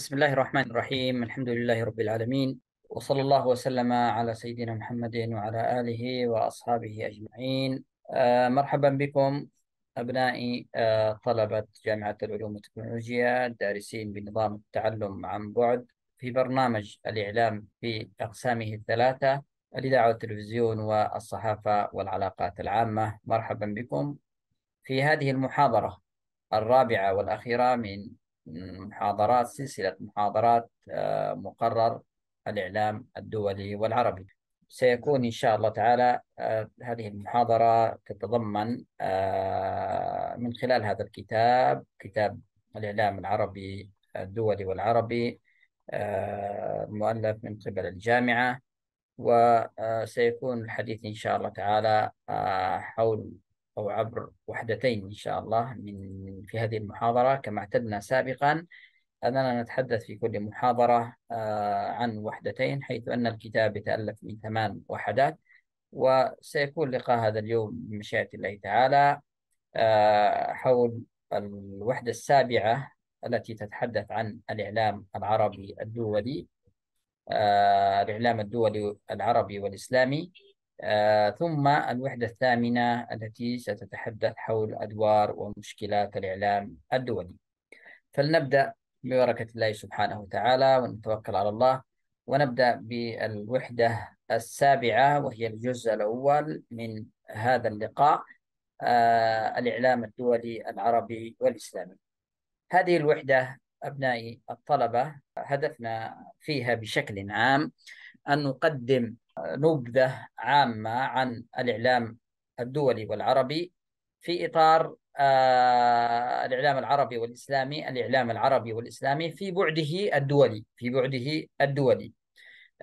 بسم الله الرحمن الرحيم الحمد لله رب العالمين وصلى الله وسلم على سيدنا محمد وعلى آله وأصحابه أجمعين آه، مرحبا بكم أبنائي آه، طلبة جامعة العلوم والتكنولوجيا الدارسين بنظام التعلم عن بعد في برنامج الإعلام في أقسامه الثلاثة الإذاعة والتلفزيون والصحافة والعلاقات العامة مرحبا بكم في هذه المحاضرة الرابعة والأخيرة من محاضرات سلسلة محاضرات آه، مقرر الإعلام الدولي والعربي سيكون إن شاء الله تعالى آه، هذه المحاضرة تتضمن آه، من خلال هذا الكتاب كتاب الإعلام العربي الدولي والعربي مؤلف من قبل الجامعة وسيكون الحديث إن شاء الله تعالى حول أو عبر وحدتين إن شاء الله من في هذه المحاضرة كما اعتدنا سابقا أننا نتحدث في كل محاضرة آه، عن وحدتين حيث أن الكتاب يتألف من ثمان وحدات وسيكون لقاء هذا اليوم بمشيئة الله تعالى آه، حول الوحدة السابعة التي تتحدث عن الإعلام العربي الدولي آه، الإعلام الدولي العربي والإسلامي آه، ثم الوحدة الثامنة التي ستتحدث حول أدوار ومشكلات الإعلام الدولي فلنبدأ ببركة الله سبحانه وتعالى ونتوكل على الله ونبدأ بالوحدة السابعة وهي الجزء الأول من هذا اللقاء آه، الإعلام الدولي العربي والإسلامي هذه الوحدة أبنائي الطلبة هدفنا فيها بشكل عام أن نقدم نبذة عامة عن الإعلام الدولي والعربي في إطار آه، الإعلام العربي والإسلامي الإعلام العربي والإسلامي في بعده الدولي في بعده الدولي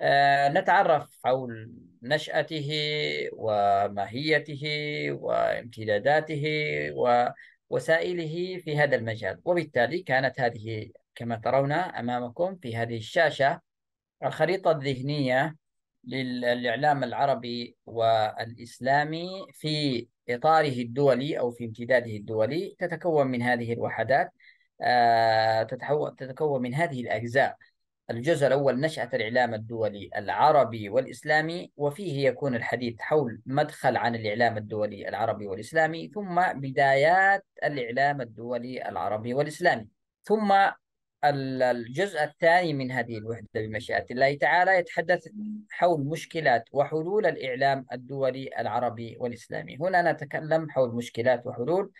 آه، نتعرف حول نشأته وماهيته وامتداداته ووسائله في هذا المجال وبالتالي كانت هذه كما ترون أمامكم في هذه الشاشة الخريطة الذهنية للاعلام العربي والاسلامي في اطاره الدولي او في امتداده الدولي تتكون من هذه الوحدات آه، تتكون من هذه الاجزاء الجزء الأول نشأة الإعلام الدولي العربي والإسلامي وفيه يكون الحديث حول مدخل عن الإعلام الدولي العربي والإسلامي ثم بدايات الإعلام الدولي العربي والإسلامي ثم الجزء الثاني من هذه الوحدة بمشيئة الله تعالى يتحدث حول مشكلات وحلول الإعلام الدولي العربي والإسلامي هنا نتكلم حول مشكلات وحلول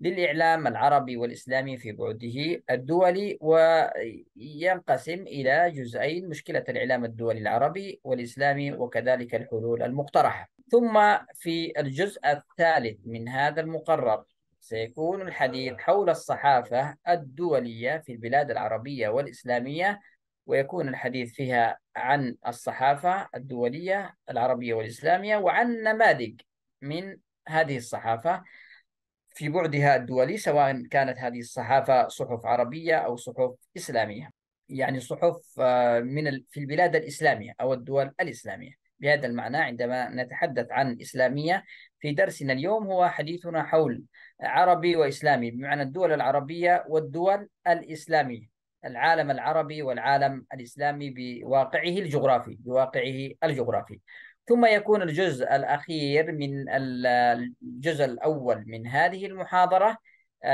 للإعلام العربي والإسلامي في بعده الدولي وينقسم إلى جزئين مشكلة الإعلام الدولي العربي والإسلامي وكذلك الحلول المقترحة ثم في الجزء الثالث من هذا المقرر سيكون الحديث آه. حول الصحافة الدولية في البلاد العربية والإسلامية ويكون الحديث فيها عن الصحافة الدولية العربية والإسلامية وعن نماذج من هذه الصحافة في بعدها الدولي سواء كانت هذه الصحافة صحف عربية أو صحف إسلامية يعني صحف آه، من في البلاد الإسلامية أو الدول الإسلامية بهذا المعنى عندما نتحدث عن إسلامية في درسنا اليوم هو حديثنا حول عربي وإسلامي بمعنى الدول العربية والدول الإسلامية العالم العربي والعالم الإسلامي بواقعه الجغرافي بواقعه الجغرافي ثم يكون الجزء الأخير من الجزء الأول من هذه المحاضرة آه،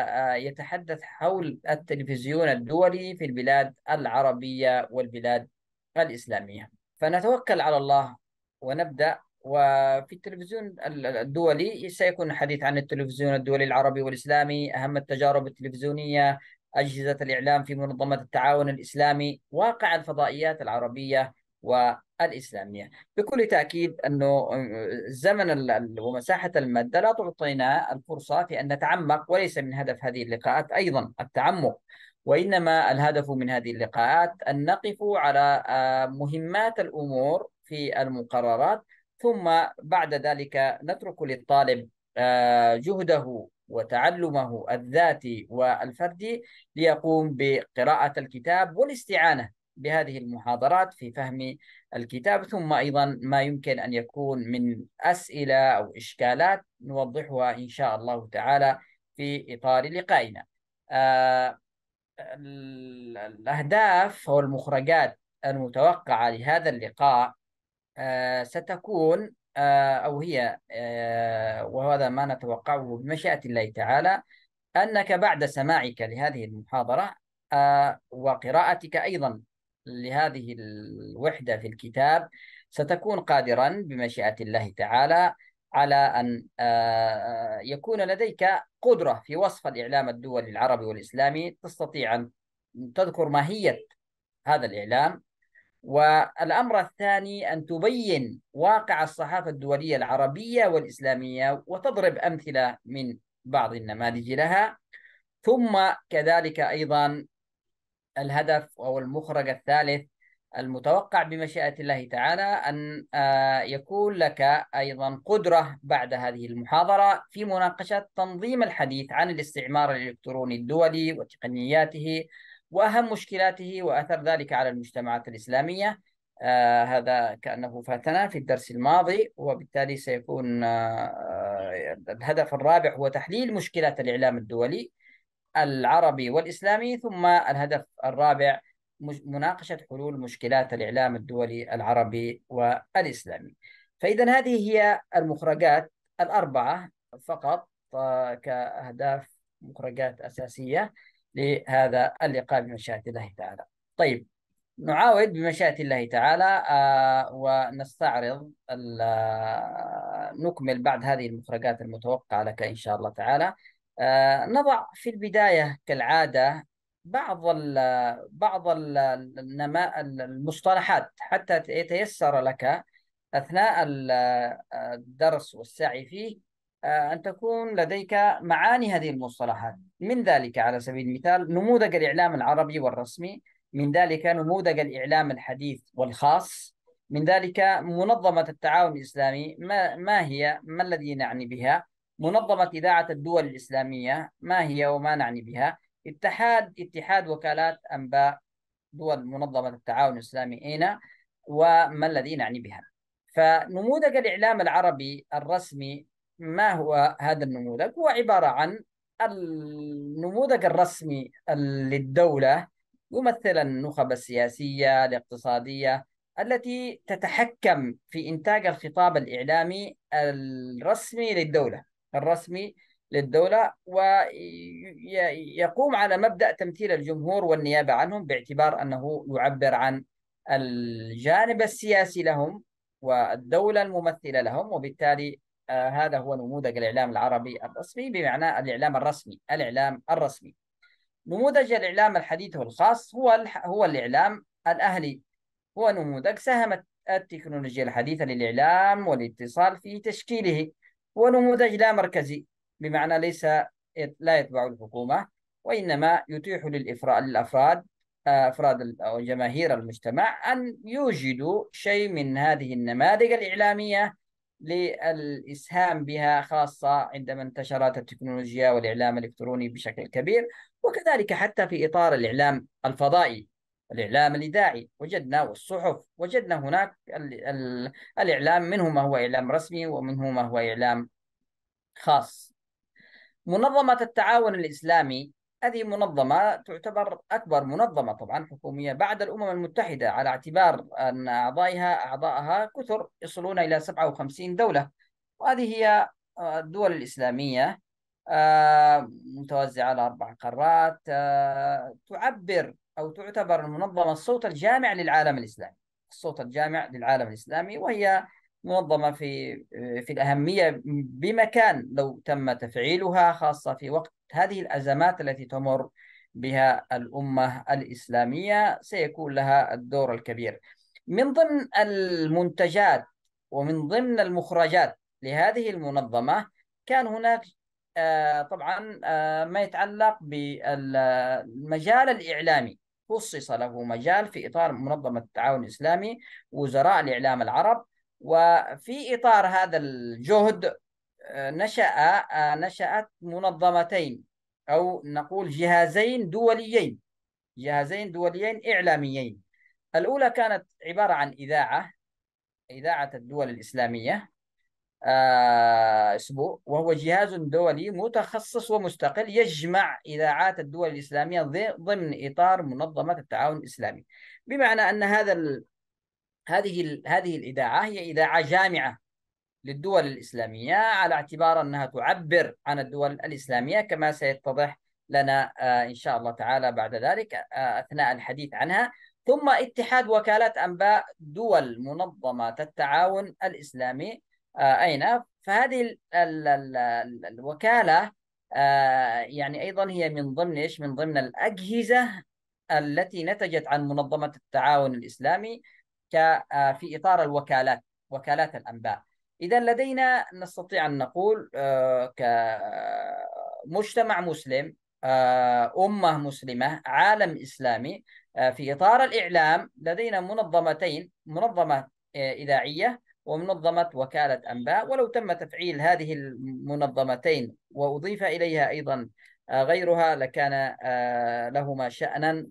آه، يتحدث حول التلفزيون الدولي في البلاد العربية والبلاد الإسلامية فنتوكل على الله ونبدأ وفي التلفزيون الدولي سيكون حديث عن التلفزيون الدولي العربي والإسلامي أهم التجارب التلفزيونية أجهزة الإعلام في منظمة التعاون الإسلامي واقع الفضائيات العربية والإسلامية بكل تأكيد أنه آه، زمن ومساحة المادة لا تعطينا الفرصة في أن نتعمق وليس من هدف هذه اللقاءات أيضا التعمق وإنما الهدف من هذه اللقاءات أن نقف على آه، مهمات الأمور في المقررات ثم بعد ذلك نترك للطالب آه، جهده وتعلمه الذاتي والفردي ليقوم بقراءة الكتاب والاستعانة بهذه المحاضرات في فهم الكتاب ثم أيضا ما يمكن أن يكون من أسئلة أو إشكالات نوضحها إن شاء الله تعالى في إطار لقائنا آه، الأهداف أو المخرجات المتوقعة لهذا اللقاء آه، ستكون آه، أو هي آه، وهذا ما نتوقعه بمشيئة الله تعالى أنك بعد سماعك لهذه المحاضرة وقراءتك أيضا لهذه الوحدة في الكتاب ستكون قادرا بمشيئة الله تعالى على أن يكون لديك قدرة في وصف الإعلام الدولي العربي والإسلامي تستطيع أن تذكر ماهية هذا الإعلام والأمر الثاني أن تبين واقع الصحافة الدولية العربية والإسلامية وتضرب أمثلة من بعض النماذج لها ثم كذلك أيضا الهدف أو المخرج الثالث المتوقع بمشيئة الله تعالى أن آه، يكون لك أيضا قدرة بعد هذه المحاضرة في مناقشة تنظيم الحديث عن الاستعمار الإلكتروني الدولي وتقنياته وأهم مشكلاته وأثر ذلك على المجتمعات الإسلامية آه هذا كأنه فاتنا في الدرس الماضي وبالتالي سيكون آه, آه، الهدف الرابع هو تحليل مشكلات الإعلام الدولي العربي والإسلامي ثم الهدف الرابع مناقشة حلول مشكلات الإعلام الدولي العربي والإسلامي فإذا هذه هي المخرجات الأربعة فقط آه، كأهداف مخرجات أساسية لهذا اللقاء بمشيئة الله تعالى طيب نعاود بمشيئة الله تعالى آه، ونستعرض آه، نكمل بعد هذه المخرجات المتوقعة لك إن شاء الله تعالى آه، نضع في البداية كالعادة بعض ال بعض ال المصطلحات حتى يتيسر لك أثناء الدرس والسعي فيه آه، أن تكون لديك معاني هذه المصطلحات من ذلك على سبيل المثال نموذج الإعلام العربي والرسمي من ذلك نموذج الإعلام الحديث والخاص من ذلك منظمة التعاون الإسلامي ما, ما هي ما الذي نعني بها منظمة إذاعة الدول الإسلامية ما هي وما نعني بها اتحاد اتحاد وكالات أنباء دول منظمة التعاون الإسلامي أين وما الذي نعني بها فنموذج الإعلام العربي الرسمي ما هو هذا النموذج؟ هو عبارة عن النموذج الرسمي للدولة يمثل النخب السياسية الاقتصادية التي تتحكم في إنتاج الخطاب الإعلامي الرسمي للدولة الرسمي للدولة ويقوم على مبدأ تمثيل الجمهور والنيابة عنهم باعتبار أنه يعبر عن الجانب السياسي لهم والدولة الممثلة لهم وبالتالي هذا هو نموذج الإعلام العربي الرسمي بمعنى الإعلام الرسمي الإعلام الرسمي نموذج الإعلام الحديث والخاص هو هو الإعلام الأهلي هو نموذج ساهمت التكنولوجيا الحديثة للإعلام والاتصال في تشكيله هو نموذج لا مركزي بمعنى ليس لا يتبع الحكومة وإنما يتيح للأفراد آه، أفراد أو جماهير المجتمع أن يوجدوا شيء من هذه النماذج الإعلامية للإسهام بها خاصة عندما انتشرت التكنولوجيا والإعلام الإلكتروني بشكل كبير وكذلك حتى في إطار الإعلام الفضائي الإعلام الإذاعي وجدنا والصحف وجدنا هناك الإعلام منه ما هو إعلام رسمي ومنه ما هو إعلام خاص منظمة التعاون الإسلامي هذه منظمة تعتبر أكبر منظمة طبعا حكومية بعد الأمم المتحدة على اعتبار أن أعضائها أعضائها كثر يصلون إلى 57 دولة وهذه هي آه، الدول الإسلامية آه، متوزعة على أربع قارات آه، تعبر أو تعتبر المنظمة الصوت الجامع للعالم الإسلامي الصوت الجامع للعالم الإسلامي وهي منظمة في في الأهمية بمكان لو تم تفعيلها خاصة في وقت هذه الأزمات التي تمر بها الأمة الإسلامية سيكون لها الدور الكبير من ضمن المنتجات ومن ضمن المخرجات لهذه المنظمة كان هناك آه، طبعا آه، ما يتعلق بالمجال الإعلامي خصص له مجال في إطار منظمة التعاون الإسلامي وزراء الإعلام العرب وفي إطار هذا الجهد نشأ نشأت منظمتين أو نقول جهازين دوليين جهازين دوليين إعلاميين الأولى كانت عبارة عن إذاعة إذاعة الدول الإسلامية آه، اسمه وهو جهاز دولي متخصص ومستقل يجمع إذاعات الدول الإسلامية ضمن إطار منظمة التعاون الإسلامي بمعنى أن هذا ال... هذه ال... هذه الإذاعة هي إذاعة جامعة للدول الإسلامية على اعتبار أنها تعبر عن الدول الإسلامية كما سيتضح لنا آه، إن شاء الله تعالى بعد ذلك آه، أثناء الحديث عنها ثم اتحاد وكالات أنباء دول منظمة التعاون الإسلامي آه، أين فهذه الوكالة يعني أيضا هي من ضمن إيش من ضمن الأجهزة التي نتجت عن منظمة التعاون الإسلامي في إطار الوكالات وكالات الأنباء إذا لدينا نستطيع أن نقول آه، كمجتمع مسلم آه، أمة مسلمة عالم إسلامي آه، في إطار الإعلام لدينا منظمتين منظمة إذاعية ومنظمة وكالة أنباء ولو تم تفعيل هذه المنظمتين وأضيف إليها أيضا غيرها لكان لهما شأنا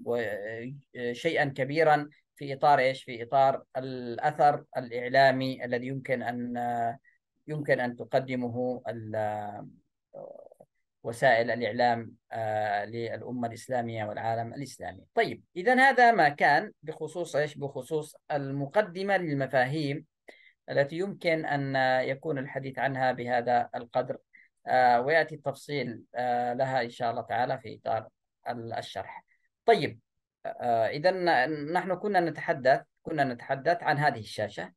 وشيئا كبيرا في اطار ايش؟ في اطار الاثر الاعلامي الذي يمكن ان يمكن ان تقدمه وسائل الاعلام آه، للامه الاسلاميه والعالم الاسلامي. طيب اذا هذا ما كان بخصوص ايش؟ بخصوص المقدمه للمفاهيم التي يمكن ان يكون الحديث عنها بهذا القدر آه، وياتي التفصيل آه، لها ان شاء الله تعالى في اطار الشرح. طيب آه، اذا نحن كنا نتحدث كنا نتحدث عن هذه الشاشه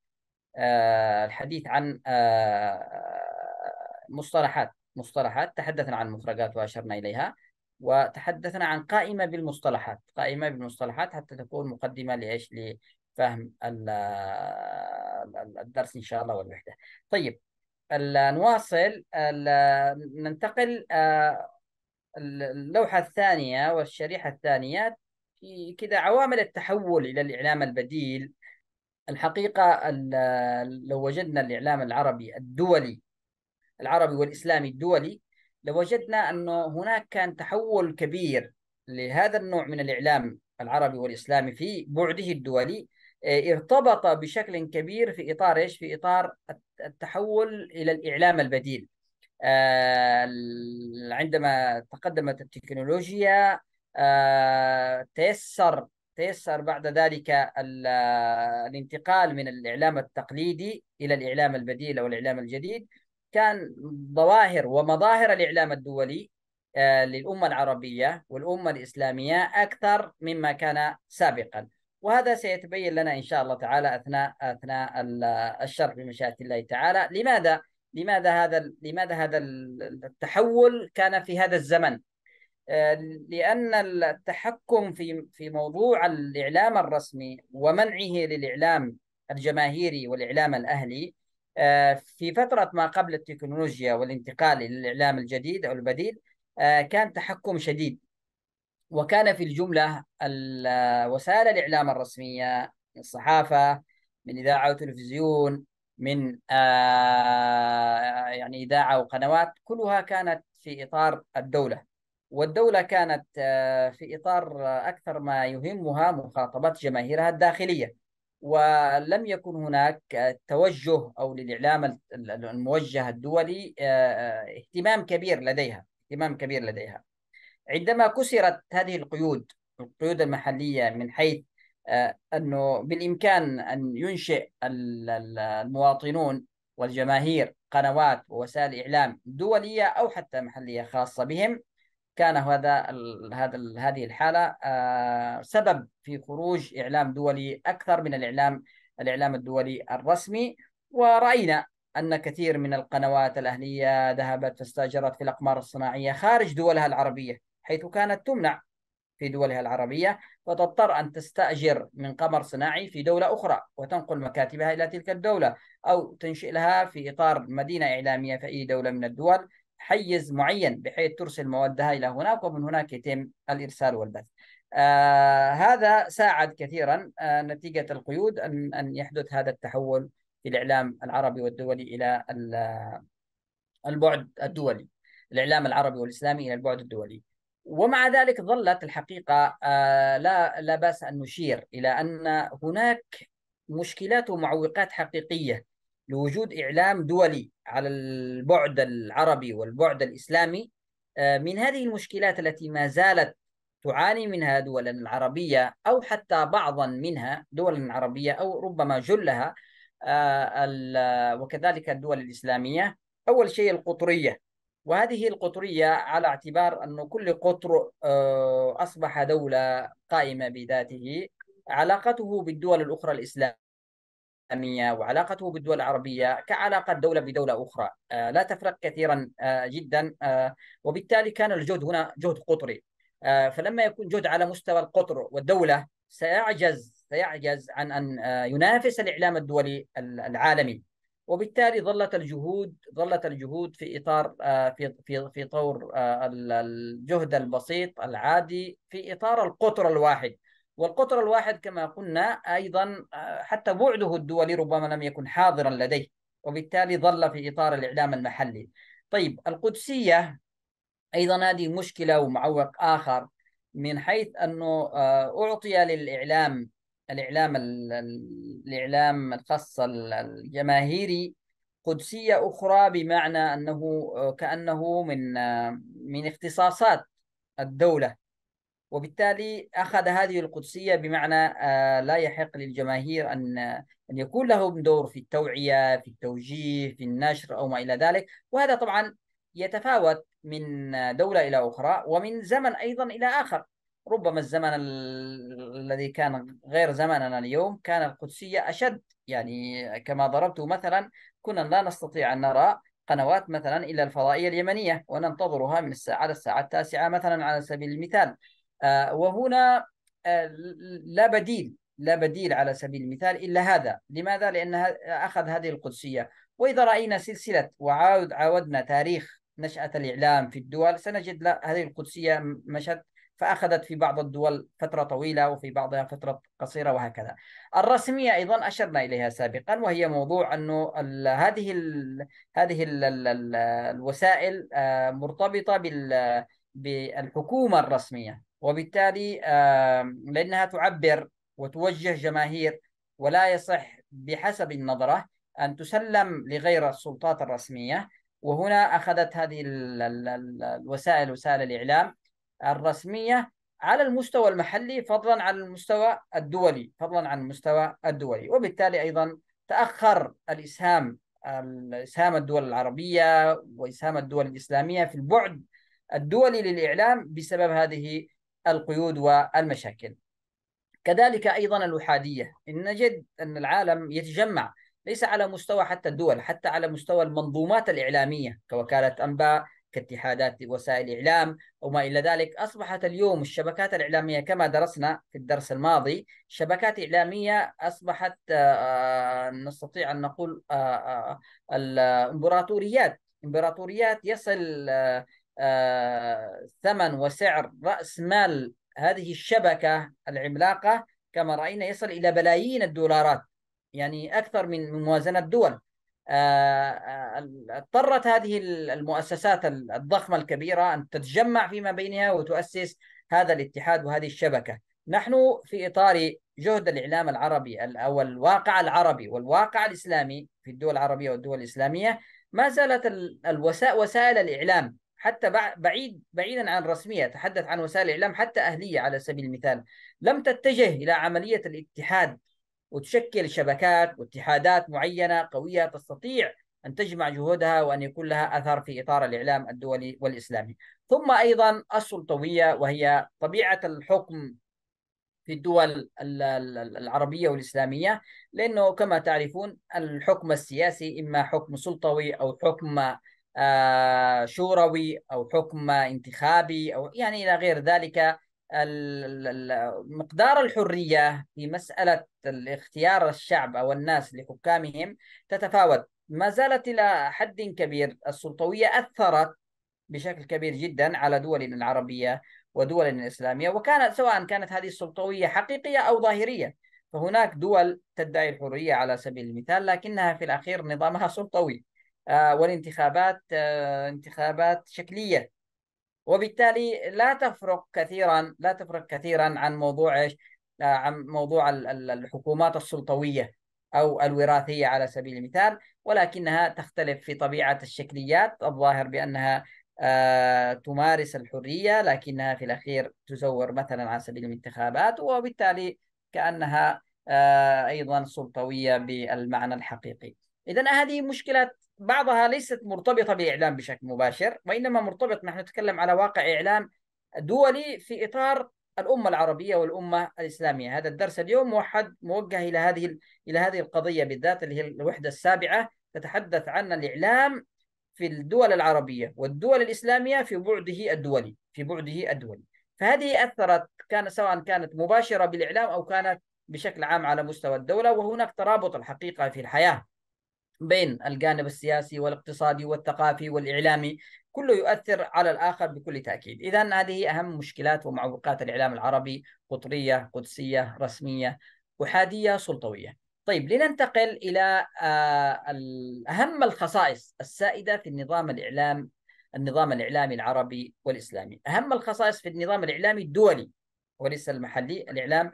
آه، الحديث عن آه، مصطلحات مصطلحات تحدثنا عن المفرقات واشرنا اليها وتحدثنا عن قائمه بالمصطلحات قائمه بالمصطلحات حتى تكون مقدمه لايش لفهم الدرس ان شاء الله والوحده طيب نواصل ننتقل اللوحة الثانية والشريحة الثانية في كذا عوامل التحول الى الاعلام البديل الحقيقه لو وجدنا الاعلام العربي الدولي العربي والاسلامي الدولي لوجدنا انه هناك كان تحول كبير لهذا النوع من الاعلام العربي والاسلامي في بعده الدولي آه، ارتبط بشكل كبير في اطار ايش؟ في اطار التحول الى الاعلام البديل. آه، عندما تقدمت التكنولوجيا آه، تيسر تيسر بعد ذلك آه، الانتقال من الإعلام التقليدي إلى الإعلام البديل أو الإعلام الجديد كان ظواهر ومظاهر الإعلام الدولي آه، للأمة العربية والأمة الإسلامية أكثر مما كان سابقا وهذا سيتبين لنا إن شاء الله تعالى أثناء أثناء الشرح بمشيئة الله تعالى لماذا لماذا هذا لماذا هذا التحول كان في هذا الزمن لان التحكم في في موضوع الاعلام الرسمي ومنعه للاعلام الجماهيري والاعلام الاهلي آه، في فتره ما قبل التكنولوجيا والانتقال للاعلام الجديد او البديل آه، كان تحكم شديد وكان في الجمله آه، وسائل الاعلام الرسميه من الصحافه من اذاعه وتلفزيون من يعني اذاعه وقنوات كلها كانت في اطار الدوله والدولة كانت آه، في إطار آه، أكثر ما يهمها مخاطبة جماهيرها الداخلية ولم يكن هناك آه، توجه أو للإعلام الموجه الدولي اهتمام كبير لديها اهتمام كبير لديها عندما كسرت هذه القيود القيود المحلية من حيث أنه بالإمكان أن ينشئ المواطنون والجماهير قنوات ووسائل إعلام دولية أو حتى محلية خاصة بهم كان هذا هذا هذه الحاله آه، سبب في خروج اعلام دولي اكثر من الاعلام الاعلام الدولي الرسمي وراينا ان كثير من القنوات الاهليه ذهبت فاستاجرت في الاقمار الصناعيه خارج دولها العربيه حيث كانت تمنع في دولها العربيه وتضطر ان تستاجر من قمر صناعي في دوله اخرى وتنقل مكاتبها الى تلك الدوله او تنشئ لها في اطار مدينه اعلاميه في اي دوله من الدول حيز معين بحيث ترسل موادها الى هناك ومن هناك يتم الارسال والبث. آه هذا ساعد كثيرا آه نتيجه القيود ان ان يحدث هذا التحول في الاعلام العربي والدولي الى البعد الدولي. الاعلام العربي والاسلامي الى البعد الدولي. ومع ذلك ظلت الحقيقه آه لا لا باس ان نشير الى ان هناك مشكلات ومعوقات حقيقيه لوجود اعلام دولي على البعد العربي والبعد الإسلامي آه، من هذه المشكلات التي ما زالت تعاني منها دول العربية أو حتى بعضا منها دول العربية أو ربما جلها آه، وكذلك الدول الإسلامية أول شيء القطرية وهذه القطرية على اعتبار أن كل قطر آه، أصبح دولة قائمة بذاته علاقته بالدول الأخرى الإسلامية الإسلامية وعلاقته بالدول العربية كعلاقة دولة بدولة أخرى آه، لا تفرق كثيرا آه، جدا آه، وبالتالي كان الجهد هنا جهد قطري فلما يكون جهد على مستوى القطر والدولة سيعجز سيعجز عن أن ينافس الإعلام الدولي العالمي وبالتالي ظلت الجهود ظلت الجهود في اطار في في في طور الجهد البسيط العادي في اطار القطر الواحد والقطر الواحد كما قلنا أيضا آه، حتى بعده الدولي ربما لم يكن حاضرا لديه وبالتالي ظل في إطار الإعلام المحلي طيب القدسية أيضا هذه مشكلة ومعوق آخر من حيث أنه آه، أعطي للإعلام الإعلام الإعلام الخاص الجماهيري قدسية أخرى بمعنى أنه آه، كأنه من من اختصاصات الدولة وبالتالي أخذ هذه القدسية بمعنى آه، لا يحق للجماهير أن آه، أن يكون لهم دور في التوعية في التوجيه في النشر أو ما إلى ذلك وهذا طبعا يتفاوت من آه، دولة إلى أخرى ومن زمن أيضا إلى آخر ربما الزمن الذي كان غير زمننا اليوم كان القدسية أشد يعني كما ضربت مثلا كنا لا نستطيع أن نرى قنوات مثلا إلا الفضائية اليمنية وننتظرها من الساعة على الساعة التاسعة مثلا على سبيل المثال آه، وهنا آه، لا بديل لا بديل على سبيل المثال إلا هذا لماذا؟ لأن أخذ هذه القدسية وإذا رأينا سلسلة وعاود عاودنا تاريخ نشأة الإعلام في الدول سنجد لا هذه القدسية مشت فأخذت في بعض الدول فترة طويلة وفي بعضها فترة قصيرة وهكذا الرسمية أيضا أشرنا إليها سابقا وهي موضوع أنه هذه الـ هذه الـ الـ الوسائل آه، مرتبطة بال بالحكومة الرسمية وبالتالي لأنها تعبر وتوجه جماهير ولا يصح بحسب النظرة أن تسلم لغير السلطات الرسمية وهنا أخذت هذه الوسائل وسائل الإعلام الرسمية على المستوى المحلي فضلا عن المستوى الدولي فضلا عن المستوى الدولي وبالتالي أيضا تأخر الإسهام إسهام الدول العربية وإسهام الدول الإسلامية في البعد الدولي للإعلام بسبب هذه القيود والمشاكل كذلك أيضا الأحادية إن نجد أن العالم يتجمع ليس على مستوى حتى الدول حتى على مستوى المنظومات الإعلامية كوكالة أنباء كاتحادات وسائل الإعلام وما إلى ذلك أصبحت اليوم الشبكات الإعلامية كما درسنا في الدرس الماضي شبكات إعلامية أصبحت آه، آه، نستطيع أن نقول آه، الإمبراطوريات إمبراطوريات يصل آه، ثمن وسعر رأس مال هذه الشبكة العملاقة كما رأينا يصل إلى بلايين الدولارات يعني أكثر من موازنة دول آه، آه، اضطرت هذه المؤسسات الضخمة الكبيرة أن تتجمع فيما بينها وتؤسس هذا الاتحاد وهذه الشبكة نحن في إطار جهد الإعلام العربي أو الواقع العربي والواقع الإسلامي في الدول العربية والدول الإسلامية ما زالت وسائل الإعلام حتى بعيد بعيدا عن الرسمية أتحدث عن وسائل الإعلام حتى أهلية على سبيل المثال لم تتجه إلى عملية الاتحاد وتشكل شبكات واتحادات معينة قوية تستطيع أن تجمع جهودها وأن يكون لها أثر في إطار الإعلام الدولي والإسلامي ثم أيضا السلطوية وهي طبيعة الحكم في الدول العربية والإسلامية لأنه كما تعرفون الحكم السياسي إما حكم سلطوي أو حكم آه، شوروي او حكم انتخابي او يعني الى غير ذلك مقدار الحريه في مساله اختيار الشعب او الناس لحكامهم تتفاوت ما زالت الى حد كبير السلطويه اثرت بشكل كبير جدا على دولنا العربيه ودولنا الاسلاميه وكانت سواء كانت هذه السلطويه حقيقيه او ظاهريه فهناك دول تدعي الحريه على سبيل المثال لكنها في الاخير نظامها سلطوي آه، والانتخابات آه، انتخابات شكليه وبالتالي لا تفرق كثيرا لا تفرق كثيرا عن موضوع آه، عن موضوع الحكومات السلطويه او الوراثيه على سبيل المثال ولكنها تختلف في طبيعه الشكليات الظاهر بانها تمارس الحريه لكنها في الاخير تزور مثلا على سبيل الانتخابات وبالتالي كانها ايضا سلطويه بالمعنى الحقيقي. اذا هذه مشكله بعضها ليست مرتبطة بإعلام بشكل مباشر وإنما مرتبط نحن نتكلم على واقع إعلام دولي في إطار الأمة العربية والأمة الإسلامية هذا الدرس اليوم موحد موجه إلى هذه إلى هذه القضية بالذات اللي هي الوحدة السابعة تتحدث عن الإعلام في الدول العربية والدول الإسلامية في بعده الدولي في بعده الدولي فهذه أثرت كان سواء كانت مباشرة بالإعلام أو كانت بشكل عام على مستوى الدولة وهناك ترابط الحقيقة في الحياة بين الجانب السياسي والاقتصادي والثقافي والإعلامي كله يؤثر على الآخر بكل تأكيد إذا هذه أهم مشكلات ومعوقات الإعلام العربي قطرية قدسية رسمية أحادية سلطوية طيب لننتقل إلى آه، أهم الخصائص السائدة في النظام الإعلام النظام الإعلامي العربي والإسلامي أهم الخصائص في النظام الإعلامي الدولي وليس المحلي الإعلام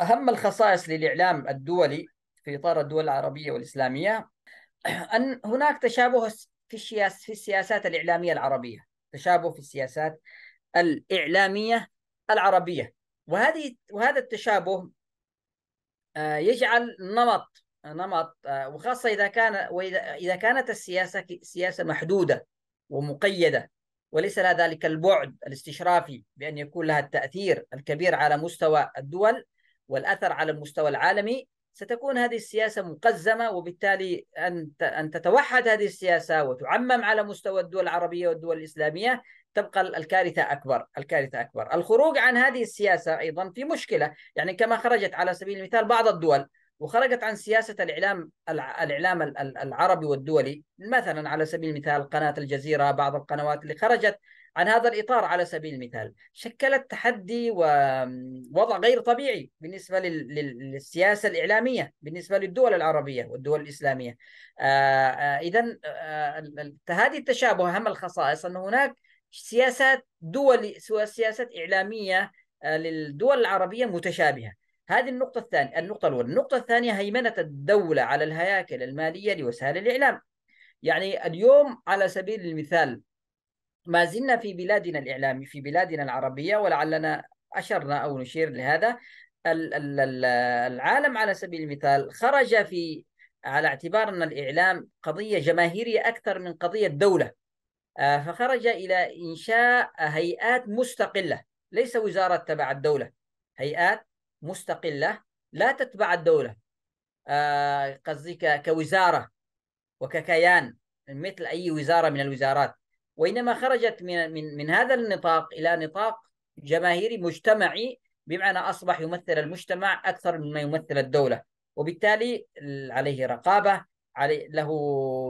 أهم الخصائص للإعلام الدولي في إطار الدول العربية والإسلامية أن هناك تشابه في السياس في السياسات الإعلامية العربية تشابه في السياسات الإعلامية العربية وهذه وهذا التشابه آه، يجعل نمط نمط آه، وخاصة إذا كان وإذا إذا كانت السياسة سياسة محدودة ومقيدة وليس لها ذلك البعد الاستشرافي بأن يكون لها التأثير الكبير على مستوى الدول والأثر على المستوى العالمي ستكون هذه السياسة مقزمة وبالتالي أن أن تتوحد هذه السياسة وتعمم على مستوى الدول العربية والدول الإسلامية تبقى الكارثة أكبر الكارثة أكبر الخروج عن هذه السياسة أيضا في مشكلة يعني كما خرجت على سبيل المثال بعض الدول وخرجت عن سياسة الإعلام الإعلام العربي والدولي مثلا على سبيل المثال قناة الجزيرة بعض القنوات اللي خرجت عن هذا الإطار على سبيل المثال شكلت تحدي ووضع غير طبيعي بالنسبة للسياسة الإعلامية بالنسبة للدول العربية والدول الإسلامية آه، آه، إذا آه، هذه التشابه أهم الخصائص أن هناك سياسات دول سياسات إعلامية للدول العربية متشابهة هذه النقطة الثانية النقطة الأولى النقطة الثانية هيمنة الدولة على الهياكل المالية لوسائل الإعلام يعني اليوم على سبيل المثال ما زلنا في بلادنا الإعلامي في بلادنا العربية ولعلنا أشرنا أو نشير لهذا العالم على سبيل المثال خرج في على اعتبار أن الإعلام قضية جماهيرية أكثر من قضية دولة آه، فخرج إلى إنشاء هيئات مستقلة ليس وزارة تبع الدولة هيئات مستقلة لا تتبع الدولة آه، قصدي كوزارة وككيان مثل أي وزارة من الوزارات وانما خرجت من من من هذا النطاق الى نطاق جماهيري مجتمعي بمعنى اصبح يمثل المجتمع اكثر مما يمثل الدوله وبالتالي عليه رقابه عليه له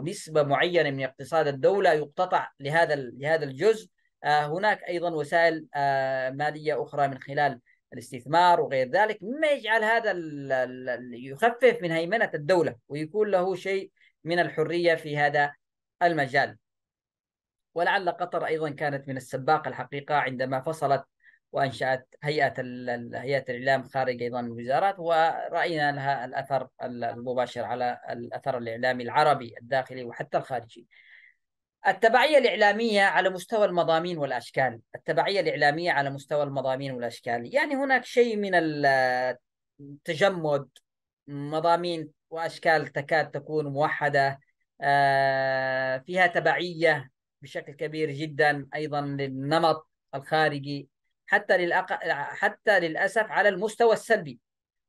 نسبه معينه من اقتصاد الدوله يقتطع لهذا لهذا الجزء آه، هناك ايضا وسائل آه، ماليه اخرى من خلال الاستثمار وغير ذلك مما يجعل هذا يخفف من هيمنه الدوله ويكون له شيء من الحريه في هذا المجال ولعل قطر ايضا كانت من السباق الحقيقه عندما فصلت وانشات هيئه هيئه الاعلام خارج ايضا الوزارات وراينا لها الاثر المباشر على الاثر الاعلامي العربي الداخلي وحتى الخارجي. التبعيه الاعلاميه على مستوى المضامين والاشكال، التبعيه الاعلاميه على مستوى المضامين والاشكال، يعني هناك شيء من التجمد مضامين واشكال تكاد تكون موحده آه، فيها تبعيه بشكل كبير جدا ايضا للنمط الخارجي حتى للأق... حتى للاسف على المستوى السلبي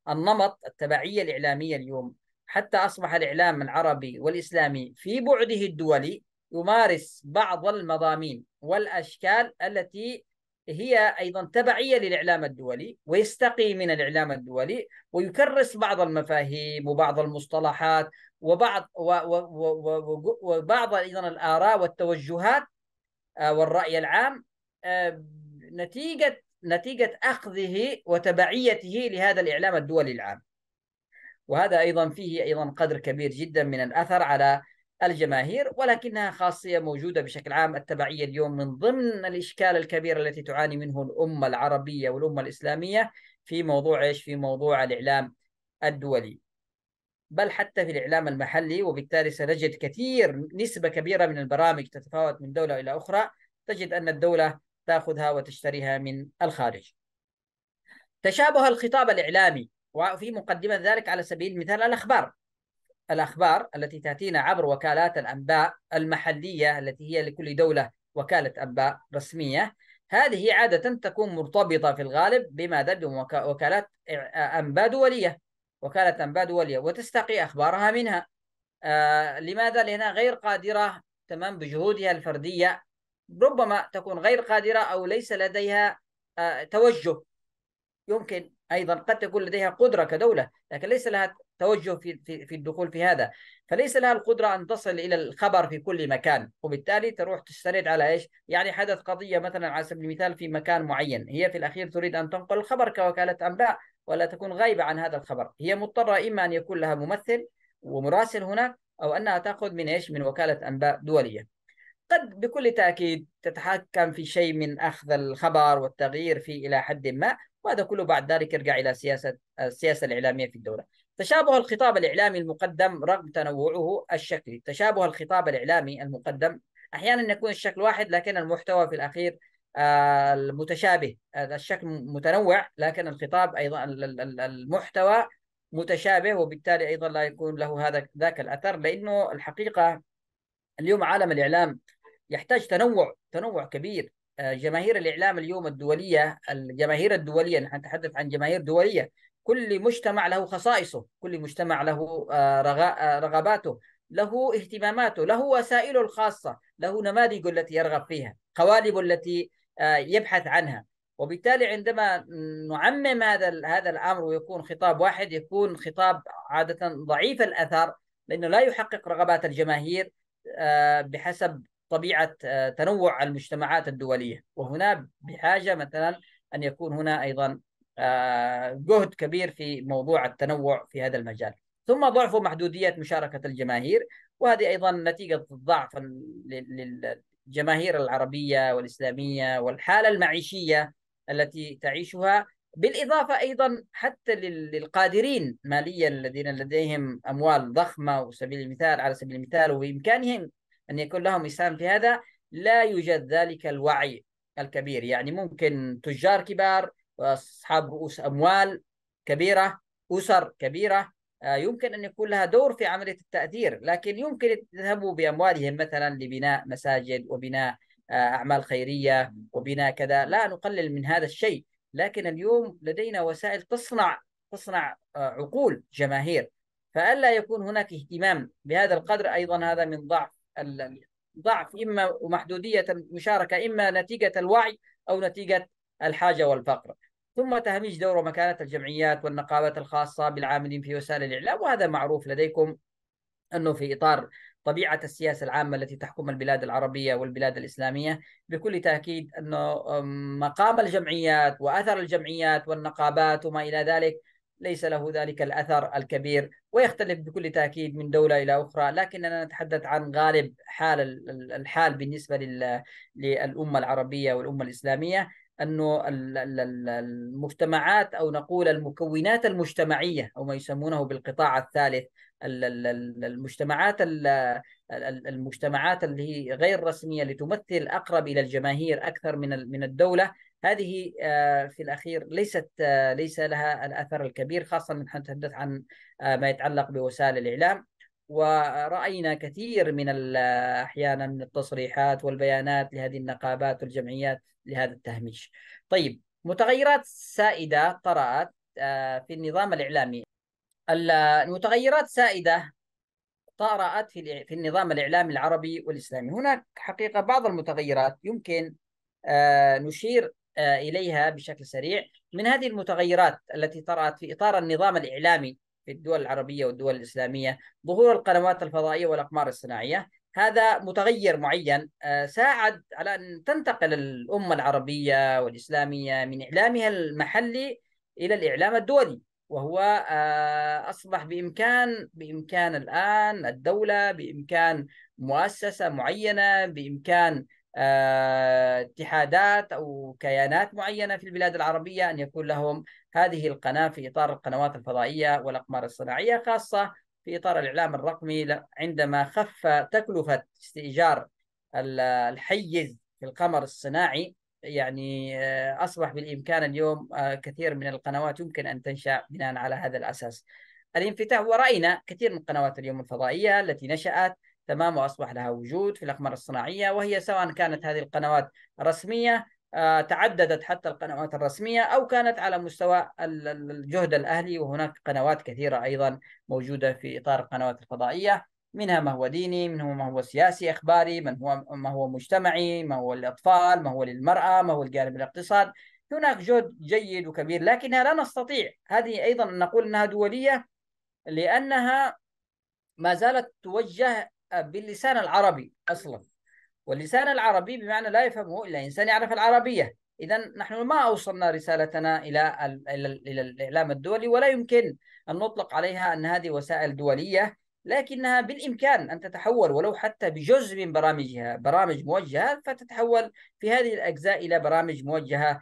النمط التبعيه الاعلاميه اليوم حتى اصبح الاعلام العربي والاسلامي في بعده الدولي يمارس بعض المضامين والاشكال التي هي ايضا تبعيه للاعلام الدولي ويستقي من الاعلام الدولي ويكرس بعض المفاهيم وبعض المصطلحات وبعض وبعض ايضا الاراء والتوجهات آه، والراي العام آه، نتيجه نتيجه اخذه وتبعيته لهذا الاعلام الدولي العام. وهذا ايضا فيه ايضا قدر كبير جدا من الاثر على الجماهير ولكنها خاصيه موجوده بشكل عام التبعيه اليوم من ضمن الاشكال الكبير التي تعاني منه الامه العربيه والامه الاسلاميه في موضوع ايش؟ في موضوع الاعلام الدولي. بل حتى في الإعلام المحلي وبالتالي سنجد كثير نسبة كبيرة من البرامج تتفاوت من دولة إلى أخرى تجد أن الدولة تأخذها وتشتريها من الخارج تشابه الخطاب الإعلامي وفي مقدمة ذلك على سبيل المثال الأخبار الأخبار التي تأتينا عبر وكالات الأنباء المحلية التي هي لكل دولة وكالة أنباء رسمية هذه عادة تكون مرتبطة في الغالب بماذا بوكالات أنباء دولية وكالة أنباء دولية وتستقي أخبارها منها آه لماذا؟ لأنها غير قادرة تمام بجهودها الفردية ربما تكون غير قادرة أو ليس لديها آه توجه يمكن أيضا قد تكون لديها قدرة كدولة لكن ليس لها توجه في, في, في الدخول في هذا فليس لها القدرة أن تصل إلى الخبر في كل مكان وبالتالي تروح تستند على إيش يعني حدث قضية مثلا على سبيل المثال في مكان معين هي في الأخير تريد أن تنقل الخبر كوكالة أنباء ولا تكون غايبة عن هذا الخبر هي مضطرة إما أن يكون لها ممثل ومراسل هناك أو أنها تأخذ من إيش من وكالة أنباء دولية قد بكل تأكيد تتحكم في شيء من أخذ الخبر والتغيير فيه إلى حد ما وهذا كله بعد ذلك يرجع إلى سياسة السياسة الإعلامية في الدولة تشابه الخطاب الإعلامي المقدم رغم تنوعه الشكلي تشابه الخطاب الإعلامي المقدم أحيانا يكون الشكل واحد لكن المحتوى في الأخير المتشابه الشكل متنوع لكن الخطاب ايضا المحتوى متشابه وبالتالي ايضا لا يكون له هذا ذاك الاثر لانه الحقيقه اليوم عالم الاعلام يحتاج تنوع تنوع كبير آه، جماهير الاعلام اليوم الدوليه الجماهير الدوليه نحن نتحدث عن جماهير دوليه كل مجتمع له خصائصه كل مجتمع له آه، آه، رغباته له اهتماماته له وسائله الخاصه له نماذجه التي يرغب فيها قوالبه التي آه، يبحث عنها وبالتالي عندما نعمم هذا هذا الامر ويكون خطاب واحد يكون خطاب عاده ضعيف الاثر لانه لا يحقق رغبات الجماهير آه، بحسب طبيعه آه، تنوع المجتمعات الدوليه وهنا بحاجه مثلا ان يكون هنا ايضا جهد كبير في موضوع التنوع في هذا المجال ثم ضعف محدوديه مشاركه الجماهير وهذه ايضا نتيجه ضعف الجماهير العربية والإسلامية والحالة المعيشية التي تعيشها بالإضافة أيضا حتى للقادرين ماليا الذين لديهم أموال ضخمة وسبيل المثال على سبيل المثال وبإمكانهم أن يكون لهم إسهام في هذا لا يوجد ذلك الوعي الكبير يعني ممكن تجار كبار وأصحاب رؤوس أموال كبيرة أسر كبيرة آه، يمكن أن يكون لها دور في عملية التأثير لكن يمكن يذهبوا بأموالهم مثلا لبناء مساجد وبناء آه، أعمال خيرية وبناء كذا لا نقلل من هذا الشيء لكن اليوم لدينا وسائل تصنع تصنع آه، عقول جماهير فألا يكون هناك اهتمام بهذا القدر أيضا هذا من ضعف ضعف إما ومحدودية المشاركة إما نتيجة الوعي أو نتيجة الحاجة والفقر ثم تهميش دور ومكانة الجمعيات والنقابات الخاصة بالعاملين في وسائل الإعلام وهذا معروف لديكم أنه في إطار طبيعة السياسة العامة التي تحكم البلاد العربية والبلاد الإسلامية بكل تأكيد أنه مقام الجمعيات وأثر الجمعيات والنقابات وما إلى ذلك ليس له ذلك الأثر الكبير ويختلف بكل تأكيد من دولة إلى أخرى لكننا نتحدث عن غالب حال الحال بالنسبة للأمة العربية والأمة الإسلامية انه المجتمعات او نقول المكونات المجتمعيه او ما يسمونه بالقطاع الثالث المجتمعات المجتمعات اللي هي غير رسميه اللي تمثل اقرب الى الجماهير اكثر من من الدوله هذه آه، في الاخير ليست آه، ليس لها الاثر الكبير خاصه نحن نتحدث عن آه، ما يتعلق بوسائل الاعلام ورأينا كثير من أحيانا التصريحات والبيانات لهذه النقابات والجمعيات لهذا التهميش طيب متغيرات سائدة طرأت آه، في النظام الإعلامي المتغيرات سائدة طرأت في النظام الإعلامي العربي والإسلامي هناك حقيقة بعض المتغيرات يمكن آه، نشير آه، إليها بشكل سريع من هذه المتغيرات التي طرأت في إطار النظام الإعلامي في الدول العربية والدول الإسلامية ظهور القنوات الفضائية والأقمار الصناعية هذا متغير معين آه، ساعد على أن تنتقل الأمة العربية والإسلامية من إعلامها المحلي إلى الإعلام الدولي وهو آه، أصبح بإمكان بإمكان الآن الدولة بإمكان مؤسسة معينة بإمكان آه، اتحادات او كيانات معينه في البلاد العربيه ان يكون لهم هذه القناه في اطار القنوات الفضائيه والاقمار الصناعيه خاصه في اطار الاعلام الرقمي عندما خف تكلفه استئجار الحيز في القمر الصناعي يعني آه، اصبح بالامكان اليوم آه، كثير من القنوات يمكن ان تنشا بناء على هذا الاساس. الانفتاح وراينا كثير من قنوات اليوم الفضائيه التي نشات تمام واصبح لها وجود في الاقمار الصناعيه وهي سواء كانت هذه القنوات رسميه آه، تعددت حتى القنوات الرسميه او كانت على مستوى الجهد الاهلي وهناك قنوات كثيره ايضا موجوده في اطار القنوات الفضائيه منها ما هو ديني منه ما هو سياسي اخباري من هو ما هو مجتمعي ما هو للاطفال ما هو للمراه ما هو الجانب الاقتصاد هناك جهد جيد وكبير لكنها لا نستطيع هذه ايضا ان نقول انها دوليه لانها ما زالت توجه باللسان العربي اصلا واللسان العربي بمعنى لا يفهمه الا انسان يعرف العربيه اذا نحن ما اوصلنا رسالتنا الى الى الاعلام الدولي ولا يمكن ان نطلق عليها ان هذه وسائل دوليه لكنها بالامكان ان تتحول ولو حتى بجزء من برامجها برامج موجهه فتتحول في هذه الاجزاء الى برامج موجهه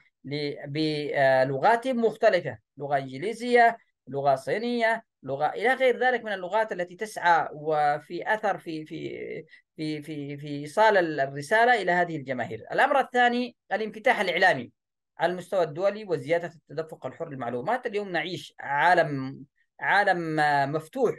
بلغات آه، مختلفه لغه انجليزيه لغه صينيه لغه الى غير ذلك من اللغات التي تسعى وفي اثر في في في في في ايصال الرساله الى هذه الجماهير. الامر الثاني الانفتاح الاعلامي على المستوى الدولي وزياده التدفق الحر للمعلومات، اليوم نعيش عالم عالم مفتوح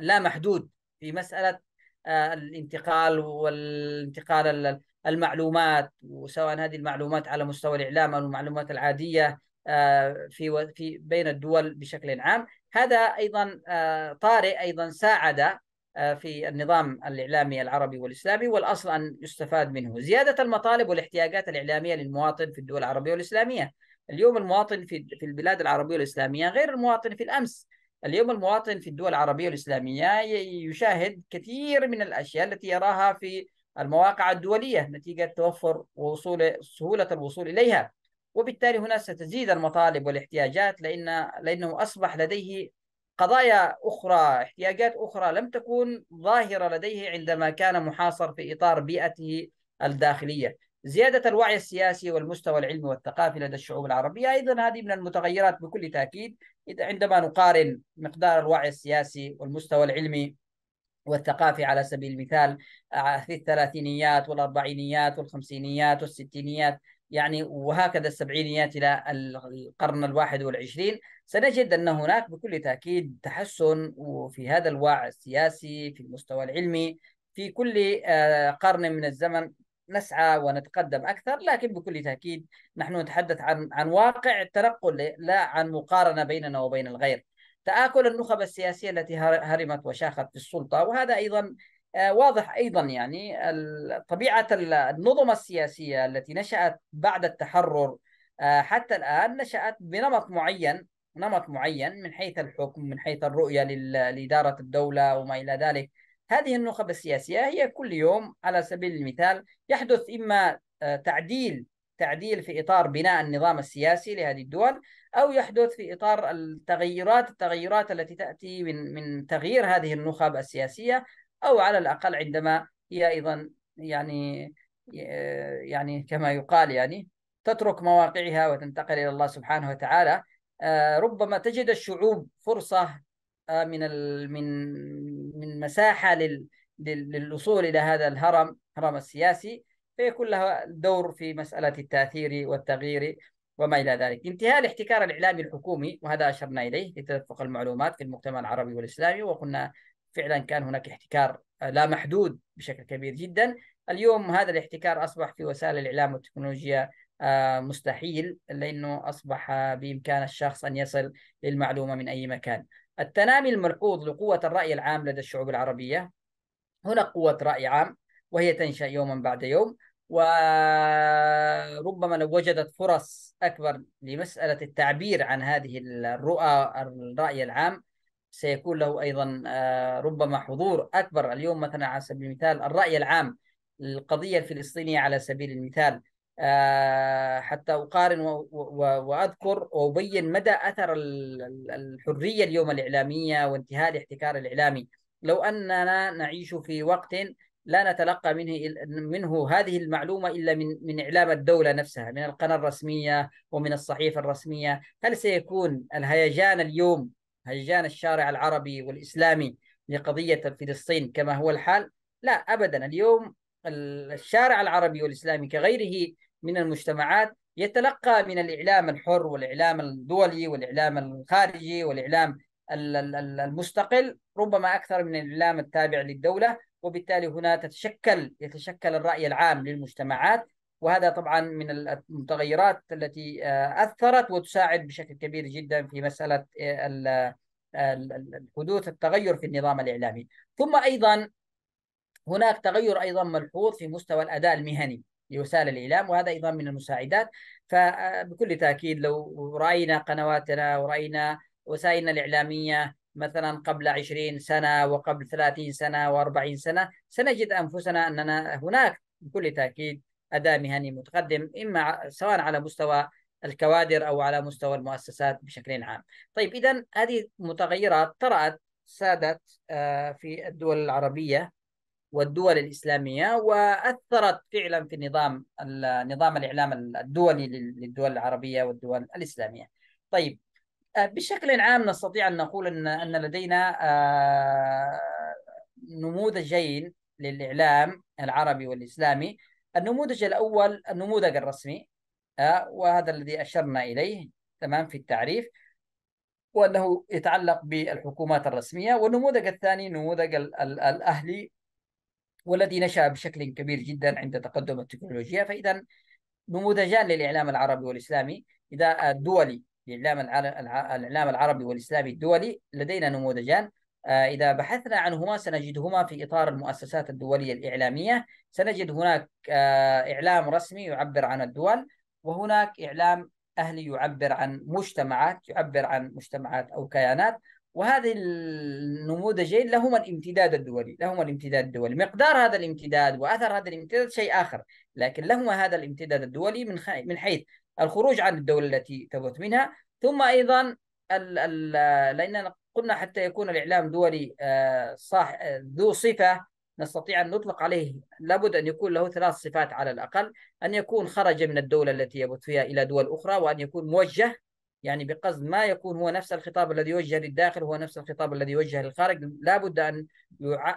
لا محدود في مساله آه، الانتقال والانتقال المعلومات وسواء هذه المعلومات على مستوى الاعلام او المعلومات العاديه آه، في في بين الدول بشكل عام هذا ايضا آه، طارئ ايضا ساعد آه، في النظام الاعلامي العربي والاسلامي والاصل ان يستفاد منه زياده المطالب والاحتياجات الاعلاميه للمواطن في الدول العربيه والاسلاميه اليوم المواطن في في البلاد العربيه والاسلاميه غير المواطن في الامس اليوم المواطن في الدول العربيه والاسلاميه يشاهد كثير من الاشياء التي يراها في المواقع الدوليه نتيجه توفر وصول سهوله الوصول اليها وبالتالي هنا ستزيد المطالب والاحتياجات لأن لأنه أصبح لديه قضايا أخرى احتياجات أخرى لم تكن ظاهرة لديه عندما كان محاصر في إطار بيئته الداخلية زيادة الوعي السياسي والمستوى العلمي والثقافي لدى الشعوب العربية أيضا هذه من المتغيرات بكل تأكيد عندما نقارن مقدار الوعي السياسي والمستوى العلمي والثقافي على سبيل المثال آه، في الثلاثينيات والأربعينيات والخمسينيات والستينيات يعني وهكذا السبعينيات إلى القرن الواحد والعشرين سنجد أن هناك بكل تأكيد تحسن في هذا الوعي السياسي في المستوى العلمي في كل آه، قرن من الزمن نسعى ونتقدم اكثر لكن بكل تاكيد نحن نتحدث عن عن واقع الترقل لا عن مقارنه بيننا وبين الغير. تآكل النخب السياسيه التي هرمت وشاخت في السلطه وهذا ايضا آه، واضح ايضا يعني طبيعه النظم السياسيه التي نشات بعد التحرر آه، حتى الان نشات بنمط معين نمط معين من حيث الحكم من حيث الرؤيه لاداره الدوله وما الى ذلك هذه النخب السياسيه هي كل يوم على سبيل المثال يحدث اما آه، تعديل تعديل في اطار بناء النظام السياسي لهذه الدول او يحدث في اطار التغيرات التغيرات التي تاتي من من تغيير هذه النخب السياسيه او على الاقل عندما هي ايضا يعني آه، يعني كما يقال يعني تترك مواقعها وتنتقل الى الله سبحانه وتعالى آه، ربما تجد الشعوب فرصه آه، من من من مساحه للوصول الى هذا الهرم الهرم السياسي فيكون لها دور في مساله التاثير والتغيير وما الى ذلك. انتهاء الاحتكار الاعلامي الحكومي وهذا اشرنا اليه لتدفق المعلومات في المجتمع العربي والاسلامي وقلنا فعلا كان هناك احتكار آه، لا محدود بشكل كبير جدا اليوم هذا الاحتكار اصبح في وسائل الاعلام والتكنولوجيا آه، مستحيل لانه اصبح بامكان الشخص ان يصل للمعلومه من اي مكان. التنامي الملحوظ لقوه الراي العام لدى الشعوب العربيه هنا قوه راي عام وهي تنشا يوما بعد يوم وربما لو وجدت فرص اكبر لمساله التعبير عن هذه الرؤى الراي العام سيكون له ايضا آه، ربما حضور اكبر اليوم مثلا على سبيل المثال الراي العام للقضيه الفلسطينيه على سبيل المثال آه، حتى اقارن واذكر وابين مدى اثر الحريه اليوم الاعلاميه وانتهاء الاحتكار الاعلامي لو اننا نعيش في وقت لا نتلقى منه منه هذه المعلومه الا من من اعلام الدوله نفسها من القناه الرسميه ومن الصحيفه الرسميه هل سيكون الهيجان اليوم هيجان الشارع العربي والإسلامي لقضية فلسطين كما هو الحال لا أبدا اليوم الشارع العربي والإسلامي كغيره من المجتمعات يتلقى من الإعلام الحر والإعلام الدولي والإعلام الخارجي والإعلام المستقل ربما أكثر من الإعلام التابع للدولة وبالتالي هنا تتشكل يتشكل الرأي العام للمجتمعات وهذا طبعا من المتغيرات التي آه، اثرت وتساعد بشكل كبير جدا في مساله آه، آه، حدوث التغير في النظام الاعلامي، ثم ايضا هناك تغير ايضا ملحوظ في مستوى الاداء المهني لوسائل الاعلام وهذا ايضا من المساعدات فبكل تاكيد لو راينا قنواتنا وراينا وسائلنا الاعلاميه مثلا قبل 20 سنه وقبل 30 سنه و40 سنه سنجد انفسنا اننا هناك بكل تاكيد اداء مهني متقدم اما سواء على مستوى الكوادر او على مستوى المؤسسات بشكل عام. طيب اذا هذه متغيرات طرات سادت آه، في الدول العربيه والدول الاسلاميه واثرت فعلا في النظام نظام الاعلام الدولي للدول العربيه والدول الاسلاميه. طيب آه، بشكل عام نستطيع ان نقول ان ان لدينا آه، نموذجين للاعلام العربي والاسلامي النموذج الاول النموذج الرسمي آه، وهذا الذي اشرنا اليه تمام في التعريف وانه يتعلق بالحكومات الرسميه والنموذج الثاني نموذج الاهلي والذي نشا بشكل كبير جدا عند تقدم التكنولوجيا فاذا نموذجان للاعلام العربي والاسلامي اذا الدولي الاعلام العربي والاسلامي الدولي لدينا نموذجان آه، إذا بحثنا عنهما سنجدهما في إطار المؤسسات الدولية الإعلامية سنجد هناك آه، إعلام رسمي يعبر عن الدول وهناك إعلام أهلي يعبر عن مجتمعات يعبر عن مجتمعات أو كيانات وهذه النموذجين لهما الامتداد الدولي لهما الامتداد الدولي مقدار هذا الامتداد وأثر هذا الامتداد شيء آخر لكن لهما هذا الامتداد الدولي من من حيث الخروج عن الدولة التي تبث منها ثم أيضا ال ال لأننا قلنا حتى يكون الإعلام دولي آه، صح آه، ذو صفة نستطيع أن نطلق عليه لابد أن يكون له ثلاث صفات على الأقل أن يكون خرج من الدولة التي يبث فيها إلى دول أخرى وأن يكون موجه يعني بقصد ما يكون هو نفس الخطاب الذي يوجه للداخل هو نفس الخطاب الذي يوجه للخارج لابد أن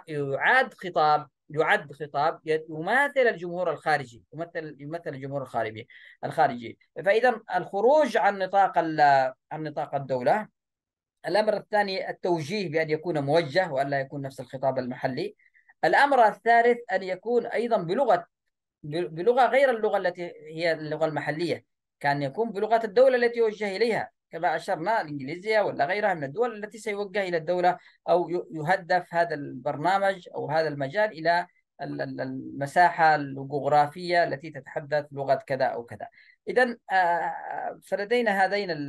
يعاد خطاب يعد خطاب يماثل الجمهور الخارجي يمثل يمثل الجمهور الخارجي الخارجي فاذا الخروج عن نطاق عن نطاق الدوله الأمر الثاني التوجيه بأن يكون موجه وألا يكون نفس الخطاب المحلي الأمر الثالث أن يكون أيضا بلغة بلغة غير اللغة التي هي اللغة المحلية كان يكون بلغة الدولة التي يوجه إليها كما أشرنا الإنجليزية ولا غيرها من الدول التي سيوجه إلى الدولة أو يهدف هذا البرنامج أو هذا المجال إلى المساحة الجغرافية التي تتحدث لغة كذا أو كذا إذا آه، فلدينا هذين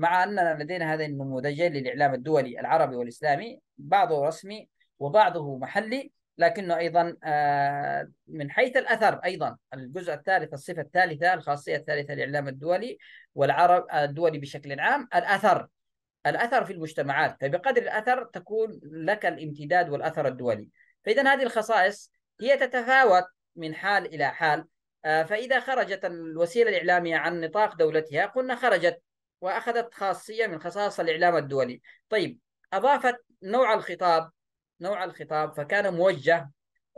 مع أننا لدينا هذين النموذجين للإعلام الدولي العربي والإسلامي بعضه رسمي وبعضه محلي لكنه أيضا آه، من حيث الأثر أيضا الجزء الثالث الصفة الثالثة الخاصية الثالثة للإعلام الدولي والعرب آه، الدولي بشكل عام الأثر الأثر في المجتمعات فبقدر الأثر تكون لك الامتداد والأثر الدولي فإذا هذه الخصائص هي تتفاوت من حال إلى حال آه، فإذا خرجت الوسيلة الإعلامية عن نطاق دولتها قلنا خرجت وأخذت خاصية من خصائص الإعلام الدولي طيب أضافت نوع الخطاب نوع الخطاب فكان موجه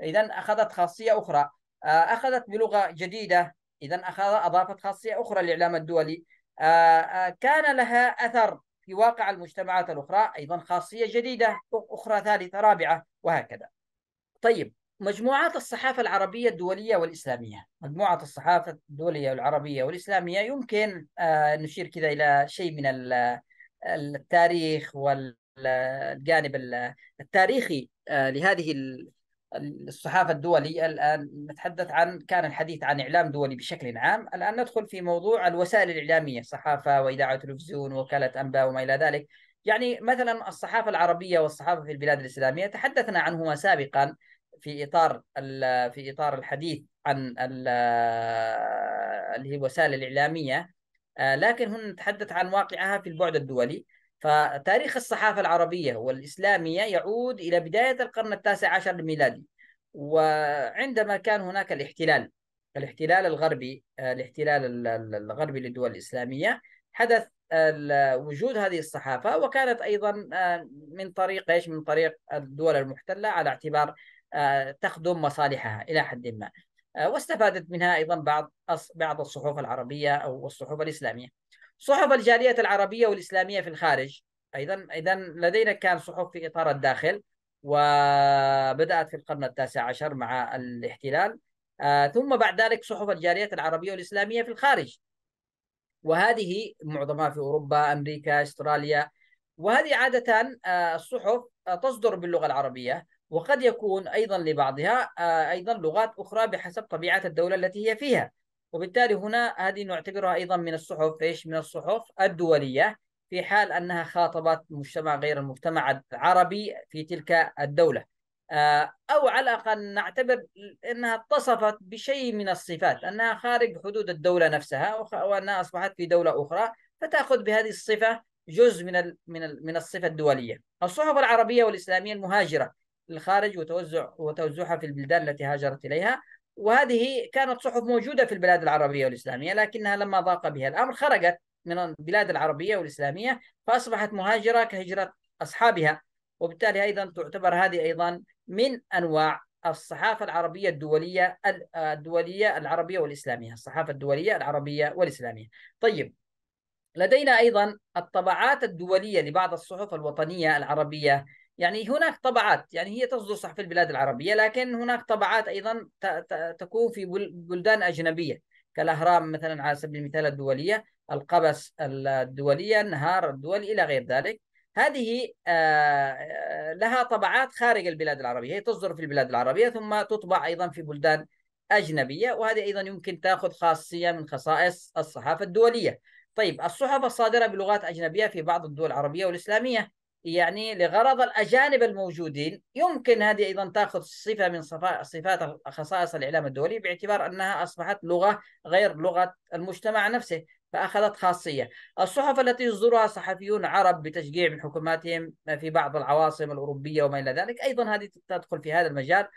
إذا أخذت خاصية أخرى آه، أخذت بلغة جديدة إذا أخذ أضافت خاصية أخرى للإعلام الدولي آه، كان لها أثر في واقع المجتمعات الأخرى أيضا خاصية جديدة أخرى ثالثة رابعة وهكذا طيب مجموعات الصحافة العربية الدولية والإسلامية مجموعة الصحافة الدولية والعربية والإسلامية يمكن آه، نشير كذا إلى شيء من التاريخ والجانب التاريخي آه، لهذه الصحافة الدولية الآن نتحدث عن كان الحديث عن إعلام دولي بشكل عام الآن ندخل في موضوع الوسائل الإعلامية صحافة وإذاعة وتلفزيون وكالة أنباء وما إلى ذلك يعني مثلا الصحافة العربية والصحافة في البلاد الإسلامية تحدثنا عنهما سابقا في اطار في اطار الحديث عن اللي هي الوسائل الاعلاميه آه، لكن هنا نتحدث عن واقعها في البعد الدولي فتاريخ الصحافه العربيه والاسلاميه يعود الى بدايه القرن التاسع عشر الميلادي وعندما كان هناك الاحتلال الاحتلال الغربي آه، الاحتلال الغربي للدول الاسلاميه حدث آه، وجود هذه الصحافه وكانت ايضا من طريق ايش من طريق الدول المحتله على اعتبار آه، تخدم مصالحها الى حد ما آه، واستفادت منها ايضا بعض بعض الصحف العربيه او الصحف الاسلاميه. صحف الجاليه العربيه والاسلاميه في الخارج ايضا اذا لدينا كان صحف في اطار الداخل وبدات في القرن التاسع عشر مع الاحتلال آه، ثم بعد ذلك صحف الجاليه العربيه والاسلاميه في الخارج. وهذه معظمها في اوروبا، امريكا، استراليا وهذه عاده الصحف تصدر باللغه العربيه وقد يكون أيضا لبعضها آه، أيضا لغات أخرى بحسب طبيعة الدولة التي هي فيها وبالتالي هنا هذه نعتبرها أيضا من الصحف إيش من الصحف الدولية في حال أنها خاطبت مجتمع غير المجتمع العربي في تلك الدولة آه، أو على الأقل نعتبر أنها اتصفت بشيء من الصفات أنها خارج حدود الدولة نفسها وأنها أصبحت في دولة أخرى فتأخذ بهذه الصفة جزء من من من الصفة الدولية. الصحف العربية والإسلامية المهاجرة للخارج وتوزع وتوزعها في البلدان التي هاجرت إليها وهذه كانت صحف موجودة في البلاد العربية والإسلامية لكنها لما ضاق بها الأمر خرجت من البلاد العربية والإسلامية فأصبحت مهاجرة كهجرة أصحابها وبالتالي أيضا تعتبر هذه أيضا من أنواع الصحافة العربية الدولية آه، الدولية العربية والإسلامية الصحافة الدولية العربية والإسلامية طيب لدينا أيضا الطبعات الدولية لبعض الصحف الوطنية العربية يعني هناك طبعات يعني هي تصدر صح في البلاد العربية لكن هناك طبعات أيضا تكون في بلدان أجنبية كالأهرام مثلا على سبيل المثال الدولية القبس الدولية النهار الدولي إلى غير ذلك هذه آه، آه، لها طبعات خارج البلاد العربية هي تصدر في البلاد العربية ثم تطبع أيضا في بلدان أجنبية وهذه أيضا يمكن تأخذ خاصية من خصائص الصحافة الدولية طيب الصحف الصادرة بلغات أجنبية في بعض الدول العربية والإسلامية يعني لغرض الأجانب الموجودين يمكن هذه أيضا تأخذ صفة من صفات خصائص الإعلام الدولي باعتبار أنها أصبحت لغة غير لغة المجتمع نفسه فأخذت خاصية الصحف التي يصدرها صحفيون عرب بتشجيع من حكوماتهم في بعض العواصم الأوروبية وما إلى ذلك أيضا هذه تدخل في هذا المجال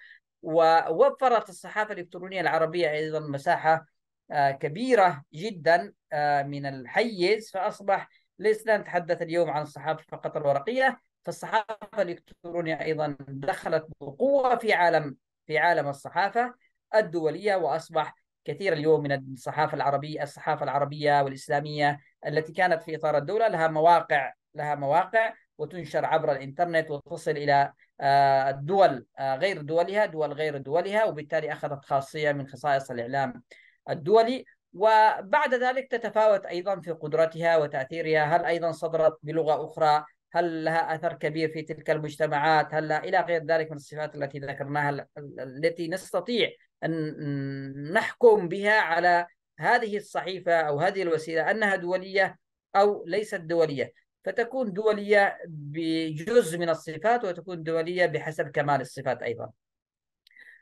ووفرت الصحافة الإلكترونية العربية أيضا مساحة آه، كبيرة جدا آه، من الحيز فأصبح ليس نتحدث اليوم عن الصحافة فقط الورقية فالصحافة الإلكترونية أيضا دخلت بقوة في عالم في عالم الصحافة الدولية وأصبح كثير اليوم من الصحافة العربية الصحافة العربية والإسلامية التي كانت في إطار الدولة لها مواقع لها مواقع وتنشر عبر الإنترنت وتصل إلى آه، الدول آه، غير دولها دول غير دولها وبالتالي أخذت خاصية من خصائص الإعلام الدولي وبعد ذلك تتفاوت أيضا في قدرتها وتأثيرها هل أيضا صدرت بلغة أخرى هل لها أثر كبير في تلك المجتمعات هل إلى غير ذلك من الصفات التي ذكرناها التي نستطيع أن نحكم بها على هذه الصحيفة أو هذه الوسيلة أنها دولية أو ليست دولية فتكون دولية بجزء من الصفات وتكون دولية بحسب كمال الصفات أيضا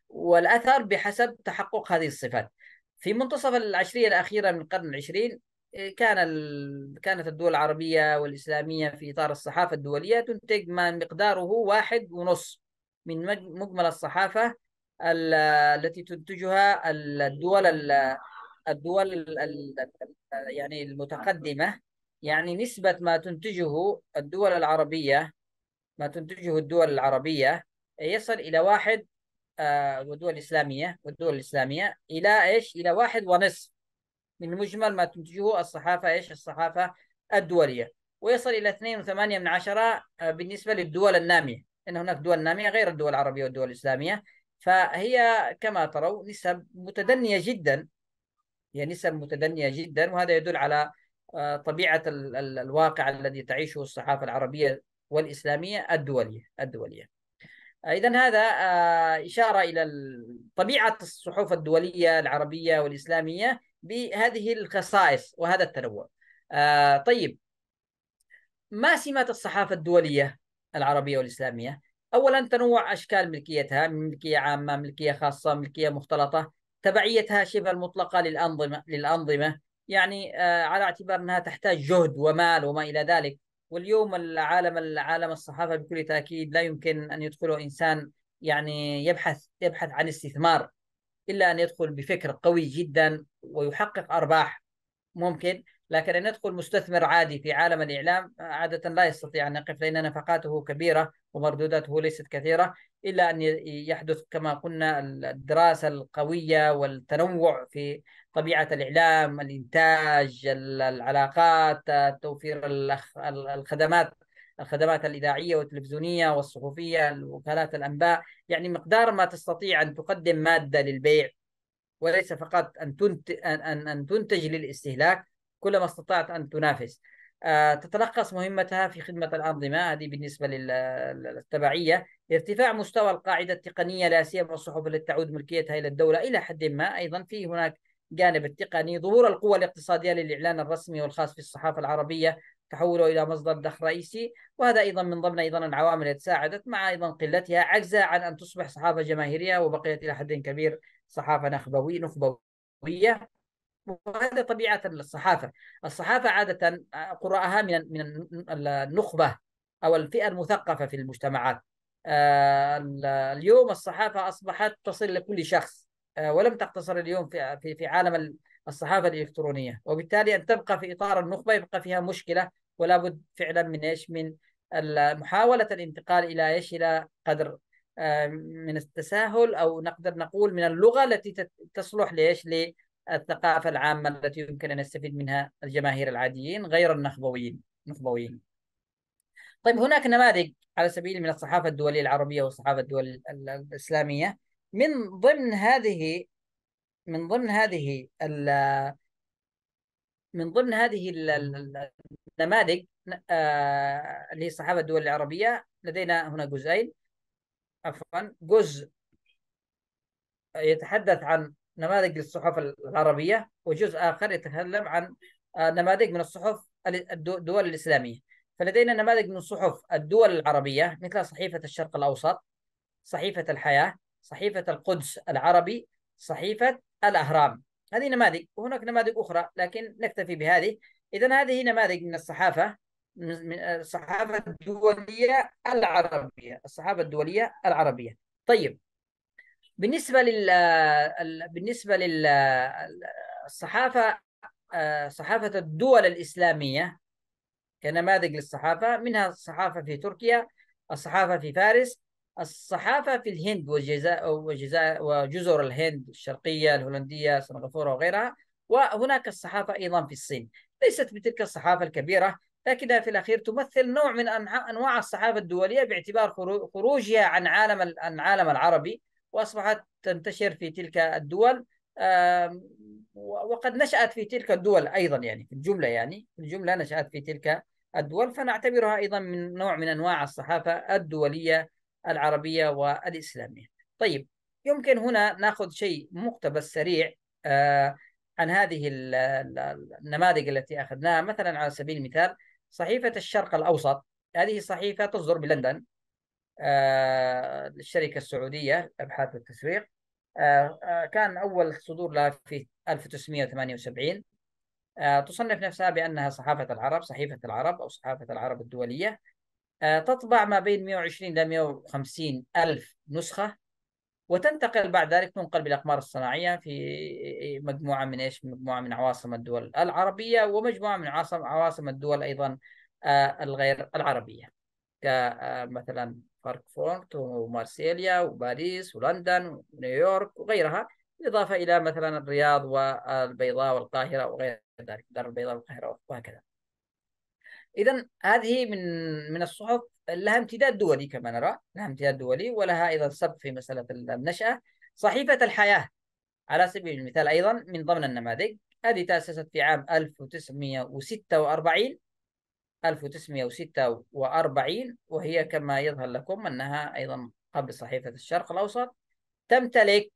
والأثر بحسب تحقق هذه الصفات في منتصف العشريه الاخيره من القرن العشرين إيه، كان ال... كانت الدول العربيه والاسلاميه في اطار الصحافه الدوليه تنتج ما مقداره واحد ونص من مجمل الصحافه ال... التي تنتجها الدول ال... الدول ال... يعني المتقدمه يعني نسبه ما تنتجه الدول العربيه ما تنتجه الدول العربيه يصل الى واحد آه، والدول الإسلامية والدول الإسلامية إلى إيش إلى واحد ونصف من مجمل ما تنتجه الصحافة إيش الصحافة الدولية ويصل إلى اثنين وثمانية من عشرة آه، بالنسبة للدول النامية إن هناك دول نامية غير الدول العربية والدول الإسلامية فهي كما ترون نسب متدنية جدا هي نسب متدنية جدا وهذا يدل على آه، طبيعة الواقع الذي تعيشه الصحافة العربية والإسلامية الدولية الدولية اذا هذا آه، اشاره الى طبيعه الصحف الدوليه العربيه والاسلاميه بهذه الخصائص وهذا التنوع. آه، طيب ما سمات الصحافه الدوليه العربيه والاسلاميه؟ اولا تنوع اشكال ملكيتها من ملكيه عامه، ملكيه خاصه، ملكيه مختلطه، تبعيتها شبه المطلقه للانظمه للانظمه يعني آه، على اعتبار انها تحتاج جهد ومال وما الى ذلك واليوم العالم العالم الصحافه بكل تاكيد لا يمكن ان يدخله انسان يعني يبحث يبحث عن استثمار الا ان يدخل بفكر قوي جدا ويحقق ارباح ممكن لكن ان يدخل مستثمر عادي في عالم الاعلام عاده لا يستطيع ان يقف لان نفقاته كبيره ومردوداته ليست كثيره الا ان يحدث كما قلنا الدراسه القويه والتنوع في طبيعه الاعلام الانتاج العلاقات توفير الخدمات الخدمات الاذاعيه والتلفزيونيه والصحفيه وكالات الانباء يعني مقدار ما تستطيع ان تقدم ماده للبيع وليس فقط ان تنتج ان ان تنتج للاستهلاك كلما استطعت ان تنافس آه، تتلخص مهمتها في خدمة الأنظمة هذه بالنسبة للتبعية ارتفاع مستوى القاعدة التقنية لا سيما الصحف التي تعود ملكيتها إلى الدولة إلى حد ما أيضا في هناك الجانب التقني ظهور القوة الاقتصادية للإعلان الرسمي والخاص في الصحافة العربية تحوله إلى مصدر دخل رئيسي وهذا أيضا من ضمن أيضا العوامل التي ساعدت مع أيضا قلتها عجزة عن أن تصبح صحافة جماهيرية وبقيت إلى حد كبير صحافة نخبوي نخبوية وهذا طبيعة الصحافة الصحافة عادة قراءها من من النخبة أو الفئة المثقفة في المجتمعات آه، اليوم الصحافة أصبحت تصل لكل شخص آه، ولم تقتصر اليوم في في في عالم الصحافه الالكترونيه وبالتالي ان تبقى في اطار النخبه يبقى فيها مشكله ولا بد فعلا من ايش من محاوله الانتقال الى ايش الى قدر من التساهل او نقدر نقول من اللغه التي تصلح لايش للثقافه العامه التي يمكن ان يستفيد منها الجماهير العاديين غير النخبويين النخبويين طيب هناك نماذج على سبيل من الصحافه الدوليه العربيه والصحافه الدول الاسلاميه من ضمن هذه من ضمن هذه من ضمن هذه النماذج آه، اللي هي الصحافه الدول العربيه لدينا هنا جزئين عفوا جزء يتحدث عن نماذج للصحف العربيه وجزء اخر يتكلم عن آه، نماذج من الصحف الدول الاسلاميه فلدينا نماذج من صحف الدول العربيه مثل صحيفه الشرق الاوسط صحيفه الحياه صحيفة القدس العربي صحيفة الأهرام هذه نماذج وهناك نماذج أخرى لكن نكتفي بهذه إذا هذه نماذج من الصحافة من الصحافة الدولية العربية الصحافة الدولية العربية طيب بالنسبة لل بالنسبة للصحافة آه، صحافة الدول الإسلامية كنماذج للصحافة منها الصحافة في تركيا الصحافة في فارس الصحافة في الهند والجزائر وجزر الهند الشرقية الهولندية سنغافورة وغيرها وهناك الصحافة أيضا في الصين ليست بتلك الصحافة الكبيرة لكنها في الأخير تمثل نوع من أنواع الصحافة الدولية باعتبار خروجها عن عالم عن عالم العربي وأصبحت تنتشر في تلك الدول وقد نشأت في تلك الدول أيضا يعني في الجملة يعني في الجملة نشأت في تلك الدول فنعتبرها أيضا من نوع من أنواع الصحافة الدولية العربية والإسلامية طيب يمكن هنا ناخذ شيء مقتبس سريع آه، عن هذه النماذج التي أخذناها مثلا على سبيل المثال صحيفة الشرق الأوسط هذه صحيفة تصدر بلندن الشركة آه، السعودية أبحاث التسويق آه، كان أول صدور لها في 1978 تصنف نفسها بأنها صحافة العرب صحيفة العرب أو صحافة العرب الدولية آه، تطبع ما بين 120 إلى 150 ألف نسخة وتنتقل بعد ذلك تنقل بالأقمار الصناعية في مجموعة من إيش مجموعة من عواصم الدول العربية ومجموعة من عواصم عواصم الدول أيضا آه، الغير العربية كمثلا آه، فرانكفورت ومارسيليا وباريس ولندن ونيويورك وغيرها بالإضافة إلى مثلا الرياض والبيضاء والقاهرة وغير ذلك دار البيضاء والقاهرة وهكذا اذا هذه من من الصحف لها امتداد دولي كما نرى لها امتداد دولي ولها ايضا سب في مساله النشاه صحيفه الحياه على سبيل المثال ايضا من ضمن النماذج هذه تاسست في عام 1946 1946 وهي كما يظهر لكم انها ايضا قبل صحيفه الشرق الاوسط تمتلك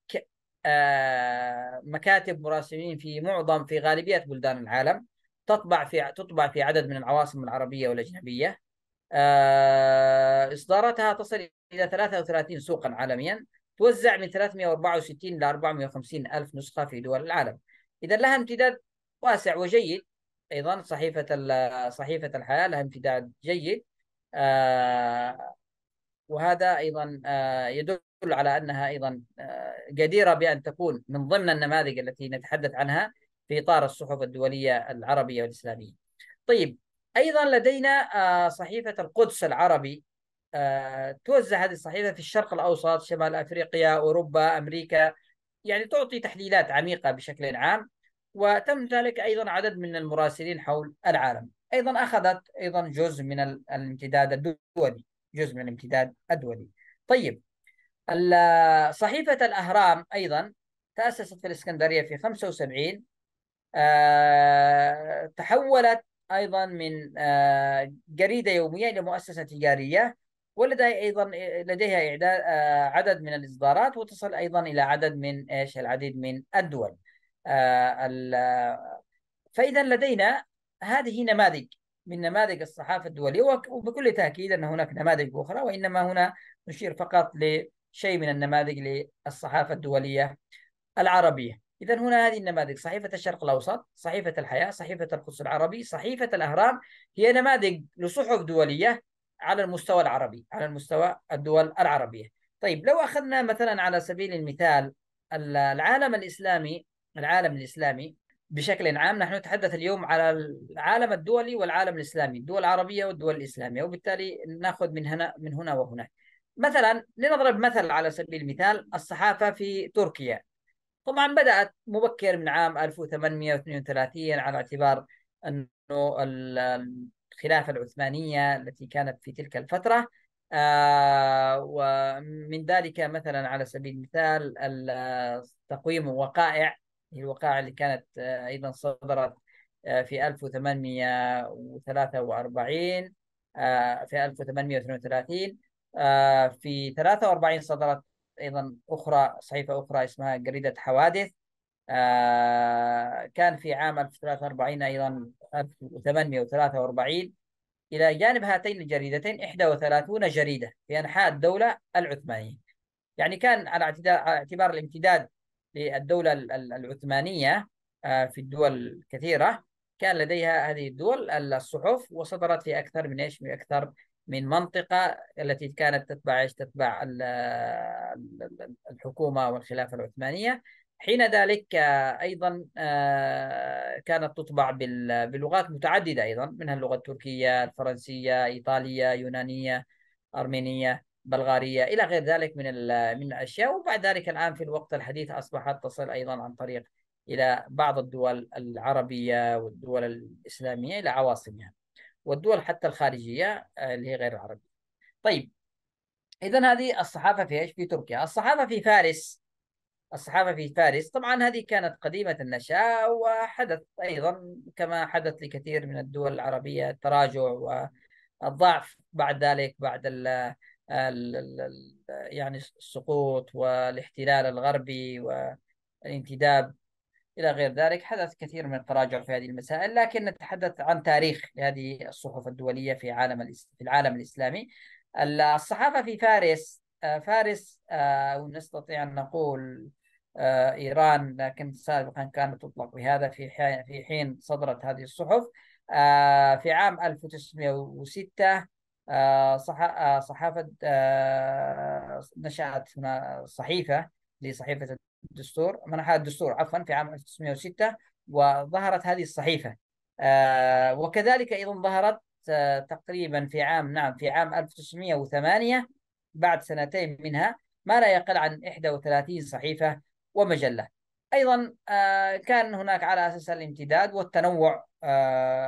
آه، مكاتب مراسلين في معظم في غالبيه بلدان العالم تطبع في تطبع في عدد من العواصم العربيه والاجنبيه آه، اصداراتها تصل الى 33 سوقا عالميا توزع من 364 الى 450 الف نسخه في دول العالم اذا لها امتداد واسع وجيد ايضا صحيفه صحيفه الحياه لها امتداد جيد آه، وهذا ايضا آه، يدل على انها ايضا قديره بان تكون من ضمن النماذج التي نتحدث عنها في إطار الصحف الدولية العربية والإسلامية طيب أيضا لدينا آه، صحيفة القدس العربي آه، توزع هذه الصحيفة في الشرق الأوسط شمال أفريقيا أوروبا أمريكا يعني تعطي تحليلات عميقة بشكل عام وتمتلك أيضا عدد من المراسلين حول العالم أيضا أخذت أيضا جزء من الامتداد الدولي جزء من الامتداد الدولي طيب صحيفة الأهرام أيضا تأسست في الإسكندرية في 75 آه، تحولت ايضا من آه، جريده يوميه الى مؤسسه تجاريه ولديها ايضا لديها اعداد آه، عدد من الاصدارات وتصل ايضا الى عدد من ايش العديد من الدول فاذا لدينا هذه نماذج من نماذج الصحافه الدوليه وبكل تاكيد ان هناك نماذج اخرى وانما هنا نشير فقط لشيء من النماذج للصحافه الدوليه العربيه إذا هنا هذه النماذج صحيفة الشرق الأوسط، صحيفة الحياة، صحيفة القدس العربي، صحيفة الأهرام هي نماذج لصحف دولية على المستوى العربي، على المستوى الدول العربية. طيب لو أخذنا مثلا على سبيل المثال العالم الإسلامي، العالم الإسلامي بشكل عام نحن نتحدث اليوم على العالم الدولي والعالم الإسلامي، الدول العربية والدول الإسلامية، وبالتالي ناخذ من هنا من هنا وهناك. مثلا لنضرب مثل على سبيل المثال الصحافة في تركيا طبعا بدات مبكر من عام 1832 على اعتبار انه الخلافه العثمانيه التي كانت في تلك الفتره آه ومن ذلك مثلا على سبيل المثال تقويم وقائع هي الوقائع اللي كانت آه ايضا صدرت آه في 1843 آه، في 1832 آه، في 43 صدرت ايضا اخرى صحيفه اخرى اسمها جريده حوادث آه، كان في عام 1943 ايضا 1843 الى جانب هاتين الجريدتين 31 جريده في انحاء الدوله العثمانيه يعني كان على اعتبار الامتداد للدوله العثمانيه آه، في الدول الكثيره كان لديها هذه الدول الصحف وصدرت في أكثر من إيش أكثر من منطقة التي كانت تتبع ايش تتبع الحكومة والخلافة العثمانية حين ذلك آه، أيضا آه، كانت تطبع بلغات متعددة أيضا منها اللغة التركية الفرنسية إيطالية يونانية أرمينية بلغارية إلى غير ذلك من من الأشياء وبعد ذلك الآن في الوقت الحديث أصبحت تصل أيضا عن طريق إلى بعض الدول العربية والدول الإسلامية إلى عواصمها والدول حتى الخارجيه آه، اللي هي غير العربيه. طيب اذا هذه الصحافه في ايش؟ في تركيا، الصحافه في فارس الصحافه في فارس طبعا هذه كانت قديمه النشاه وحدث ايضا كما حدث لكثير من الدول العربيه التراجع والضعف بعد ذلك بعد ال يعني السقوط والاحتلال الغربي والانتداب إلى غير ذلك حدث كثير من التراجع في هذه المسائل لكن نتحدث عن تاريخ هذه الصحف الدولية في عالم في العالم الإسلامي الصحافة في فارس آه، فارس آه، ونستطيع أن نقول آه، إيران لكن سابقا كانت تطلق بهذا في في حين صدرت هذه الصحف في عام 1906 صحافة نشأت هنا صحيفة لصحيفة الدستور منحها الدستور عفوا في عام 1906 وظهرت هذه الصحيفة آه، وكذلك أيضا ظهرت آه، تقريبا في عام نعم في عام 1908 بعد سنتين منها ما لا يقل عن 31 صحيفة ومجلة أيضا آه، كان هناك على أساس الامتداد والتنوع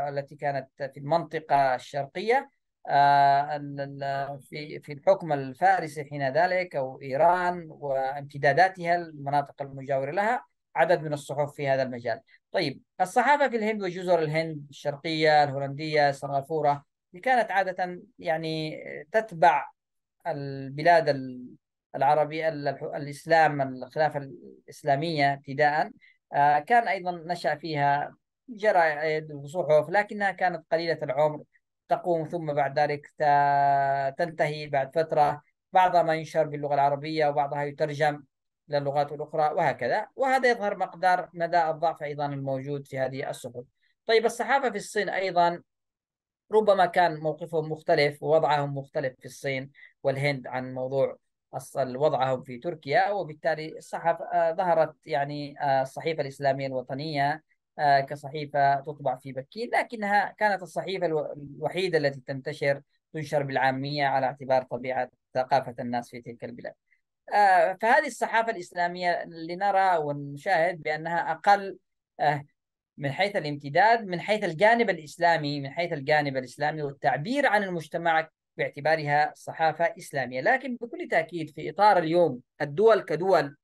التي كانت في المنطقة الشرقية آه، في في الحكم الفارسي حين ذلك او ايران وامتداداتها المناطق المجاوره لها عدد من الصحف في هذا المجال. طيب الصحافه في الهند وجزر الهند الشرقيه، الهولنديه، سنغافوره كانت عاده يعني تتبع البلاد العربيه الاسلام الخلافه الاسلاميه ابتداء آه، كان ايضا نشا فيها جرائد وصحف لكنها كانت قليله العمر تقوم ثم بعد ذلك تنتهي بعد فترة بعضها ما ينشر باللغة العربية وبعضها يترجم إلى اللغات الأخرى وهكذا وهذا يظهر مقدار مدى الضعف أيضا الموجود في هذه الصحف طيب الصحافة في الصين أيضا ربما كان موقفهم مختلف ووضعهم مختلف في الصين والهند عن موضوع وضعهم في تركيا وبالتالي الصحف آه، ظهرت يعني آه، الصحيفة الإسلامية الوطنية آه، كصحيفة تطبع في بكين لكنها كانت الصحيفة الوحيدة التي تنتشر تنشر بالعامية على اعتبار طبيعة ثقافة الناس في تلك البلاد آه، فهذه الصحافة الإسلامية اللي نرى ونشاهد بأنها أقل آه، من حيث الامتداد من حيث الجانب الإسلامي من حيث الجانب الإسلامي والتعبير عن المجتمع باعتبارها صحافة إسلامية لكن بكل تأكيد في إطار اليوم الدول كدول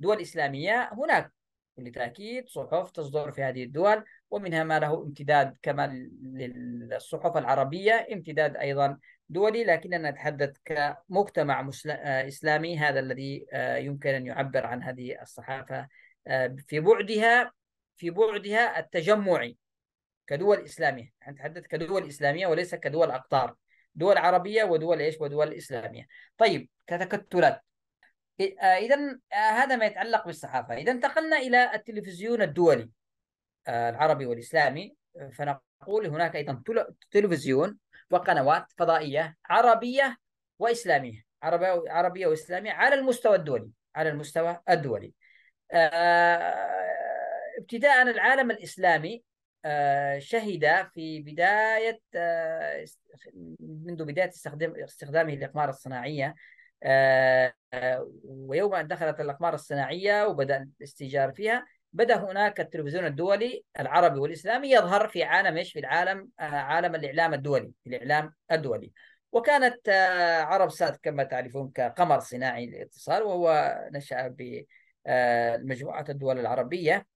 دول إسلامية هناك ولتأكيد صحف تصدر في هذه الدول ومنها ما له امتداد كما للصحف العربية امتداد أيضا دولي لكننا نتحدث كمجتمع آه، إسلامي هذا الذي آه، يمكن أن يعبر عن هذه الصحافة آه، في بعدها في بعدها التجمعي كدول إسلامية نتحدث كدول إسلامية وليس كدول أقطار دول عربية ودول إيش ودول إسلامية طيب كتكتلات آه، اذا آه، هذا ما يتعلق بالصحافه اذا انتقلنا الى التلفزيون الدولي آه، العربي والاسلامي فنقول هناك ايضا تلفزيون وقنوات فضائيه عربيه واسلاميه عربيه عربيه واسلاميه على المستوى الدولي على المستوى الدولي ابتداء العالم الاسلامي شهد في بدايه منذ بدايه استخدام استخدامه للاقمار الصناعيه آه، ويوم أن دخلت الأقمار الصناعية وبدأ الاستيجار فيها بدأ هناك التلفزيون الدولي العربي والإسلامي يظهر في عالم إيش في العالم آه، عالم الإعلام الدولي في الإعلام الدولي وكانت آه، عرب سات كما تعرفون كقمر صناعي للاتصال وهو نشأ ب الدول العربية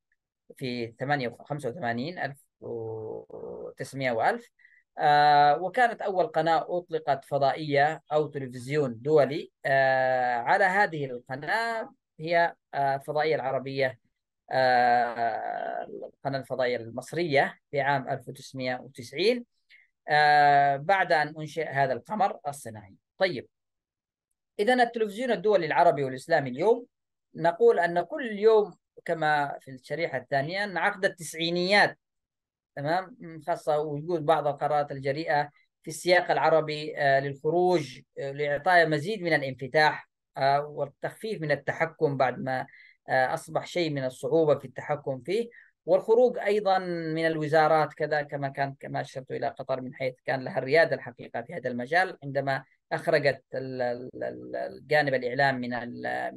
في 85 1900 و1000 آه، وكانت أول قناة أطلقت فضائية أو تلفزيون دولي آه، على هذه القناة هي آه، الفضائية العربية القناة الفضائية المصرية في عام 1990 بعد أن أنشئ هذا القمر الصناعي طيب إذا التلفزيون الدولي العربي والإسلامي اليوم نقول أن كل يوم كما في الشريحة الثانية أن عقد التسعينيات تمام خاصه وجود بعض القرارات الجريئه في السياق العربي آه، للخروج آه، لاعطاء مزيد من الانفتاح آه، والتخفيف من التحكم بعد ما اصبح شيء من الصعوبه في التحكم فيه والخروج ايضا من الوزارات كذا كما كان كما اشرت الى قطر من حيث كان لها الرياده الحقيقه في هذا المجال عندما اخرجت الجانب الاعلام من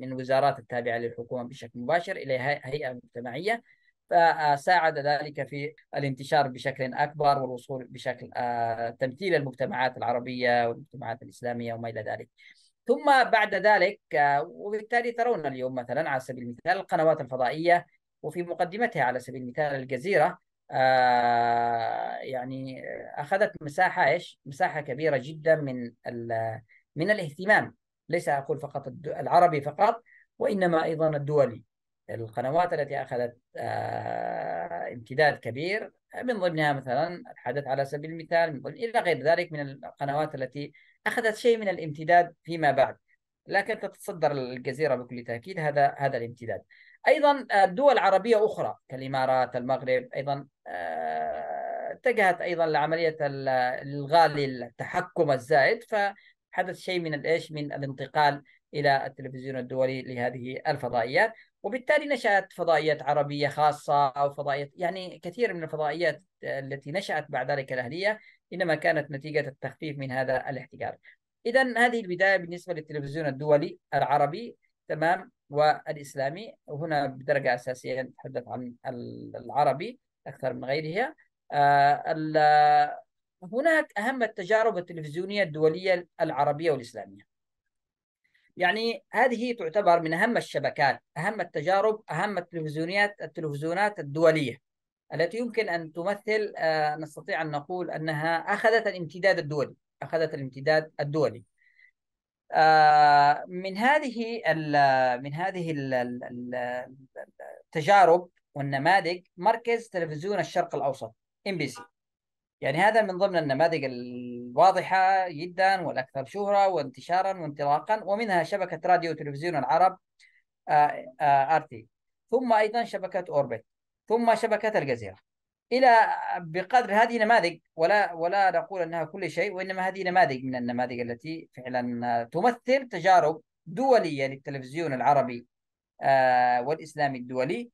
من الوزارات التابعه للحكومه بشكل مباشر الى هيئه مجتمعيه فساعد ذلك في الانتشار بشكل أكبر والوصول بشكل آه، تمثيل المجتمعات العربية والمجتمعات الإسلامية وما إلى ذلك ثم بعد ذلك آه، وبالتالي ترون اليوم مثلا على سبيل المثال القنوات الفضائية وفي مقدمتها على سبيل المثال الجزيرة آه، يعني أخذت مساحة إيش مساحة كبيرة جدا من من الاهتمام ليس أقول فقط العربي فقط وإنما أيضا الدولي القنوات التي أخذت آه، امتداد كبير آه، من ضمنها مثلا الحدث على سبيل المثال من إلى غير ذلك من القنوات التي أخذت شيء من الامتداد فيما بعد لكن تتصدر الجزيرة بكل تأكيد هذا هذا الامتداد أيضا آه، دول عربية أخرى كالإمارات المغرب أيضا اتجهت أيضا لعملية الالغاء التحكم الزائد فحدث شيء من الإيش من الانتقال إلى التلفزيون الدولي لهذه الفضائيات وبالتالي نشأت فضائيات عربية خاصة أو فضائيات يعني كثير من الفضائيات التي نشأت بعد ذلك الأهلية إنما كانت نتيجة التخفيف من هذا الاحتكار إذا هذه البداية بالنسبة للتلفزيون الدولي العربي تمام والإسلامي وهنا بدرجة أساسية نتحدث عن العربي أكثر من غيرها آه، هناك أهم التجارب التلفزيونية الدولية العربية والإسلامية يعني هذه تعتبر من أهم الشبكات أهم التجارب أهم التلفزيونيات التلفزيونات الدولية التي يمكن أن تمثل آه، نستطيع أن نقول أنها أخذت الامتداد الدولي أخذت الامتداد الدولي آه، من هذه من هذه التجارب والنماذج مركز تلفزيون الشرق الأوسط ام بي سي يعني هذا من ضمن النماذج الواضحة جدا والأكثر شهرة وانتشارا وانطلاقا ومنها شبكة راديو وتلفزيون العرب آه، آه، آرتي ثم أيضا شبكة أوربت ثم شبكة الجزيرة إلى بقدر هذه نماذج ولا ولا نقول أنها كل شيء وإنما هذه نماذج من النماذج التي فعلا تمثل تجارب دولية للتلفزيون العربي آه، والإسلامي الدولي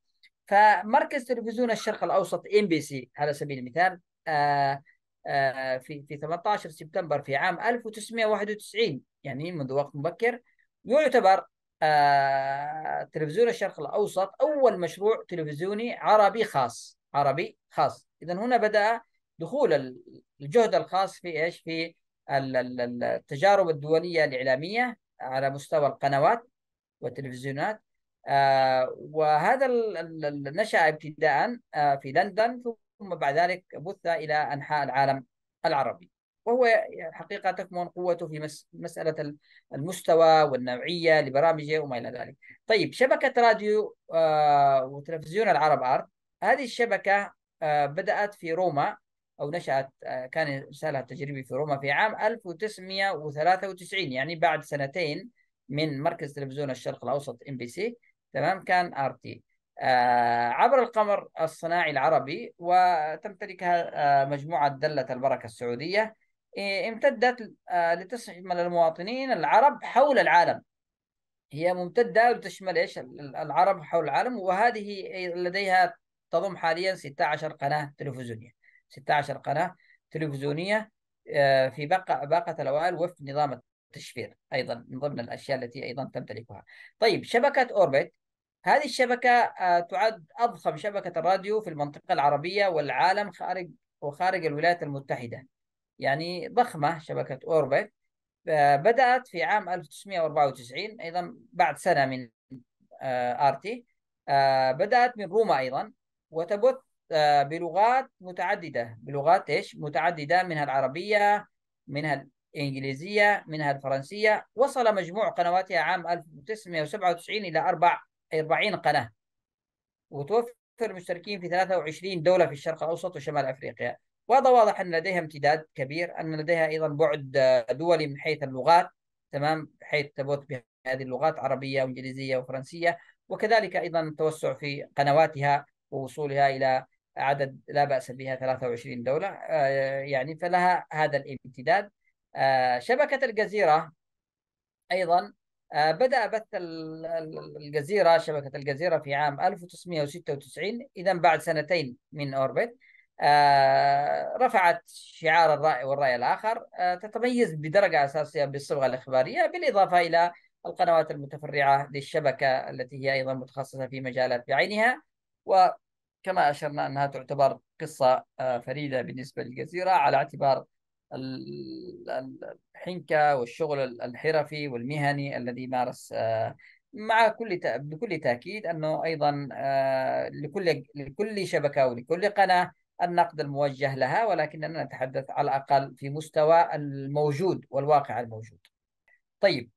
فمركز تلفزيون الشرق الأوسط ام بي سي على سبيل المثال آه، آه، في في 18 سبتمبر في عام 1991 يعني منذ وقت مبكر يعتبر آه، تلفزيون الشرق الاوسط اول مشروع تلفزيوني عربي خاص عربي خاص اذا هنا بدا دخول الجهد الخاص في ايش في التجارب الدوليه الاعلاميه على مستوى القنوات والتلفزيونات وهذا نشا ابتداء في لندن ثم بعد ذلك بث إلى أنحاء العالم العربي وهو حقيقه تكمن قوته في مسألة المستوى والنوعية لبرامجه وما إلى ذلك طيب شبكة راديو آه، وتلفزيون العرب ارت هذه الشبكة آه، بدأت في روما أو نشأت آه، كان إرسالها التجريبي في روما في عام 1993 يعني بعد سنتين من مركز تلفزيون الشرق الأوسط ام بي سي تمام كان ار تي آه، عبر القمر الصناعي العربي وتمتلكها آه، مجموعة دلة البركة السعودية إيه، امتدت آه، لتشمل المواطنين العرب حول العالم هي ممتدة لتشمل ايش العرب حول العالم وهذه لديها تضم حاليا 16 قناة تلفزيونية 16 قناة تلفزيونية في باقة باقة الأوائل وفق نظام التشفير أيضا من ضمن الأشياء التي أيضا تمتلكها طيب شبكة أوربت هذه الشبكة آه، تعد أضخم شبكة راديو في المنطقة العربية والعالم خارج وخارج الولايات المتحدة يعني ضخمة شبكة أوربت آه، بدأت في عام 1994 أيضا بعد سنة من آه، آرتي بدأت من روما أيضا وتبث بلغات متعددة بلغات إيش متعددة منها العربية منها الإنجليزية منها الفرنسية وصل مجموع قنواتها عام 1997 إلى أربع 40 قناة وتوفر مشتركين في 23 دولة في الشرق الأوسط وشمال أفريقيا وهذا واضح أن لديها امتداد كبير أن لديها أيضا بعد دولي من حيث اللغات تمام حيث تبث بهذه اللغات عربية وإنجليزية وفرنسية وكذلك أيضا التوسع في قنواتها ووصولها إلى عدد لا بأس بها 23 دولة آه، يعني فلها هذا الامتداد آه، شبكة الجزيرة أيضا آه، بدأ بث الجزيرة شبكة الجزيرة في عام 1996 إذا بعد سنتين من أوربت آه، رفعت شعار الرأي والرأي الآخر آه، تتميز بدرجة أساسية بالصبغة الإخبارية بالإضافة إلى القنوات المتفرعة للشبكة التي هي أيضا متخصصة في مجالات بعينها وكما أشرنا أنها تعتبر قصة فريدة بالنسبة للجزيرة على اعتبار الحنكة والشغل الحرفي والمهني الذي مارس آه، مع كل بكل تأكيد أنه أيضا آه، لكل لكل شبكة ولكل قناة النقد الموجه لها ولكننا نتحدث على الأقل في مستوى الموجود والواقع الموجود طيب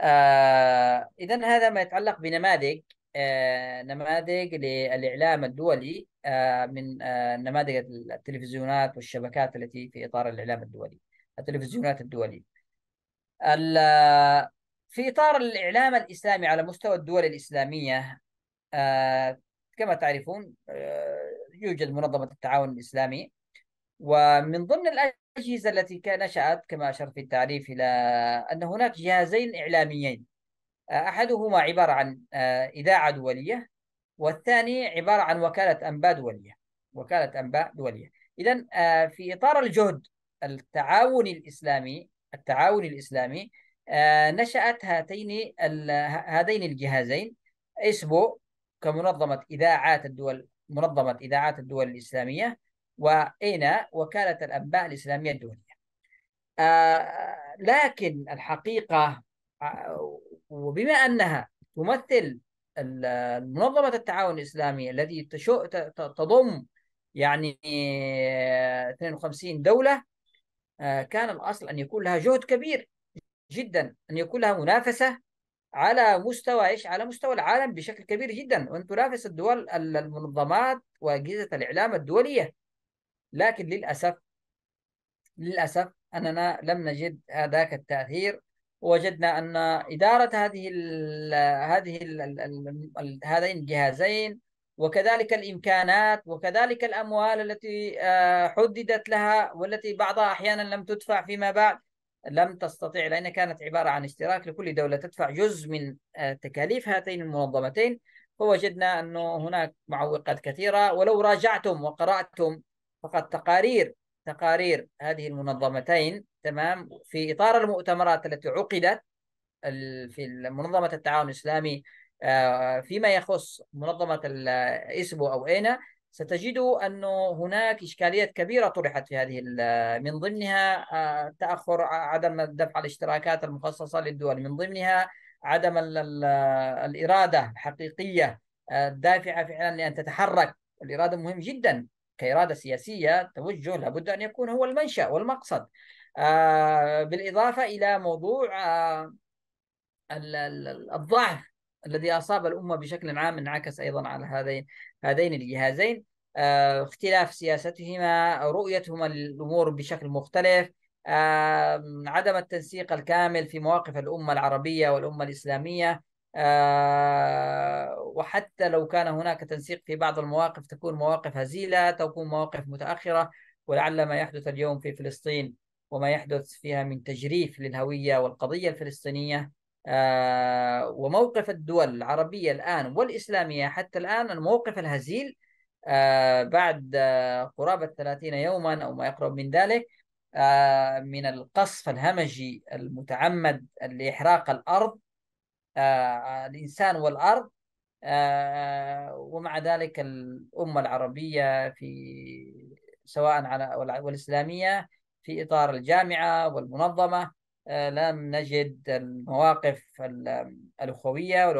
آه إذا هذا ما يتعلق بنماذج آه، نماذج للإعلام الدولي آه، من آه، نماذج التلفزيونات والشبكات التي في إطار الإعلام الدولي التلفزيونات الدولي في إطار الإعلام الإسلامي على مستوى الدول الإسلامية كما تعرفون يوجد منظمة التعاون الإسلامي ومن ضمن الأجهزة التي نشأت كما أشرت في التعريف إلى أن هناك جهازين إعلاميين أحدهما عبارة عن آه، إذاعة دولية والثاني عبارة عن وكالة أنباء دولية وكالة أنباء دولية إذا آه، في إطار الجهد التعاوني الإسلامي التعاوني الإسلامي آه، نشأت هاتين هذين الجهازين إسبو كمنظمة إذاعات الدول منظمة إذاعات الدول الإسلامية وإينا وكالة الأنباء الإسلامية الدولية لكن الحقيقة وبما انها تمثل منظمه التعاون الاسلامي التي تضم يعني 52 آه، دوله آه، كان الاصل ان يكون لها جهد كبير جدا ان يكون لها منافسه على مستوى ايش؟ على مستوى العالم بشكل كبير جدا وان تنافس الدول المنظمات واجهزه الاعلام الدوليه لكن للاسف للاسف اننا لم نجد هذاك التاثير وجدنا ان اداره هذه ال هذه ال هذين الجهازين وكذلك الامكانات وكذلك الاموال التي آه، حددت لها والتي بعضها احيانا لم تدفع فيما بعد لم تستطيع لانها كانت عباره عن اشتراك لكل دوله تدفع جزء من آه، تكاليف هاتين المنظمتين فوجدنا انه هناك معوقات كثيره ولو راجعتم وقراتم فقط تقارير تقارير هذه المنظمتين تمام في اطار المؤتمرات التي عقدت في منظمه التعاون الاسلامي آه، فيما يخص منظمه الاسبو او اينا ستجدوا انه هناك اشكاليات كبيره طرحت في هذه من ضمنها آه، تاخر عدم دفع الاشتراكات المخصصه للدول من ضمنها عدم الاراده الحقيقيه آه، الدافعه فعلا لان تتحرك الاراده مهم جدا كاراده سياسيه توجه لابد ان يكون هو المنشا والمقصد آه، بالإضافة إلى موضوع آه، الضعف الذي أصاب الأمة بشكل عام انعكس أيضا على هذين هذين الجهازين آه، اختلاف سياستهما رؤيتهما للأمور بشكل مختلف عدم التنسيق الكامل في مواقف الأمة العربية والأمة الإسلامية وحتى لو كان هناك تنسيق في بعض المواقف تكون مواقف هزيلة تكون مواقف متأخرة ولعل ما يحدث اليوم في فلسطين وما يحدث فيها من تجريف للهوية والقضية الفلسطينية آه، وموقف الدول العربية الآن والإسلامية حتى الآن الموقف الهزيل آه، بعد آه، قرابة 30 يوما أو ما يقرب من ذلك من القصف الهمجي المتعمد لإحراق الأرض الإنسان والأرض ومع ذلك الأمة العربية في سواء على والإسلامية في إطار الجامعة والمنظمة آه، لم نجد المواقف الأخوية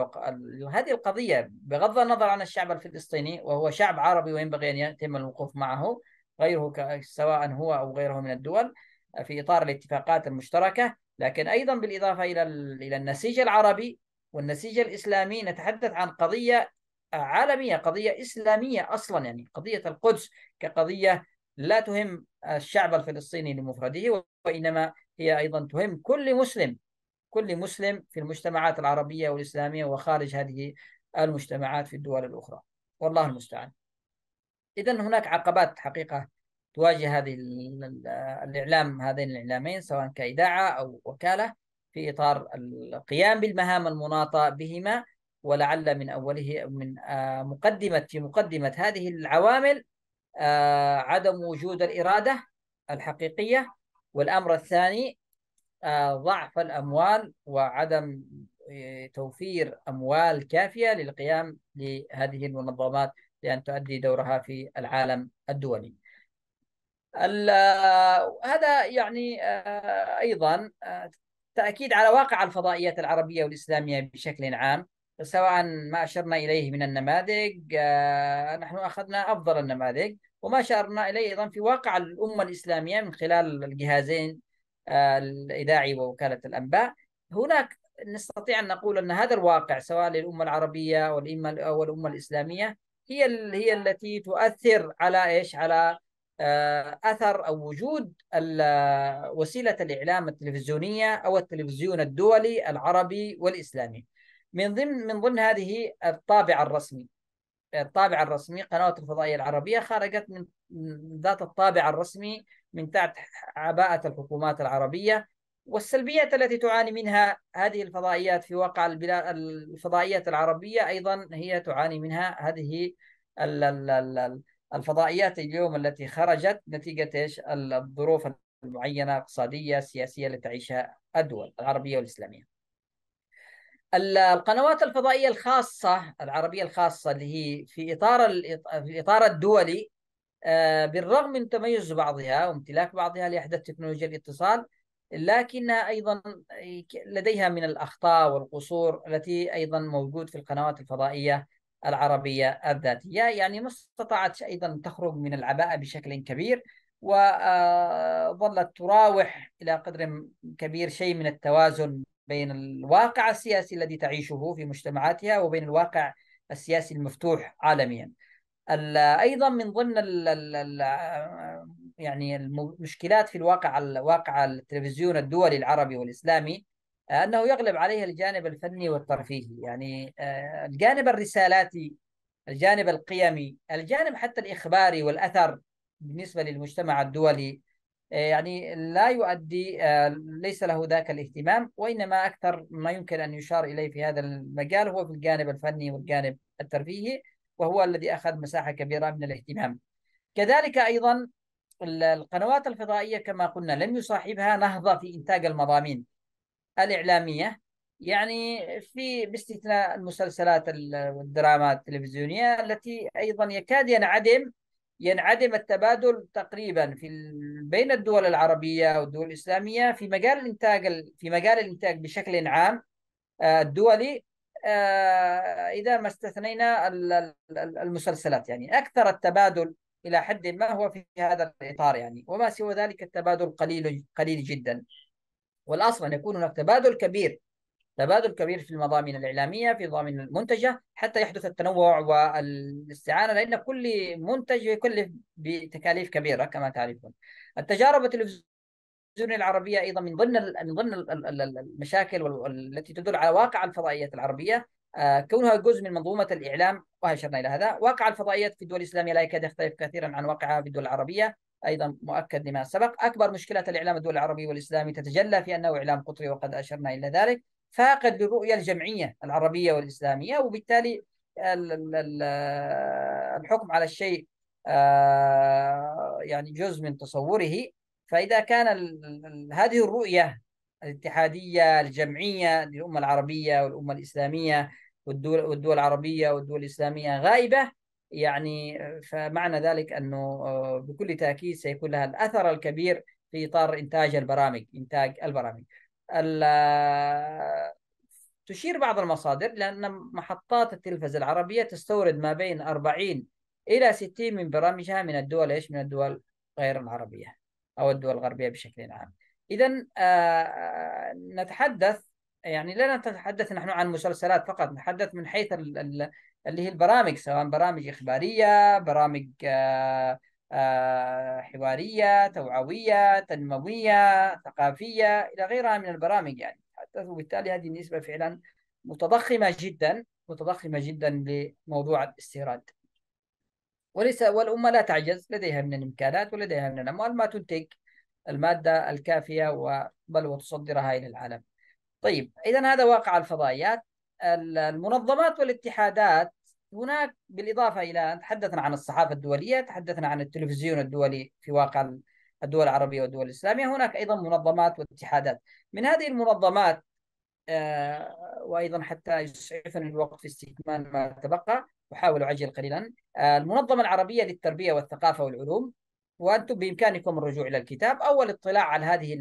هذه القضية بغض النظر عن الشعب الفلسطيني وهو شعب عربي وينبغي أن يتم الوقوف معه غيره سواء هو أو غيره من الدول آه، في إطار الاتفاقات المشتركة لكن أيضا بالإضافة إلى إلى النسيج العربي والنسيج الإسلامي نتحدث عن قضية عالمية قضية إسلامية أصلا يعني قضية القدس كقضية لا تهم الشعب الفلسطيني لمفرده وإنما هي أيضا تهم كل مسلم كل مسلم في المجتمعات العربية والإسلامية وخارج هذه المجتمعات في الدول الأخرى والله المستعان إذا هناك عقبات حقيقة تواجه هذه الإعلام هذين الإعلامين سواء كإذاعة أو وكالة في إطار القيام بالمهام المناطة بهما ولعل من أوله من آه، مقدمة في مقدمة هذه العوامل آه، عدم وجود الإرادة الحقيقية والأمر الثاني آه، ضعف الأموال وعدم آه، توفير أموال كافية للقيام لهذه المنظمات لأن تؤدي دورها في العالم الدولي هذا يعني أيضا تأكيد على واقع الفضائيات العربية والإسلامية بشكل عام سواء ما أشرنا إليه من النماذج آه، نحن أخذنا أفضل النماذج وما أشرنا إليه أيضا في واقع الأمة الإسلامية من خلال الجهازين آه، الإذاعي ووكالة الأنباء هناك نستطيع أن نقول أن هذا الواقع سواء للأمة العربية والأمة الامه الإسلامية هي هي التي تؤثر على ايش؟ على آه، اثر او وجود وسيله الاعلام التلفزيونيه او التلفزيون الدولي العربي والاسلامي. من ضمن من ضمن هذه الطابع الرسمي الطابع الرسمي قنوات الفضائية العربية خرجت من ذات الطابع الرسمي من تحت عباءة الحكومات العربية والسلبيات التي تعاني منها هذه الفضائيات في واقع البلاد الفضائيات العربية أيضا هي تعاني منها هذه الفضائيات اليوم التي خرجت نتيجة إيش الظروف المعينة اقتصادية سياسية التي تعيشها الدول العربية والإسلامية القنوات الفضائيه الخاصه العربيه الخاصه اللي هي في اطار في الاطار الدولي آه، بالرغم من تميز بعضها وامتلاك بعضها لاحدث تكنولوجيا الاتصال لكنها ايضا لديها من الاخطاء والقصور التي ايضا موجود في القنوات الفضائيه العربيه الذاتيه يعني ما استطاعت ايضا تخرج من العباءه بشكل كبير وظلت آه، تراوح الى قدر كبير شيء من التوازن بين الواقع السياسي الذي تعيشه في مجتمعاتها وبين الواقع السياسي المفتوح عالميا ايضا من ضمن ال ال يعني المشكلات في الواقع الواقع التلفزيون الدولي العربي والاسلامي انه يغلب عليها الجانب الفني والترفيهي يعني آه، الجانب الرسالاتي الجانب القيمي الجانب حتى الاخباري والاثر بالنسبه للمجتمع الدولي آه، يعني لا يؤدي آه، ليس له ذاك الاهتمام وإنما أكثر ما يمكن أن يشار إليه في هذا المجال هو في الجانب الفني والجانب الترفيهي وهو الذي أخذ مساحة كبيرة من الاهتمام كذلك أيضا القنوات الفضائية كما قلنا لم يصاحبها نهضة في إنتاج المضامين الإعلامية يعني في باستثناء المسلسلات والدراما التلفزيونية التي أيضا يكاد ينعدم ينعدم التبادل تقريبا في بين الدول العربيه والدول الاسلاميه في مجال الانتاج في مجال الانتاج بشكل عام آه، الدولي آه، اذا ما استثنينا المسلسلات يعني اكثر التبادل الى حد ما هو في هذا الاطار يعني وما سوى ذلك التبادل قليل قليل جدا والاصل ان يكون هناك تبادل كبير تبادل كبير في المضامين الإعلامية في ضامن المنتجة حتى يحدث التنوع والاستعانة لأن كل منتج يكلف بتكاليف كبيرة كما تعرفون التجارب التلفزيونية العربية أيضا من ضمن من ضمن المشاكل التي تدل على واقع الفضائيات العربية آه، كونها جزء من منظومة الإعلام وأشرنا إلى هذا واقع الفضائيات في الدول الإسلامية لا يكاد يختلف كثيرا عن واقعها في الدول العربية ايضا مؤكد لما سبق اكبر مشكله الاعلام الدول العربي والاسلامي تتجلى في انه اعلام قطري وقد اشرنا الى ذلك فاقد للرؤية الجمعية العربية والإسلامية وبالتالي الحكم على الشيء آه، يعني جزء من تصوره فإذا كان هذه الرؤية الاتحادية الجمعية للأمة العربية والأمة الإسلامية والدول, والدول العربية والدول الإسلامية غائبة يعني فمعنى ذلك أنه آه، بكل تأكيد سيكون لها الأثر الكبير في إطار إنتاج البرامج إنتاج البرامج تشير بعض المصادر لأن محطات التلفزة العربية تستورد ما بين 40 إلى 60 من برامجها من الدول إيش من الدول غير العربية أو الدول الغربية بشكل عام إذا آه، آه، نتحدث يعني لا نتحدث نحن عن مسلسلات فقط نتحدث من حيث اللي هي البرامج سواء برامج إخبارية برامج آآ آه، آه، حوارية توعوية تنموية ثقافية إلى غيرها من البرامج يعني وبالتالي هذه النسبة فعلا متضخمة جدا متضخمة جدا لموضوع الاستيراد وليس والأمة لا تعجز لديها من الإمكانات ولديها من الأموال ما تنتج المادة الكافية بل وتصدرها إلى العالم طيب إذا هذا واقع الفضائيات المنظمات والاتحادات هناك بالاضافه الى تحدثنا عن الصحافه الدوليه، تحدثنا عن التلفزيون الدولي في واقع الدول العربيه والدول الاسلاميه، هناك ايضا منظمات واتحادات. من هذه المنظمات آه، وايضا حتى يسعفني الوقت في استكمال ما تبقى احاول اعجل قليلا آه، المنظمه العربيه للتربيه والثقافه والعلوم وانتم بامكانكم الرجوع الى الكتاب او الاطلاع على هذه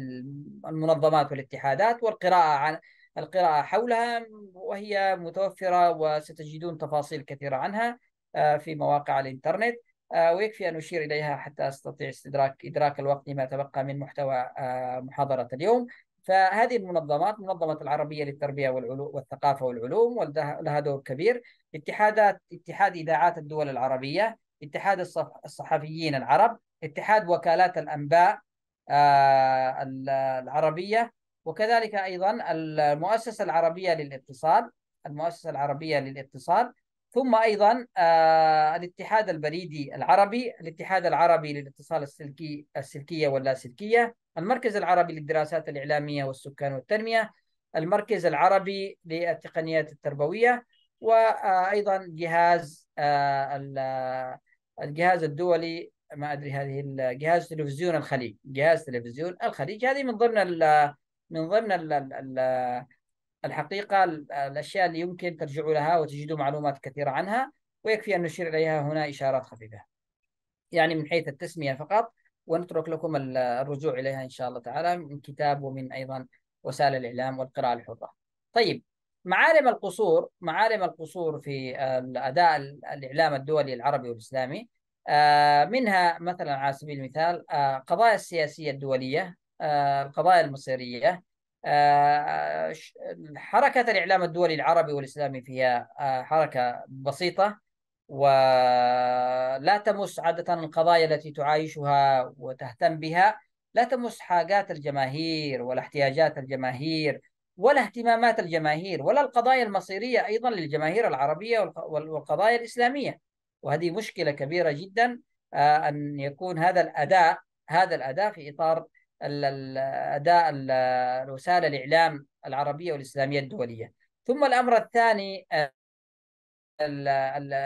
المنظمات والاتحادات والقراءه عن القراءة حولها وهي متوفرة وستجدون تفاصيل كثيرة عنها آه، في مواقع الإنترنت آه، ويكفي أن أشير إليها حتى أستطيع استدراك إدراك الوقت لما تبقى من محتوى آه، محاضرة اليوم فهذه المنظمات منظمة العربية للتربية والعلو والثقافة والعلوم ولها دور كبير اتحادات اتحاد إذاعات الدول العربية اتحاد الصحفيين العرب اتحاد وكالات الأنباء العربية وكذلك أيضا المؤسسة العربية للاتصال المؤسسة العربية للاتصال ثم أيضا آه، الاتحاد البريدي العربي الاتحاد العربي للاتصال السلكي السلكية واللاسلكية المركز العربي للدراسات الإعلامية والسكان والتنمية المركز العربي للتقنيات التربوية وأيضا جهاز آه، الجهاز الدولي ما أدري هذه جهاز تلفزيون الخليج جهاز تلفزيون الخليج هذه من ضمن من ضمن ال ال الحقيقة الأشياء اللي يمكن ترجعوا لها وتجدوا معلومات كثيرة عنها ويكفي أن نشير إليها هنا إشارات خفيفة يعني من حيث التسمية فقط ونترك لكم الرجوع إليها إن شاء الله تعالى من كتاب ومن أيضا وسائل الإعلام والقراءة الحرة طيب معالم القصور معالم القصور في أداء الإعلام الدولي العربي والإسلامي آه، منها مثلا على سبيل المثال آه، قضايا السياسية الدولية القضايا آه، المصيرية آه، حركة الإعلام الدولي العربي والإسلامي فيها آه، حركة بسيطة ولا تمس عادة القضايا التي تعايشها وتهتم بها لا تمس حاجات الجماهير ولا احتياجات الجماهير ولا اهتمامات الجماهير ولا القضايا المصيرية أيضا للجماهير العربية والقضايا الإسلامية وهذه مشكلة كبيرة جدا أن يكون هذا الأداء هذا الأداء في إطار اداء الوسائل الاعلام العربيه والاسلاميه الدوليه. ثم الامر الثاني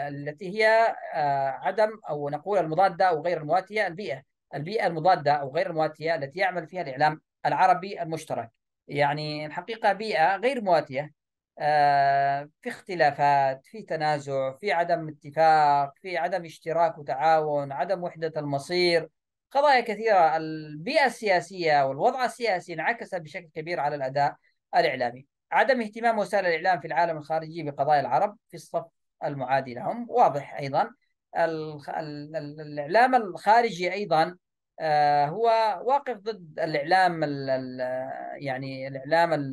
التي هي آه، عدم او نقول المضاده او غير المواتيه البيئه، البيئه المضاده او غير المواتيه التي يعمل فيها الاعلام العربي المشترك. يعني الحقيقه بيئه غير مواتيه آه، في اختلافات، في تنازع، في عدم اتفاق، في عدم اشتراك وتعاون، عدم وحده المصير، قضايا كثيرة البيئة السياسية والوضع السياسي انعكس بشكل كبير على الأداء الإعلامي عدم اهتمام وسائل الإعلام في العالم الخارجي بقضايا العرب في الصف المعادي لهم واضح أيضا الإعلام الخارجي أيضا آه، هو واقف ضد الإعلام يعني الإعلام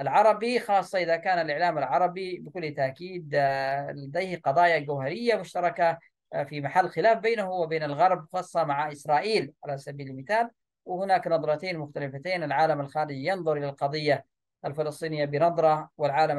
العربي خاصة إذا كان الإعلام العربي بكل تأكيد آه، لديه قضايا جوهرية مشتركة آه، في محل خلاف بينه وبين الغرب خاصة مع إسرائيل على سبيل المثال وهناك نظرتين مختلفتين العالم الخارجي ينظر إلى القضية الفلسطينية بنظرة والعالم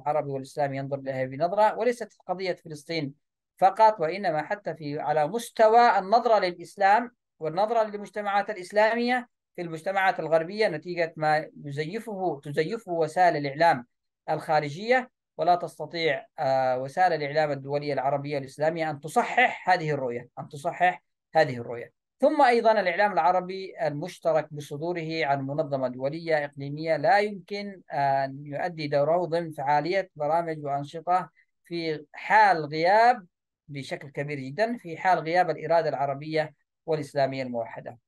العربي والإسلامي ينظر إليها بنظرة وليست قضية فلسطين فقط وإنما حتى في على مستوى النظرة للإسلام والنظرة للمجتمعات الإسلامية في المجتمعات الغربية نتيجة ما يزيفه تزيفه وسائل الإعلام الخارجية ولا تستطيع آه، وسائل الإعلام الدولية العربية الإسلامية أن تصحح هذه الرؤية أن تصحح هذه الرؤية ثم أيضا الإعلام العربي المشترك بصدوره عن منظمة دولية إقليمية لا يمكن آه، أن يؤدي دوره ضمن فعالية برامج وأنشطة في حال غياب بشكل كبير جدا في حال غياب الإرادة العربية والإسلامية الموحدة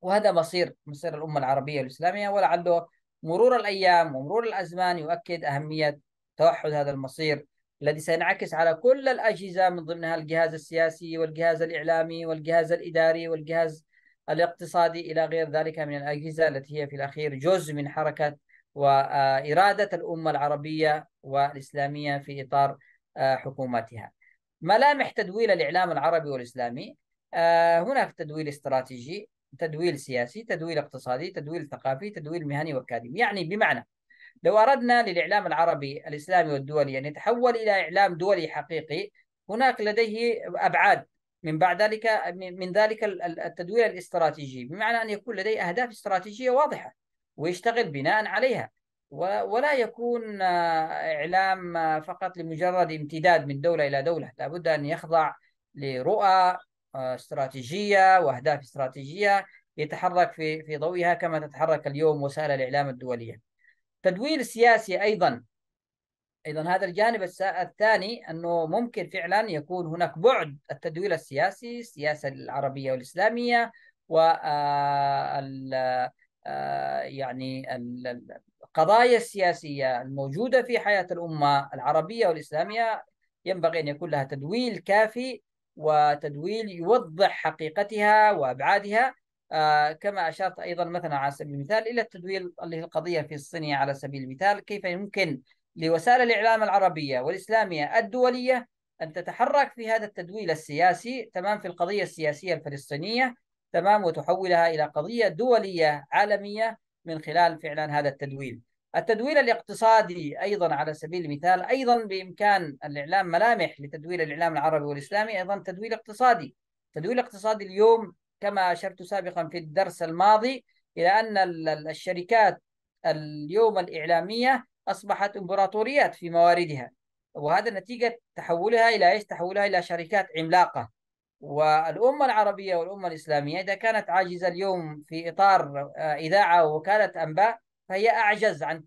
وهذا مصير مصير الأمة العربية والإسلامية ولعله مرور الأيام ومرور الأزمان يؤكد أهمية توحد هذا المصير الذي سينعكس على كل الأجهزة من ضمنها الجهاز السياسي والجهاز الإعلامي والجهاز الإداري والجهاز الاقتصادي إلى غير ذلك من الأجهزة التي هي في الأخير جزء من حركة وإرادة الأمة العربية والإسلامية في إطار آه، حكومتها ملامح تدويل الإعلام العربي والإسلامي آه، هناك تدويل استراتيجي تدويل سياسي تدويل اقتصادي تدويل ثقافي تدويل مهني وأكاديمي يعني بمعنى لو أردنا للإعلام العربي الإسلامي والدولي أن يتحول إلى إعلام دولي حقيقي هناك لديه أبعاد من بعد ذلك من ذلك التدوير الاستراتيجي بمعنى أن يكون لديه أهداف استراتيجية واضحة ويشتغل بناء عليها ولا يكون آه، إعلام آه، فقط لمجرد امتداد من دولة إلى دولة لابد أن يخضع لرؤى آه، استراتيجية وأهداف استراتيجية يتحرك في في ضوئها كما تتحرك اليوم وسائل الإعلام الدولية تدوير سياسي ايضا ايضا هذا الجانب الثاني انه ممكن فعلا يكون هناك بعد التدوير السياسي السياسه العربيه والاسلاميه و آه، آه، يعني القضايا السياسيه الموجوده في حياه الامه العربيه والاسلاميه ينبغي ان يكون لها تدويل كافي وتدويل يوضح حقيقتها وابعادها آه، كما أشرت أيضا مثلا على سبيل المثال إلى التدوير اللي هي القضية الفلسطينية على سبيل المثال كيف يمكن لوسائل الإعلام العربية والإسلامية الدولية أن تتحرك في هذا التدويل السياسي تمام في القضية السياسية الفلسطينية تمام وتحولها إلى قضية دولية عالمية من خلال فعلا هذا التدويل التدويل الاقتصادي أيضا على سبيل المثال أيضا بإمكان الإعلام ملامح لتدويل الإعلام العربي والإسلامي أيضا تدويل اقتصادي تدويل اقتصادي اليوم كما أشرت سابقا في الدرس الماضي إلى أن الشركات اليوم الإعلامية أصبحت إمبراطوريات في مواردها وهذا نتيجة تحولها إلى إيش؟ تحولها إلى شركات عملاقة والأمة العربية والأمة الإسلامية إذا كانت عاجزة اليوم في إطار آه، إذاعة ووكالة أنباء فهي أعجز عن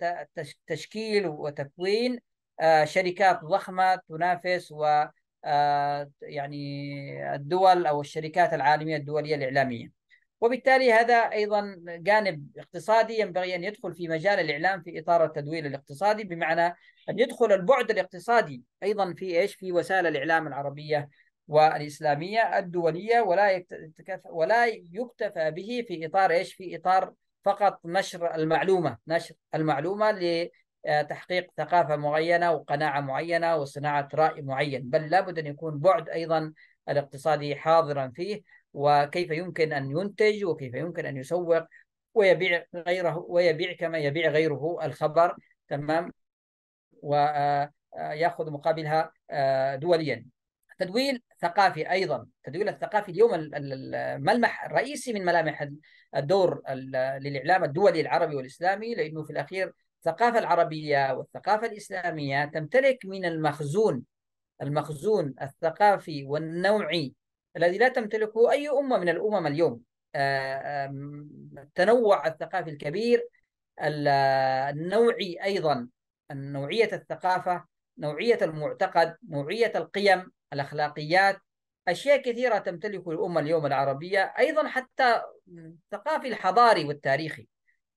تشكيل وتكوين آه، شركات ضخمة تنافس و آه، يعني الدول او الشركات العالميه الدوليه الاعلاميه. وبالتالي هذا ايضا جانب اقتصادي ينبغي ان يدخل في مجال الاعلام في اطار التدوير الاقتصادي بمعنى ان يدخل البعد الاقتصادي ايضا في ايش؟ في وسائل الاعلام العربيه والاسلاميه الدوليه ولا ولا يكتفى به في اطار ايش؟ في اطار فقط نشر المعلومه، نشر المعلومه آه، تحقيق ثقافه معينه وقناعه معينه وصناعه راي معين بل لابد ان يكون بعد ايضا الاقتصادي حاضرا فيه وكيف يمكن ان ينتج وكيف يمكن ان يسوق ويبيع غيره ويبيع كما يبيع غيره الخبر تمام وياخذ آه، آه، مقابلها دوليا تدويل ثقافي ايضا تدويل الثقافي اليوم الملمح الرئيسي من ملامح الدور للاعلام الدولي العربي والاسلامي لانه في الاخير الثقافة العربية والثقافة الإسلامية تمتلك من المخزون المخزون الثقافي والنوعي الذي لا تمتلكه أي أمة من الأمم اليوم آه، التنوع الثقافي الكبير النوعي أيضا نوعية الثقافة نوعية المعتقد نوعية القيم الأخلاقيات أشياء كثيرة تمتلك الأمة اليوم العربية أيضا حتى الثقافي الحضاري والتاريخي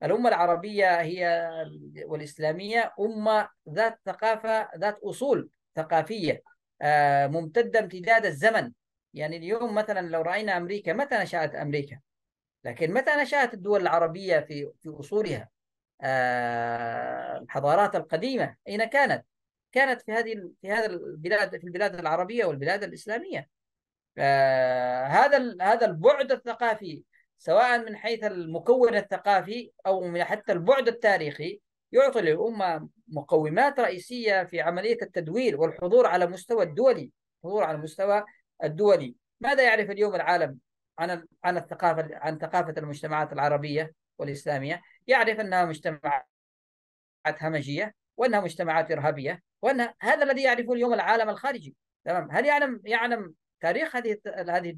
الأمة العربية هي والإسلامية أمة ذات ثقافة ذات أصول ثقافية آه، ممتدة امتداد الزمن يعني اليوم مثلا لو رأينا أمريكا متى نشأت أمريكا لكن متى نشأت الدول العربية في في أصولها آه، الحضارات القديمة أين كانت كانت في هذه في هذا البلاد في البلاد العربية والبلاد الإسلامية آه، هذا هذا البعد الثقافي سواء من حيث المكون الثقافي أو من حتى البعد التاريخي يعطي للأمة مقومات رئيسية في عملية التدوير والحضور على مستوى الدولي حضور على المستوى الدولي ماذا يعرف اليوم العالم عن عن الثقافة عن ثقافة المجتمعات العربية والإسلامية يعرف أنها مجتمعات همجية وأنها مجتمعات إرهابية وأن هذا الذي يعرفه اليوم العالم الخارجي تمام هل يعلم يعلم تاريخ هذه هذه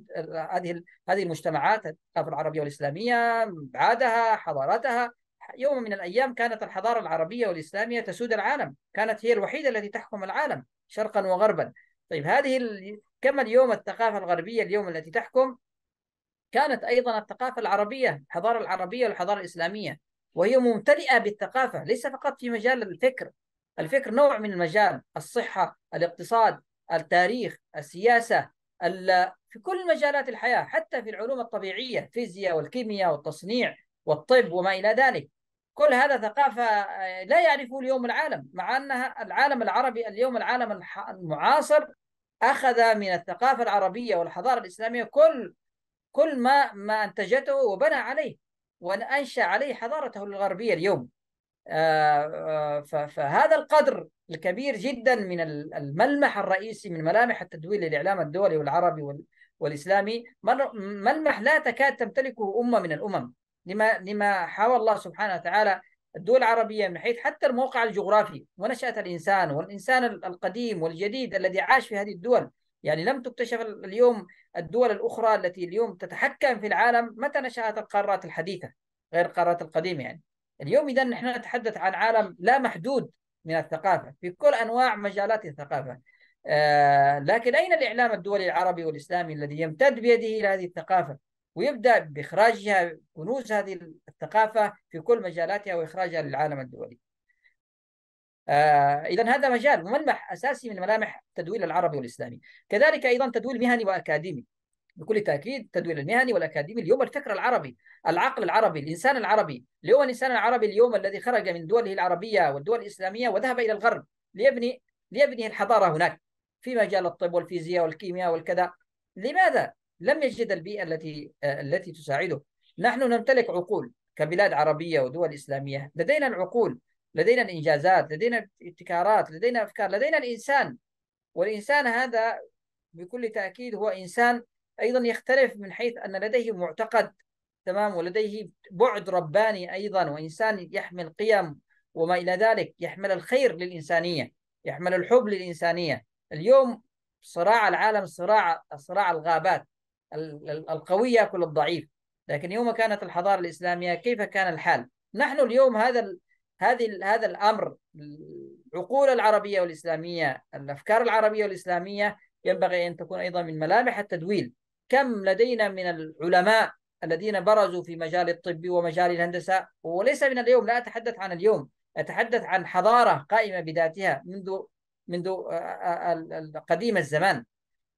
هذه هذه المجتمعات العربيه والاسلاميه بعادها حضارتها يوم من الايام كانت الحضاره العربيه والاسلاميه تسود العالم، كانت هي الوحيده التي تحكم العالم شرقا وغربا. طيب هذه كما اليوم الثقافه الغربيه اليوم التي تحكم كانت ايضا الثقافه العربيه، الحضاره العربيه والحضاره الاسلاميه، وهي ممتلئه بالثقافه ليس فقط في مجال الفكر. الفكر نوع من المجال، الصحه، الاقتصاد، التاريخ، السياسه، في كل مجالات الحياه حتى في العلوم الطبيعيه الفيزياء والكيمياء والتصنيع والطب وما الى ذلك كل هذا ثقافه آه، لا يعرفه اليوم العالم مع انها العالم العربي اليوم العالم المعاصر اخذ من الثقافه العربيه والحضاره الاسلاميه كل كل ما ما انتجته وبنى عليه وانشا عليه حضارته الغربيه اليوم آه، آه، فهذا القدر الكبير جدا من الملمح الرئيسي من ملامح التدوير للاعلام الدولي والعربي والاسلامي ملمح لا تكاد تمتلكه امه من الامم لما لما حاول الله سبحانه وتعالى الدول العربيه من حيث حتى الموقع الجغرافي ونشاه الانسان والانسان القديم والجديد الذي عاش في هذه الدول يعني لم تكتشف اليوم الدول الاخرى التي اليوم تتحكم في العالم متى نشات القارات الحديثه غير القارات القديمه يعني اليوم إذا نحن نتحدث عن عالم لا محدود من الثقافة في كل أنواع مجالات الثقافة آه لكن أين الإعلام الدولي العربي والإسلامي الذي يمتد بيده إلى هذه الثقافة ويبدأ بإخراجها كنوز هذه الثقافة في كل مجالاتها وإخراجها للعالم الدولي آه إذا هذا مجال ملمح أساسي من ملامح التدويل العربي والإسلامي كذلك أيضا تدويل مهني وأكاديمي بكل تاكيد التدوين المهني والاكاديمي اليوم الفكر العربي العقل العربي الانسان العربي اللي هو الانسان العربي اليوم الذي خرج من دوله العربيه والدول الاسلاميه وذهب الى الغرب ليبني ليبني الحضاره هناك في مجال الطب والفيزياء والكيمياء والكذا لماذا لم يجد البيئه التي آه، التي تساعده نحن نمتلك عقول كبلاد عربيه ودول اسلاميه لدينا العقول لدينا الانجازات لدينا الابتكارات لدينا افكار لدينا الانسان والانسان هذا بكل تاكيد هو انسان أيضا يختلف من حيث أن لديه معتقد تمام ولديه بعد رباني أيضا وإنسان يحمل قيم وما إلى ذلك يحمل الخير للإنسانية يحمل الحب للإنسانية اليوم صراع العالم صراع صراع الغابات القوي يأكل الضعيف لكن يوم كانت الحضارة الإسلامية كيف كان الحال نحن اليوم هذا هذه هذا الأمر العقول العربية والإسلامية الأفكار العربية والإسلامية ينبغي أن تكون أيضا من ملامح التدويل كم لدينا من العلماء الذين برزوا في مجال الطب ومجال الهندسة وليس من اليوم لا أتحدث عن اليوم أتحدث عن حضارة قائمة بذاتها منذ منذ آه، آه، قديم الزمان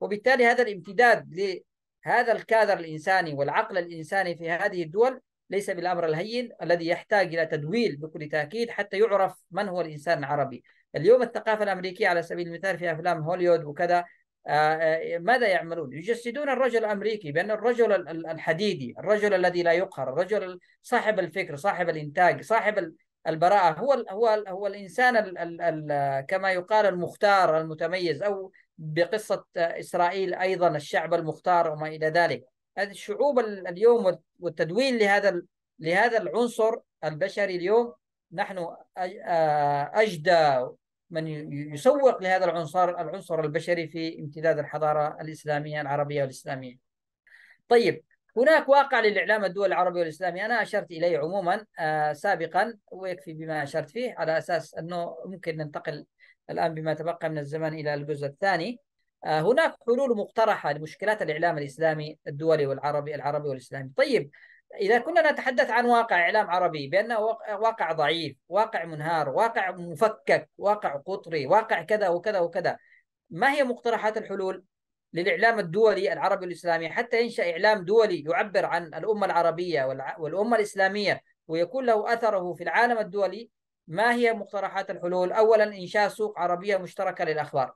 وبالتالي هذا الامتداد لهذا الكادر الإنساني والعقل الإنساني في هذه الدول ليس بالأمر الهين الذي يحتاج إلى تدويل بكل تأكيد حتى يعرف من هو الإنسان العربي اليوم الثقافة الأمريكية على سبيل المثال في أفلام هوليوود وكذا آه، آه، ماذا يعملون؟ يجسدون الرجل الامريكي بان الرجل الحديدي، الرجل الذي لا يقهر، الرجل صاحب الفكر، صاحب الانتاج، صاحب البراءة، هو هو هو الانسان الـ الـ كما يقال المختار المتميز او بقصه اسرائيل ايضا الشعب المختار وما الى ذلك. الشعوب اليوم والتدوين لهذا لهذا العنصر البشري اليوم نحن آه، اجدى من يسوق لهذا العنصر العنصر البشري في امتداد الحضاره الاسلاميه العربيه والاسلاميه. طيب هناك واقع للاعلام الدول العربي والاسلامي انا اشرت اليه عموما آه، سابقا ويكفي بما اشرت فيه على اساس انه ممكن ننتقل الان بما تبقى من الزمن الى الجزء الثاني. آه، هناك حلول مقترحه لمشكلات الاعلام الاسلامي الدولي والعربي العربي والاسلامي. طيب إذا كنا نتحدث عن واقع إعلام عربي بأنه واقع ضعيف واقع منهار واقع مفكك واقع قطري واقع كذا وكذا وكذا ما هي مقترحات الحلول للإعلام الدولي العربي الإسلامي حتى ينشأ إعلام دولي يعبر عن الأمة العربية والأمة الإسلامية ويكون له أثره في العالم الدولي ما هي مقترحات الحلول أولا إنشاء سوق عربية مشتركة للأخبار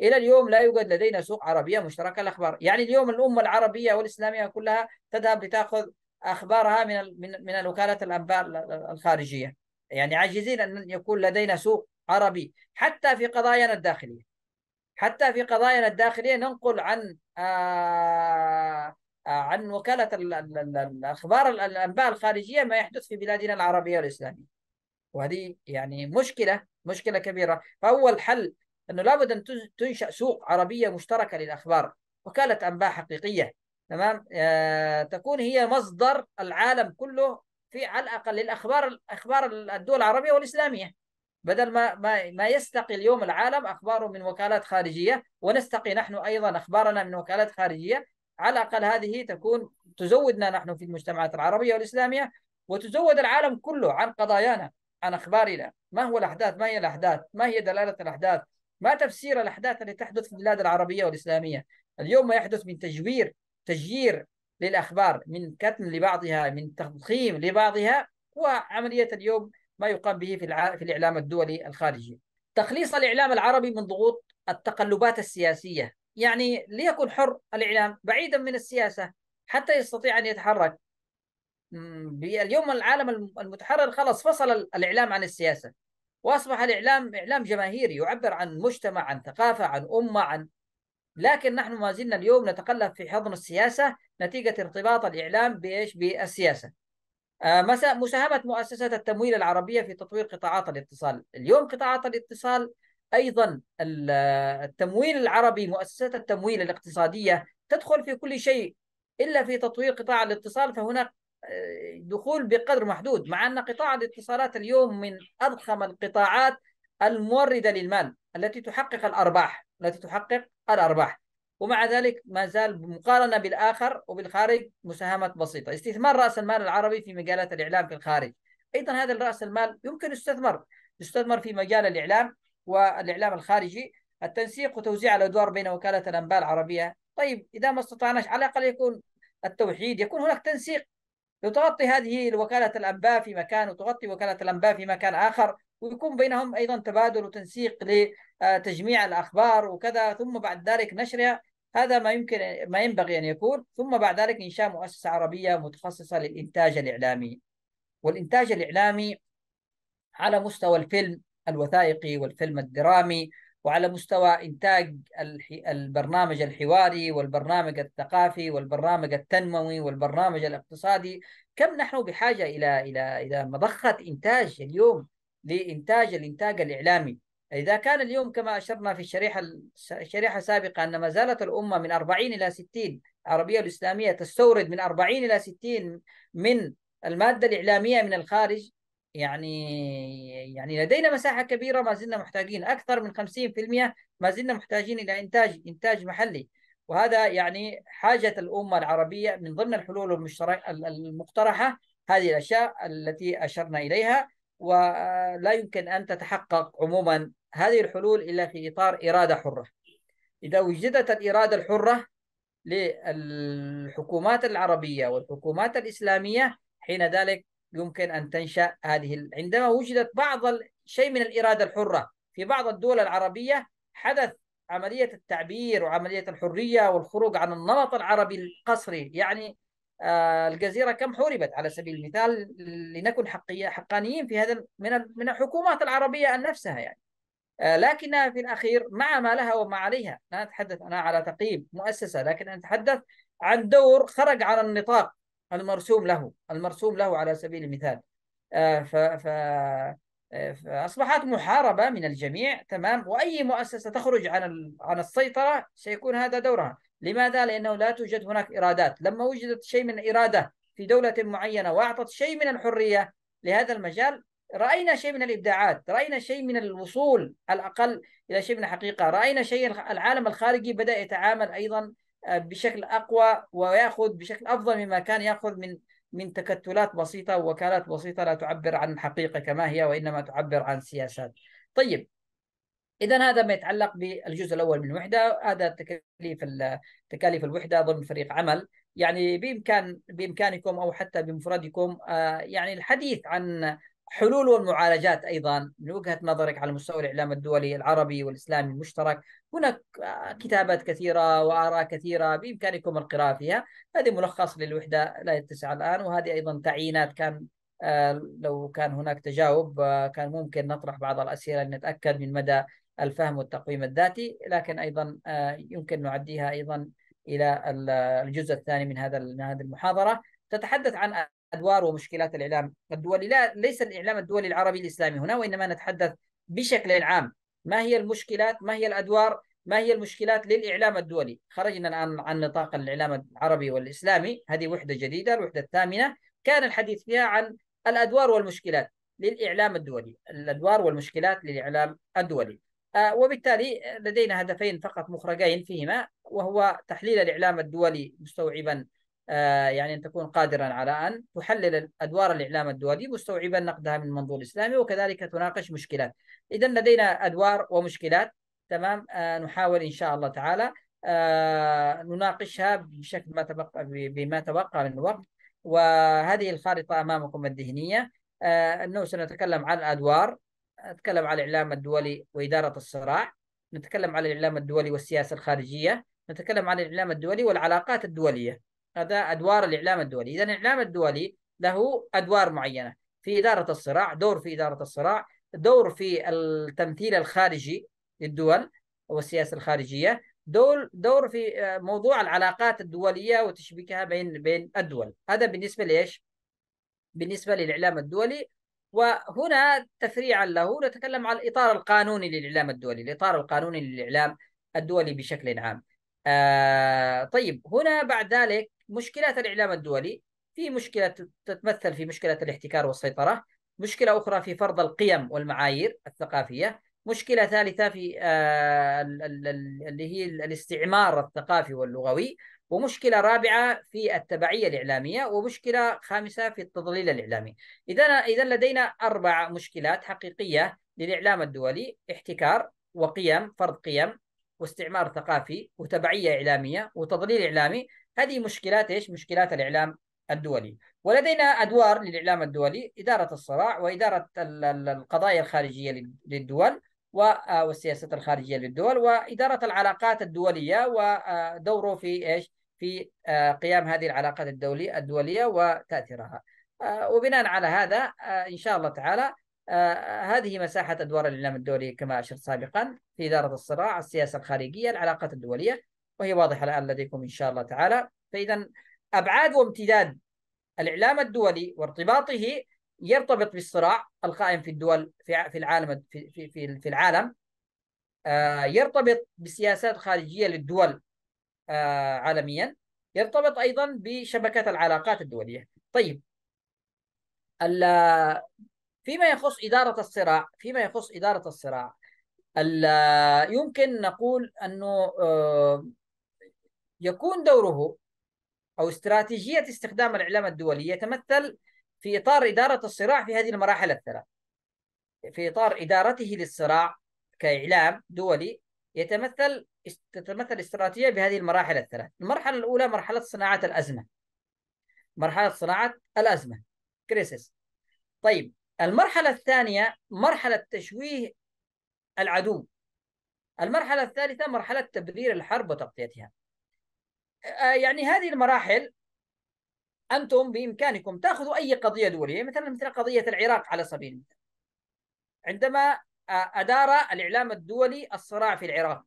الى اليوم لا يوجد لدينا سوق عربيه مشتركه للأخبار يعني اليوم الامه العربيه والاسلاميه كلها تذهب لتاخذ اخبارها من من من الوكالات الانباء الخارجيه يعني عاجزين ان يكون لدينا سوق عربي حتى في قضايانا الداخليه حتى في قضايانا الداخليه ننقل عن آه، آه، عن وكاله الاخبار الانباء الخارجيه ما يحدث في بلادنا العربيه والاسلاميه وهذه يعني مشكله مشكله كبيره فاول حل انه لابد ان تنشا سوق عربيه مشتركه للاخبار وكاله انباء حقيقيه تمام آه، تكون هي مصدر العالم كله في على الاقل للاخبار اخبار الدول العربيه والاسلاميه بدل ما ما ما يستقي اليوم العالم اخباره من وكالات خارجيه ونستقي نحن ايضا اخبارنا من وكالات خارجيه على الاقل هذه تكون تزودنا نحن في المجتمعات العربيه والاسلاميه وتزود العالم كله عن قضايانا عن اخبارنا ما هو الاحداث ما هي الاحداث ما هي دلاله الاحداث ما تفسير الاحداث التي تحدث في البلاد العربيه والاسلاميه اليوم ما يحدث من تجوير تجيير للأخبار من كتم لبعضها من تضخيم لبعضها هو عملية اليوم ما يقام به في, الع... في الإعلام الدولي الخارجي تخليص الإعلام العربي من ضغوط التقلبات السياسية يعني ليكن حر الإعلام بعيدا من السياسة حتى يستطيع أن يتحرك اليوم العالم المتحرر خلاص فصل الإعلام عن السياسة وأصبح الإعلام إعلام جماهيري يعبر عن مجتمع عن ثقافة عن أمة عن لكن نحن ما زلنا اليوم نتقلب في حضن السياسة نتيجة ارتباط الإعلام بإيش بالسياسة آه، مساهمة مؤسسة التمويل العربية في تطوير قطاعات الاتصال اليوم قطاعات الاتصال أيضا التمويل العربي مؤسسات التمويل الاقتصادية تدخل في كل شيء إلا في تطوير قطاع الاتصال فهناك آه، دخول بقدر محدود مع أن قطاع الاتصالات اليوم من أضخم القطاعات الموردة للمال التي تحقق الأرباح التي تحقق الأرباح ومع ذلك ما زال مقارنة بالآخر وبالخارج مساهمات بسيطة استثمار رأس المال العربي في مجالات الإعلام في الخارج أيضا هذا رأس المال يمكن يستثمر يستثمر في مجال الإعلام والإعلام الخارجي التنسيق وتوزيع الأدوار بين وكالة الأنباء العربية طيب إذا ما استطعناش على الأقل يكون التوحيد يكون هناك تنسيق لو تغطي هذه وكالة الأنباء في مكان وتغطي وكالة الأنباء في مكان آخر ويكون بينهم ايضا تبادل وتنسيق لتجميع الاخبار وكذا ثم بعد ذلك نشرها هذا ما يمكن ما ينبغي ان يكون ثم بعد ذلك انشاء مؤسسه عربيه متخصصه للانتاج الاعلامي والانتاج الاعلامي على مستوى الفيلم الوثائقي والفيلم الدرامي وعلى مستوى انتاج البرنامج الحواري والبرنامج الثقافي والبرنامج التنموي والبرنامج الاقتصادي كم نحن بحاجه الى الى الى مضخه انتاج اليوم لإنتاج الإنتاج الإعلامي إذا كان اليوم كما أشرنا في الشريحة الشريحة السابقة أن ما زالت الأمة من 40 إلى 60 العربية الإسلامية تستورد من 40 إلى 60 من المادة الإعلامية من الخارج يعني يعني لدينا مساحة كبيرة ما زلنا محتاجين أكثر من 50% ما زلنا محتاجين إلى إنتاج إنتاج محلي وهذا يعني حاجة الأمة العربية من ضمن الحلول المقترحة هذه الأشياء التي أشرنا إليها ولا يمكن أن تتحقق عموما هذه الحلول إلا في إطار إرادة حرة إذا وجدت الإرادة الحرة للحكومات العربية والحكومات الإسلامية حين ذلك يمكن أن تنشأ هذه عندما وجدت بعض شيء من الإرادة الحرة في بعض الدول العربية حدث عملية التعبير وعملية الحرية والخروج عن النمط العربي القصري يعني آه، الجزيره كم حوربت على سبيل المثال لنكن حقية حقانيين في هذا من من الحكومات العربيه نفسها يعني آه، لكنها في الاخير مع ما لها وما عليها لا اتحدث انا على تقييم مؤسسه لكن اتحدث عن دور خرج عن النطاق المرسوم له المرسوم له على سبيل المثال آه، ف ف فاصبحت محاربه من الجميع تمام واي مؤسسه تخرج عن عن السيطره سيكون هذا دورها لماذا؟ لأنه لا توجد هناك إرادات لما وجدت شيء من إرادة في دولة معينة وأعطت شيء من الحرية لهذا المجال رأينا شيء من الإبداعات رأينا شيء من الوصول على الأقل إلى شيء من الحقيقة رأينا شيء العالم الخارجي بدأ يتعامل أيضا آه، بشكل أقوى ويأخذ بشكل أفضل مما كان يأخذ من من تكتلات بسيطة ووكالات بسيطة لا تعبر عن الحقيقة كما هي وإنما تعبر عن سياسات طيب اذا هذا ما يتعلق بالجزء الاول من الوحده هذا تكاليف تكاليف الوحده ضمن فريق عمل يعني بامكان بامكانكم او حتى بمفردكم آه، يعني الحديث عن حلول والمعالجات ايضا من وجهه نظرك على مستوى الاعلام الدولي العربي والاسلامي المشترك، هناك آه، كتابات كثيره واراء كثيره بامكانكم القراءه فيها، هذه ملخص للوحده لا يتسع الان وهذه ايضا تعيينات كان آه، لو كان هناك تجاوب كان ممكن نطرح بعض الاسئله لنتاكد من مدى الفهم والتقويم الذاتي لكن أيضا آه، يمكن نعديها أيضا إلى الجزء الثاني من هذا من هذه المحاضرة تتحدث عن أدوار ومشكلات الإعلام الدولي لا ليس الإعلام الدولي العربي الإسلامي هنا وإنما نتحدث بشكل عام ما هي المشكلات ما هي الأدوار ما هي المشكلات للإعلام الدولي خرجنا الآن عن نطاق الإعلام العربي والإسلامي هذه وحدة جديدة الوحدة الثامنة كان الحديث فيها عن الأدوار والمشكلات للإعلام الدولي الأدوار والمشكلات للإعلام الدولي آه، وبالتالي لدينا هدفين فقط مخرجين فيهما وهو تحليل الإعلام الدولي مستوعبا آه، يعني أن تكون قادرا على أن تحلل أدوار الإعلام الدولي مستوعبا نقدها من منظور اسلامي وكذلك تناقش مشكلات إذا لدينا أدوار ومشكلات تمام آه، نحاول إن شاء الله تعالى نناقشها بشكل ما تبقى بما تبقى من الوقت وهذه الخارطة أمامكم الذهنية أنه سنتكلم عن الأدوار اتكلم على الاعلام الدولي واداره الصراع نتكلم على الاعلام الدولي والسياسه الخارجيه نتكلم عن الاعلام الدولي والعلاقات الدوليه هذا ادوار الاعلام الدولي اذا الاعلام الدولي له ادوار معينه في اداره الصراع دور في اداره الصراع دور في التمثيل الخارجي للدول والسياسه الخارجيه دور دور في آه، موضوع العلاقات الدوليه وتشبيكها بين بين الدول هذا بالنسبه لايش بالنسبه للاعلام الدولي وهنا تفريعا له نتكلم عن الإطار القانوني للإعلام الدولي الإطار القانوني للإعلام الدولي بشكل عام آه طيب هنا بعد ذلك مشكلات الإعلام الدولي في مشكلة تتمثل في مشكلة الاحتكار والسيطرة مشكلة أخرى في فرض القيم والمعايير الثقافية مشكلة ثالثة في آه اللي هي الاستعمار الثقافي واللغوي ومشكله رابعه في التبعيه الاعلاميه ومشكله خامسه في التضليل الاعلامي اذا اذا لدينا اربع مشكلات حقيقيه للاعلام الدولي احتكار وقيم فرض قيم واستعمار ثقافي وتبعيه اعلاميه وتضليل اعلامي هذه مشكلات ايش مشكلات الاعلام الدولي ولدينا ادوار للاعلام الدولي اداره الصراع واداره القضايا الخارجيه للدول آه، والسياسات الخارجيه للدول واداره العلاقات الدوليه ودوره آه، في ايش في آه، قيام هذه العلاقات الدولية الدولية وتأثيرها آه، وبناء على هذا آه، إن شاء الله تعالى هذه مساحة أدوار الإعلام الدولي كما أشرت سابقا في إدارة الصراع السياسة الخارجية العلاقات الدولية وهي واضحة الآن لديكم إن شاء الله تعالى فإذا أبعاد وامتداد الإعلام الدولي وارتباطه يرتبط بالصراع القائم في الدول في العالم في في في العالم يرتبط بسياسات خارجيه للدول آه، عالميا يرتبط ايضا بشبكه العلاقات الدوليه. طيب فيما يخص اداره الصراع، فيما يخص اداره الصراع يمكن نقول انه آه، يكون دوره او استراتيجيه استخدام الاعلام الدولي يتمثل في اطار اداره الصراع في هذه المراحل الثلاث. في اطار ادارته للصراع كاعلام دولي يتمثل تتمثل الاستراتيجية بهذه المراحل الثلاث المرحلة الأولى مرحلة صناعة الأزمة مرحلة صناعة الأزمة كريسيس طيب المرحلة الثانية مرحلة تشويه العدو المرحلة الثالثة مرحلة تبرير الحرب وتغطيتها آه، آه، يعني هذه المراحل أنتم بإمكانكم تأخذوا أي قضية دولية مثلا مثل قضية العراق على سبيل المثال عندما آه، أدار الإعلام الدولي الصراع في العراق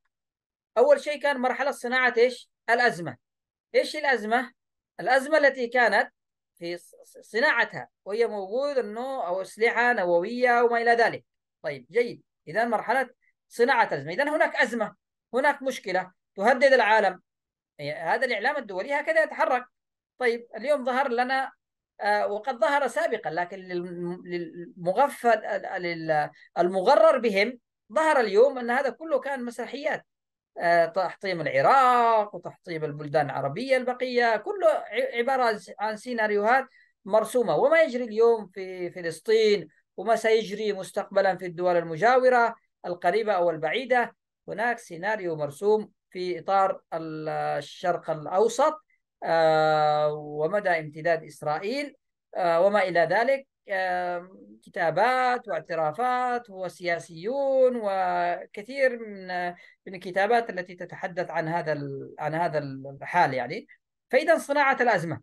اول شيء كان مرحله صناعه ايش؟ الازمه. ايش الازمه؟ الازمه التي كانت في صناعتها وهي موجود انه او اسلحه نوويه وما الى ذلك. طيب جيد اذا مرحله صناعه الازمه، اذا هناك ازمه هناك مشكله تهدد العالم. إيه، هذا الاعلام الدولي هكذا يتحرك. طيب اليوم ظهر لنا آه، وقد ظهر سابقا لكن للمغفل المغرر بهم ظهر اليوم ان هذا كله كان مسرحيات آه، تحطيم العراق وتحطيم البلدان العربية البقية كله عبارة عن سيناريوهات مرسومة وما يجري اليوم في فلسطين وما سيجري مستقبلا في الدول المجاورة القريبة أو البعيدة هناك سيناريو مرسوم في إطار الشرق الأوسط آه، ومدى امتداد إسرائيل آه، وما إلى ذلك كتابات واعترافات وسياسيون وكثير من من الكتابات التي تتحدث عن هذا عن هذا الحال يعني فاذا صناعه الازمه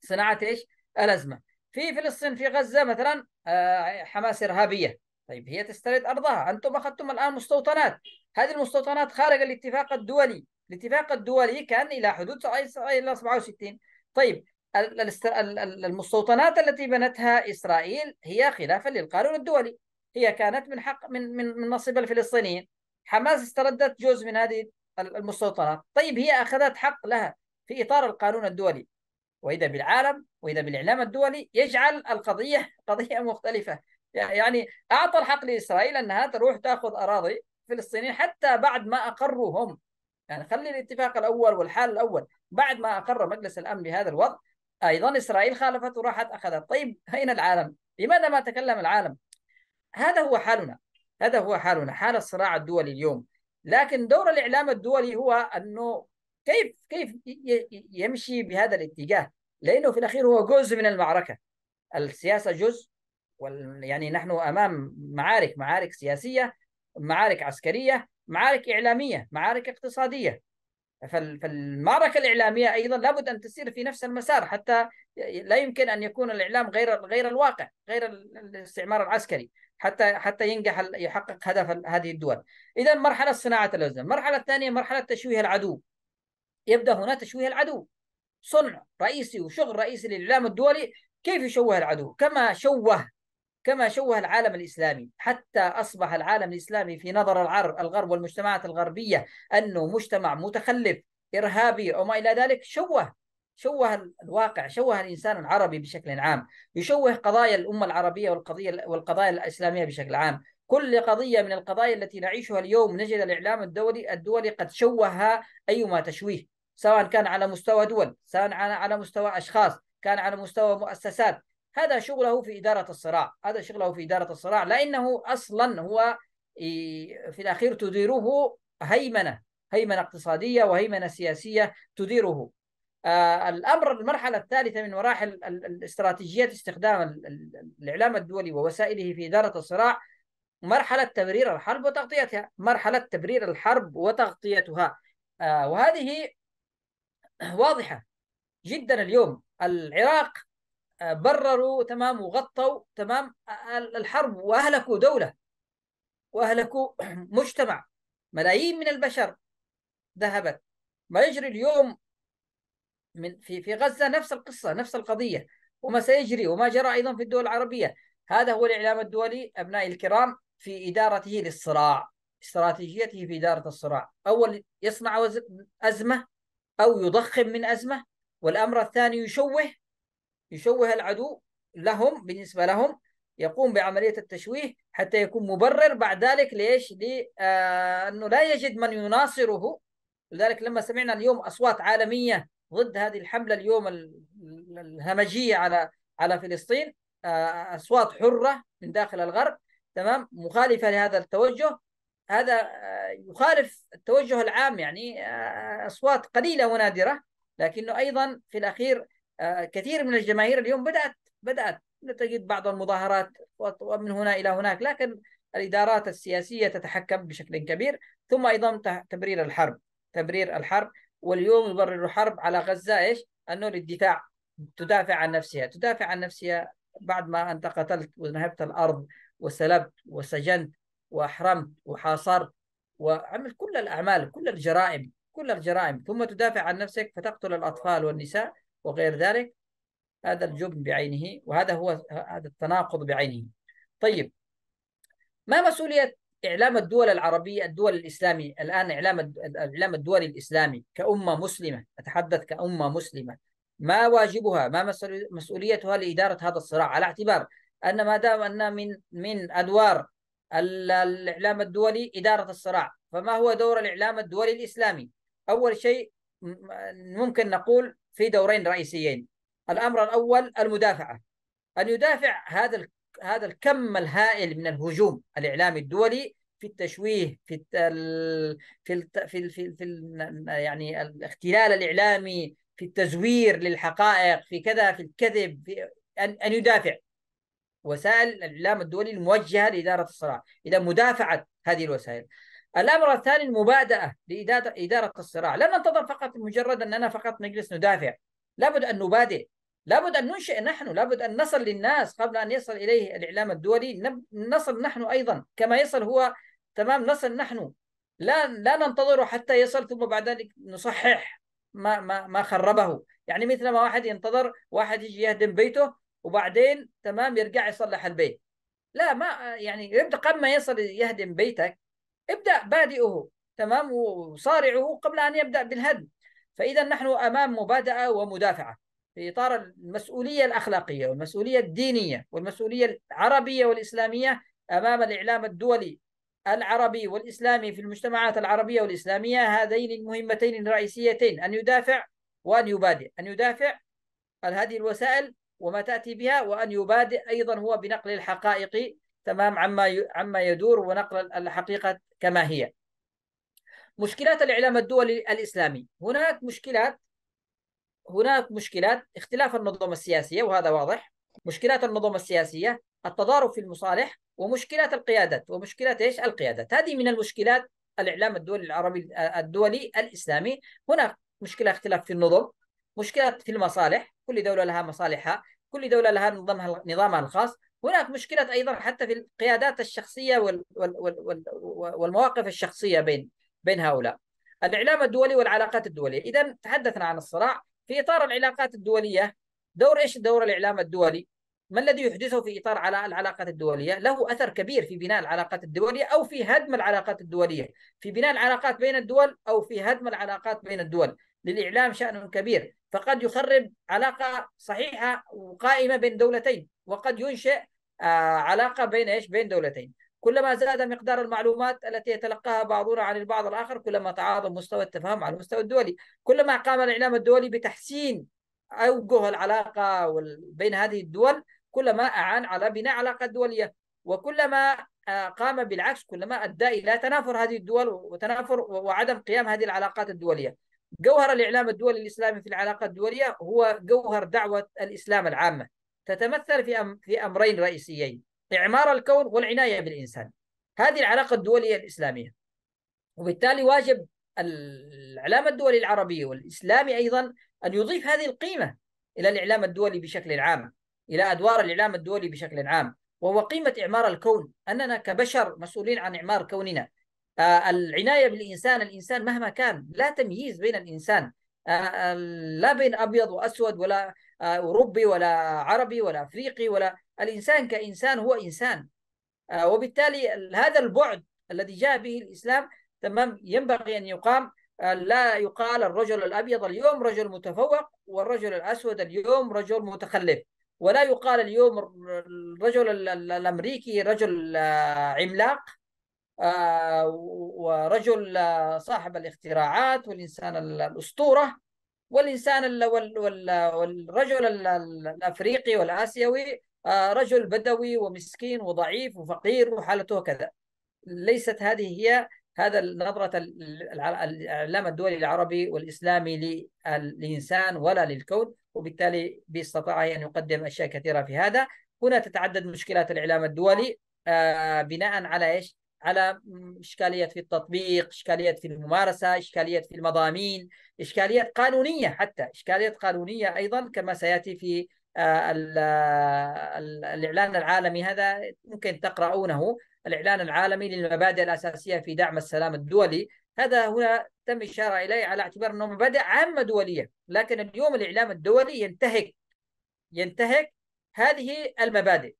صناعه ايش؟ الازمه في فلسطين في غزه مثلا آه، حماس ارهابيه طيب هي تسترد ارضها انتم اخذتم الان مستوطنات هذه المستوطنات خارج الاتفاق الدولي الاتفاق الدولي كان الى حدود 67 طيب المستوطنات التي بنتها إسرائيل هي خلافا للقانون الدولي هي كانت من حق من من, من نصيب الفلسطينيين حماس استردت جزء من هذه المستوطنات طيب هي أخذت حق لها في إطار القانون الدولي وإذا بالعالم وإذا بالإعلام الدولي يجعل القضية قضية مختلفة يعني أعطى الحق لإسرائيل أنها تروح تأخذ أراضي فلسطينيين حتى بعد ما أقروا هم يعني خلي الاتفاق الأول والحال الأول بعد ما أقر مجلس الأمن بهذا الوضع أيضا إسرائيل خالفت وراحت أخذت طيب أين العالم؟ لماذا ما تكلم العالم؟ هذا هو حالنا هذا هو حالنا حال الصراع الدولي اليوم لكن دور الإعلام الدولي هو أنه كيف كيف يمشي بهذا الاتجاه لأنه في الأخير هو جزء من المعركة السياسة جزء وال... يعني نحن أمام معارك معارك سياسية معارك عسكرية معارك إعلامية معارك اقتصادية فالمعركة الإعلامية أيضا لابد أن تسير في نفس المسار حتى لا يمكن أن يكون الإعلام غير غير الواقع غير الاستعمار العسكري حتى حتى ينجح يحقق هدف هذه الدول إذا مرحلة صناعة الأزمة المرحلة الثانية مرحلة تشويه العدو يبدأ هنا تشويه العدو صنع رئيسي وشغل رئيسي للإعلام الدولي كيف يشوه العدو كما شوه كما شوه العالم الإسلامي حتى أصبح العالم الإسلامي في نظر العرب الغرب والمجتمعات الغربية أنه مجتمع متخلف إرهابي وما إلى ذلك شوه شوه الواقع شوه الإنسان العربي بشكل عام يشوه قضايا الأمة العربية والقضية والقضايا الإسلامية بشكل عام كل قضية من القضايا التي نعيشها اليوم نجد الإعلام الدولي الدولي قد شوهها أيما تشويه سواء كان على مستوى دول سواء على مستوى أشخاص كان على مستوى مؤسسات هذا شغله في إدارة الصراع هذا شغله في إدارة الصراع لأنه أصلا هو إيه، في الأخير تديره هيمنة هيمنة اقتصادية وهيمنة سياسية تديره آه، الأمر المرحلة الثالثة من مراحل الاستراتيجيات استخدام الإعلام الدولي ووسائله في إدارة الصراع مرحلة تبرير الحرب وتغطيتها مرحلة تبرير الحرب وتغطيتها آه، وهذه واضحة جدا اليوم العراق برروا تمام وغطوا تمام الحرب واهلكوا دوله واهلكوا مجتمع ملايين من البشر ذهبت ما يجري اليوم من في في غزه نفس القصه نفس القضيه وما سيجري وما جرى ايضا في الدول العربيه هذا هو الاعلام الدولي ابنائي الكرام في ادارته للصراع استراتيجيته في اداره الصراع اول يصنع ازمه او يضخم من ازمه والامر الثاني يشوه يشوه العدو لهم بالنسبة لهم يقوم بعملية التشويه حتى يكون مبرر بعد ذلك ليش؟ لأنه آه، لا يجد من يناصره لذلك لما سمعنا اليوم أصوات عالمية ضد هذه الحملة اليوم الهمجية على على فلسطين آه، أصوات حرة من داخل الغرب تمام مخالفة لهذا التوجه هذا آه، يخالف التوجه العام يعني أصوات قليلة ونادرة لكنه أيضا في الأخير آه، كثير من الجماهير اليوم بدأت بدأت تجد بعض المظاهرات ومن هنا إلى هناك لكن الإدارات السياسية تتحكم بشكل كبير ثم أيضا تبرير الحرب تبرير الحرب واليوم يبرر الحرب على غزة إيش أنه للدفاع تدافع عن نفسها تدافع عن نفسها بعد ما أنت قتلت ونهبت الأرض وسلبت وسجنت وأحرمت وحاصرت وعملت كل الأعمال كل الجرائم كل الجرائم ثم تدافع عن نفسك فتقتل الأطفال والنساء وغير ذلك هذا الجبن بعينه وهذا هو هذا التناقض بعينه طيب ما مسؤولية إعلام الدول العربية الدول الإسلامية الآن إعلام الإعلام الدولي الإسلامي كأمة مسلمة أتحدث كأمة مسلمة ما واجبها ما مسؤوليتها لإدارة هذا الصراع على اعتبار أن ما دام أن من من أدوار الإعلام الدولي إدارة الصراع فما هو دور الإعلام الدولي الإسلامي أول شيء ممكن نقول في دورين رئيسيين الامر الاول المدافعه ان يدافع هذا هذا الكم الهائل من الهجوم الاعلامي الدولي في التشويه في في في في, في يعني الاختلال الاعلامي في التزوير للحقائق في كذا في الكذب في ان ان يدافع وسائل الاعلام الدولي الموجهه لاداره الصراع اذا مدافعه هذه الوسائل الأمر الثاني المبادئة لإدارة الصراع لن ننتظر فقط مجرد أننا فقط نجلس ندافع لابد أن نبادئ لابد أن ننشئ نحن لابد أن نصل للناس قبل أن يصل إليه الإعلام الدولي نصل نحن أيضا كما يصل هو تمام نصل نحن لا لا ننتظر حتى يصل ثم بعد ذلك نصحح ما ما ما خربه يعني مثل ما واحد ينتظر واحد يجي يهدم بيته وبعدين تمام يرجع يصلح البيت لا ما يعني يبدأ قبل ما يصل يهدم بيتك ابدأ بادئه تمام وصارعه قبل أن يبدأ بالهدم فإذا نحن أمام مبادئة ومدافعة في إطار المسؤولية الأخلاقية والمسؤولية الدينية والمسؤولية العربية والإسلامية أمام الإعلام الدولي العربي والإسلامي في المجتمعات العربية والإسلامية هذين المهمتين الرئيسيتين أن يدافع وأن يبادئ أن يدافع هذه الوسائل وما تأتي بها وأن يبادئ أيضا هو بنقل الحقائق تمام عما عما يدور ونقل الحقيقة كما هي مشكلات الإعلام الدولي الإسلامي هناك مشكلات هناك مشكلات اختلاف النظم السياسية وهذا واضح مشكلات النظم السياسية التضارب في المصالح ومشكلات القيادات ومشكلات ايش القيادات هذه من المشكلات الإعلام الدولي العربي الدولي الإسلامي هناك مشكلة اختلاف في النظم مشكلات في المصالح كل دولة لها مصالحها كل دولة لها نظامها نظامها الخاص هناك مشكلة أيضا حتى في القيادات الشخصية وال وال وال والمواقف الشخصية بين بين هؤلاء الإعلام الدولي والعلاقات الدولية إذا تحدثنا عن الصراع في إطار العلاقات الدولية دور إيش دور الإعلام الدولي ما الذي يحدثه في إطار على العلاقات الدولية له أثر كبير في بناء العلاقات الدولية أو في هدم العلاقات الدولية في بناء العلاقات بين الدول أو في هدم العلاقات بين الدول للإعلام شأن كبير فقد يخرب علاقة صحيحة وقائمة بين دولتين وقد ينشئ آه، علاقه بين ايش؟ بين دولتين. كلما زاد مقدار المعلومات التي يتلقاها بعضنا عن البعض الاخر كلما تعاظم مستوى التفاهم على المستوى الدولي، كلما قام الاعلام الدولي بتحسين اوجه العلاقه بين هذه الدول كلما اعان على بناء علاقه دوليه وكلما آه، قام بالعكس كلما ادى الى تنافر هذه الدول وتنافر وعدم قيام هذه العلاقات الدوليه. جوهر الاعلام الدولي الاسلامي في العلاقات الدوليه هو جوهر دعوه الاسلام العامه. تتمثل في في امرين رئيسيين اعمار الكون والعنايه بالانسان هذه العلاقه الدوليه الاسلاميه وبالتالي واجب الاعلام الدولي العربي والاسلامي ايضا ان يضيف هذه القيمه الى الاعلام الدولي بشكل عام الى ادوار الاعلام الدولي بشكل عام وهو قيمه اعمار الكون اننا كبشر مسؤولين عن اعمار كوننا آه العنايه بالانسان الانسان مهما كان لا تمييز بين الانسان آه لا بين ابيض واسود ولا آه، أوروبي ولا عربي ولا أفريقي ولا الإنسان كإنسان هو إنسان آه، وبالتالي هذا البعد الذي جاء به الإسلام تمام ينبغي أن يقام آه، لا يقال الرجل الأبيض اليوم رجل متفوق والرجل الأسود اليوم رجل متخلف ولا يقال اليوم الرجل الأمريكي رجل عملاق ورجل صاحب الاختراعات والإنسان الأسطورة والانسان والرجل الافريقي والاسيوي آه، رجل بدوي ومسكين وضعيف وفقير وحالته كذا ليست هذه هي هذا نظرة الإعلام الدولي العربي والإسلامي للإنسان ولا للكون وبالتالي باستطاع أن يقدم أشياء كثيرة في هذا هنا تتعدد مشكلات الإعلام الدولي آه، بناء على إيش على اشكاليات في التطبيق، اشكاليات في الممارسه، اشكاليات في المضامين، اشكاليات قانونيه حتى، اشكاليات قانونيه ايضا كما سياتي في آه، آه، الاعلان العالمي هذا ممكن تقرؤونه، الاعلان العالمي للمبادئ الاساسيه في دعم السلام الدولي، هذا هنا تم الاشاره اليه على اعتبار انه مبادئ عامه دوليه، لكن اليوم الاعلام الدولي ينتهك ينتهك هذه المبادئ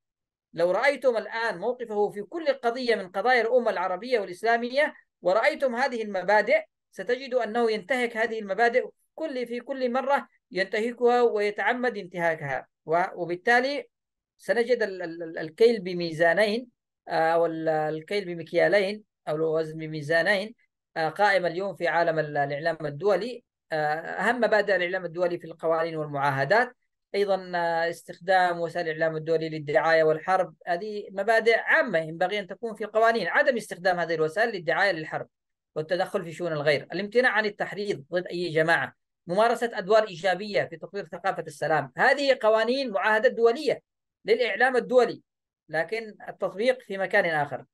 لو رأيتم الآن موقفه في كل قضية من قضايا الأمة العربية والإسلامية ورأيتم هذه المبادئ ستجد أنه ينتهك هذه المبادئ كل في كل مرة ينتهكها ويتعمد انتهاكها وبالتالي سنجد الكيل بميزانين آه، أو الكيل بمكيالين أو الوزن بميزانين آه، قائمة اليوم في عالم الإعلام الدولي آه، أهم مبادئ الإعلام الدولي في القوانين والمعاهدات ايضا استخدام وسائل الاعلام الدولي للدعايه والحرب هذه مبادئ عامه ينبغي ان تكون في القوانين عدم استخدام هذه الوسائل للدعايه للحرب والتدخل في شؤون الغير الامتناع عن التحريض ضد اي جماعه ممارسه ادوار ايجابيه في تطوير ثقافه السلام هذه قوانين معاهده دوليه للاعلام الدولي لكن التطبيق في مكان اخر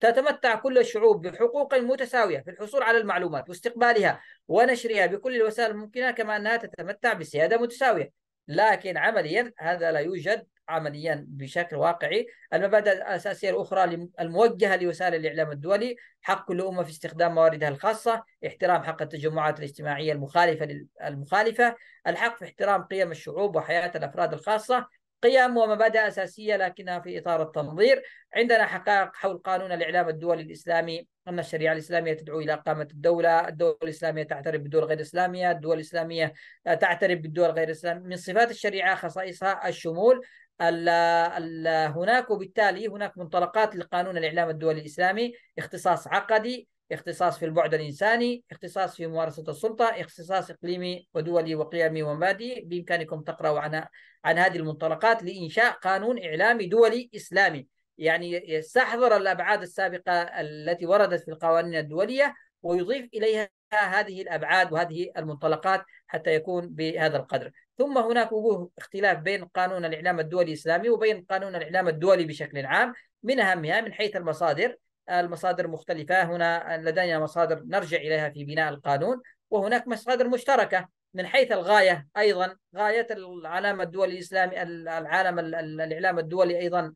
تتمتع كل الشعوب بحقوق متساويه في الحصول على المعلومات واستقبالها ونشرها بكل الوسائل الممكنه كما انها تتمتع بسياده متساويه لكن عمليا هذا لا يوجد عمليا بشكل واقعي المبادئ الأساسية الأخرى الموجهة لوسائل الإعلام الدولي حق كل أمة في استخدام مواردها الخاصة احترام حق التجمعات الاجتماعية المخالفة المخالفة الحق في احترام قيم الشعوب وحياة الأفراد الخاصة قيم ومبادئ أساسية لكنها في إطار التنظير عندنا حقائق حول قانون الإعلام الدولي الإسلامي أن الشريعة الإسلامية تدعو إلى إقامة الدولة الدول الإسلامية تعترف بالدول غير الإسلامية الدول الإسلامية آه، تعترف بالدول غير الإسلامية من صفات الشريعة خصائصها الشمول الـ الـ هناك وبالتالي هناك منطلقات لقانون الإعلام الدولي الإسلامي اختصاص عقدي اختصاص في البعد الإنساني اختصاص في ممارسة السلطة اختصاص إقليمي ودولي وقيمي ومبادئ بإمكانكم تقرأوا عن عن هذه المنطلقات لإنشاء قانون إعلامي دولي إسلامي يعني يستحضر الأبعاد السابقة التي وردت في القوانين الدولية ويضيف إليها هذه الأبعاد وهذه المنطلقات حتى يكون بهذا القدر ثم هناك وجوه اختلاف بين قانون الإعلام الدولي الإسلامي وبين قانون الإعلام الدولي بشكل عام من أهمها من حيث المصادر المصادر مختلفة هنا لدينا مصادر نرجع إليها في بناء القانون وهناك مصادر مشتركة من حيث الغاية أيضا غاية العلامة الدولي الإسلامي العالم الإعلام الدولي أيضا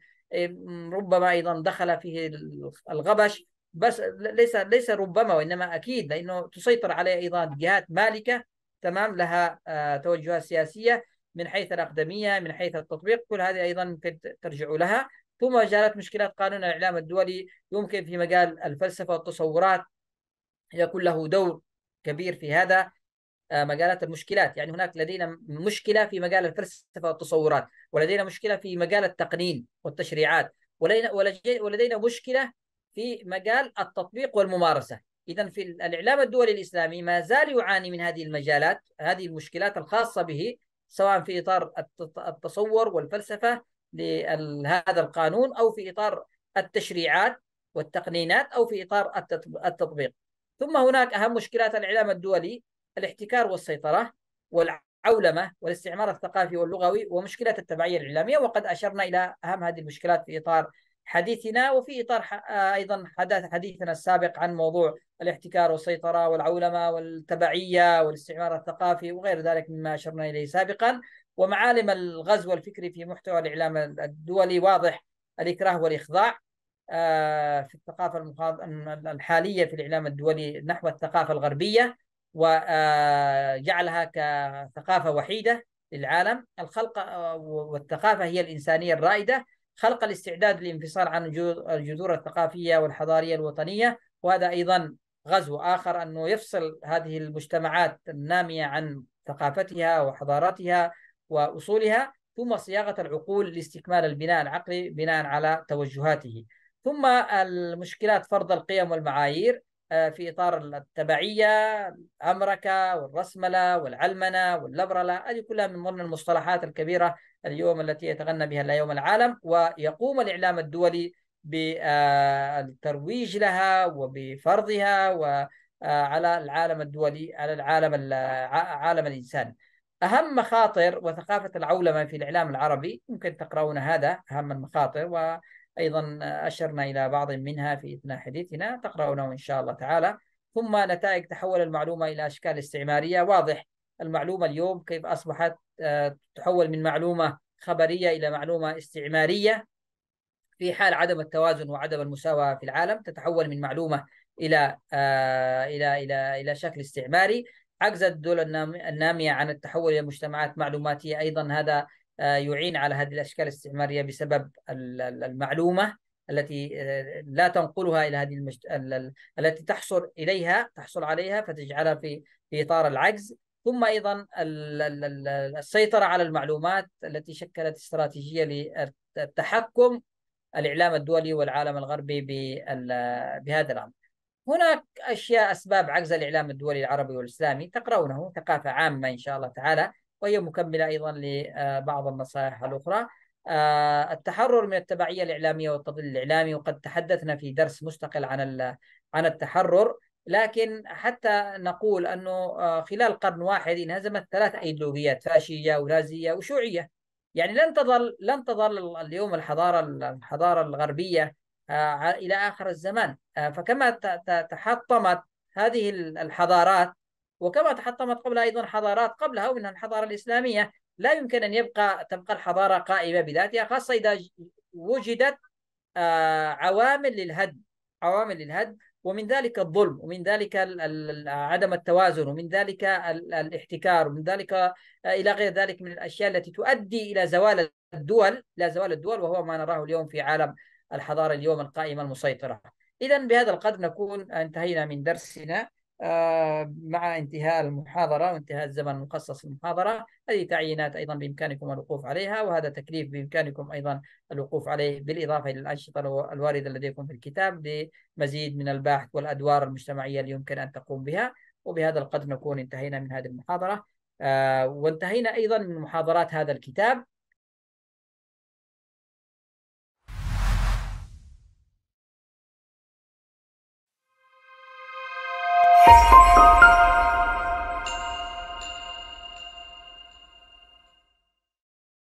ربما أيضا دخل فيه الغبش بس ليس ليس ربما وإنما أكيد لأنه تسيطر عليه أيضا جهات مالكة تمام لها آه، توجهات سياسية من حيث الأقدمية من حيث التطبيق كل هذه أيضا ترجع لها ثم جاءت مشكلات قانون الإعلام الدولي يمكن في مجال الفلسفة والتصورات يكون له دور كبير في هذا آه، مجالات المشكلات يعني هناك لدينا مشكلة في مجال الفلسفة والتصورات ولدينا مشكلة في مجال التقنين والتشريعات ولدينا, ولدينا مشكلة في مجال التطبيق والممارسة إذا في الإعلام الدولي الإسلامي ما زال يعاني من هذه المجالات هذه المشكلات الخاصة به سواء في إطار التصور والفلسفة لهذا القانون او في اطار التشريعات والتقنينات او في اطار التطبيق. ثم هناك اهم مشكلات الاعلام الدولي الاحتكار والسيطره والعولمه والاستعمار الثقافي واللغوي ومشكله التبعيه الاعلاميه وقد اشرنا الى اهم هذه المشكلات في اطار حديثنا وفي اطار آه، ايضا حدث حديثنا السابق عن موضوع الاحتكار والسيطره والعولمه والتبعيه والاستعمار الثقافي وغير ذلك مما اشرنا اليه سابقا ومعالم الغزو الفكري في محتوى الإعلام الدولي واضح الإكراه والإخضاع آه، في الثقافة الحالية في الإعلام الدولي نحو الثقافة الغربية وجعلها آه، كثقافة وحيدة للعالم الخلق آه، والثقافة هي الإنسانية الرائدة خلق الاستعداد للانفصال عن الجذور الثقافية والحضارية الوطنية وهذا أيضا غزو آخر أنه يفصل هذه المجتمعات النامية عن ثقافتها وحضارتها وأصولها ثم صياغة العقول لاستكمال البناء العقلي بناء على توجهاته ثم المشكلات فرض القيم والمعايير آه، في إطار التبعية الأمركة والرسملة والعلمنة واللبرلة هذه كلها من ضمن المصطلحات الكبيرة اليوم التي يتغنى بها لا يوم العالم ويقوم الإعلام الدولي بالترويج آه، لها وبفرضها وعلى آه، العالم الدولي على العالم عالم الإنساني أهم مخاطر وثقافة العولمة في الإعلام العربي يمكن تقرؤون هذا أهم المخاطر وأيضا أشرنا إلى بعض منها في أثناء حديثنا تقرؤونه إن شاء الله تعالى ثم نتائج تحول المعلومة إلى أشكال استعمارية واضح المعلومة اليوم كيف أصبحت آه، تحول من معلومة خبرية إلى معلومة استعمارية في حال عدم التوازن وعدم المساواة في العالم تتحول من معلومة إلى آه، إلى إلى إلى شكل استعماري عجزت الدول النامية عن التحول إلى مجتمعات معلوماتية أيضا هذا آه، يعين على هذه الأشكال الاستعمارية بسبب المعلومة التي آه، لا تنقلها إلى هذه المجت... التي تحصل إليها تحصل عليها فتجعلها في في إطار العجز ثم أيضا السيطرة على المعلومات التي شكلت استراتيجية للتحكم الإعلام الدولي والعالم الغربي بهذا الأمر هناك أشياء أسباب عجز الإعلام الدولي العربي والإسلامي تقرونه ثقافة عامة إن شاء الله تعالى وهي مكملة أيضا لبعض النصائح الأخرى آه، التحرر من التبعية الإعلامية والتضليل الإعلامي وقد تحدثنا في درس مستقل عن عن التحرر لكن حتى نقول أنه آه، خلال قرن واحد انهزمت ثلاث أيديولوجيات فاشية ونازية وشيوعية يعني لن تظل لن تظل اليوم الحضارة الحضارة الغربية آه، إلى آخر الزمان آه، فكما تحطمت هذه الحضارات وكما تحطمت قبلها أيضا حضارات قبلها ومنها الحضارة الإسلامية لا يمكن أن يبقى تبقى الحضارة قائمة بذاتها خاصة إذا وجدت آه، عوامل للهدم عوامل للهدم ومن ذلك الظلم ومن ذلك عدم التوازن ومن ذلك الاحتكار ومن ذلك الى غير ذلك من الاشياء التي تؤدي الى زوال الدول الى زوال الدول وهو ما نراه اليوم في عالم الحضارة اليوم القائمة المسيطرة إذا بهذا القدر نكون انتهينا من درسنا آه، مع انتهاء المحاضرة وانتهاء الزمن المخصص للمحاضرة هذه تعيينات أيضا بإمكانكم الوقوف عليها وهذا تكليف بإمكانكم أيضا الوقوف عليه بالإضافة إلى الأنشطة الواردة لديكم في الكتاب لمزيد من البحث والأدوار المجتمعية اللي يمكن أن تقوم بها وبهذا القدر نكون انتهينا من هذه المحاضرة آه، وانتهينا أيضا من محاضرات هذا الكتاب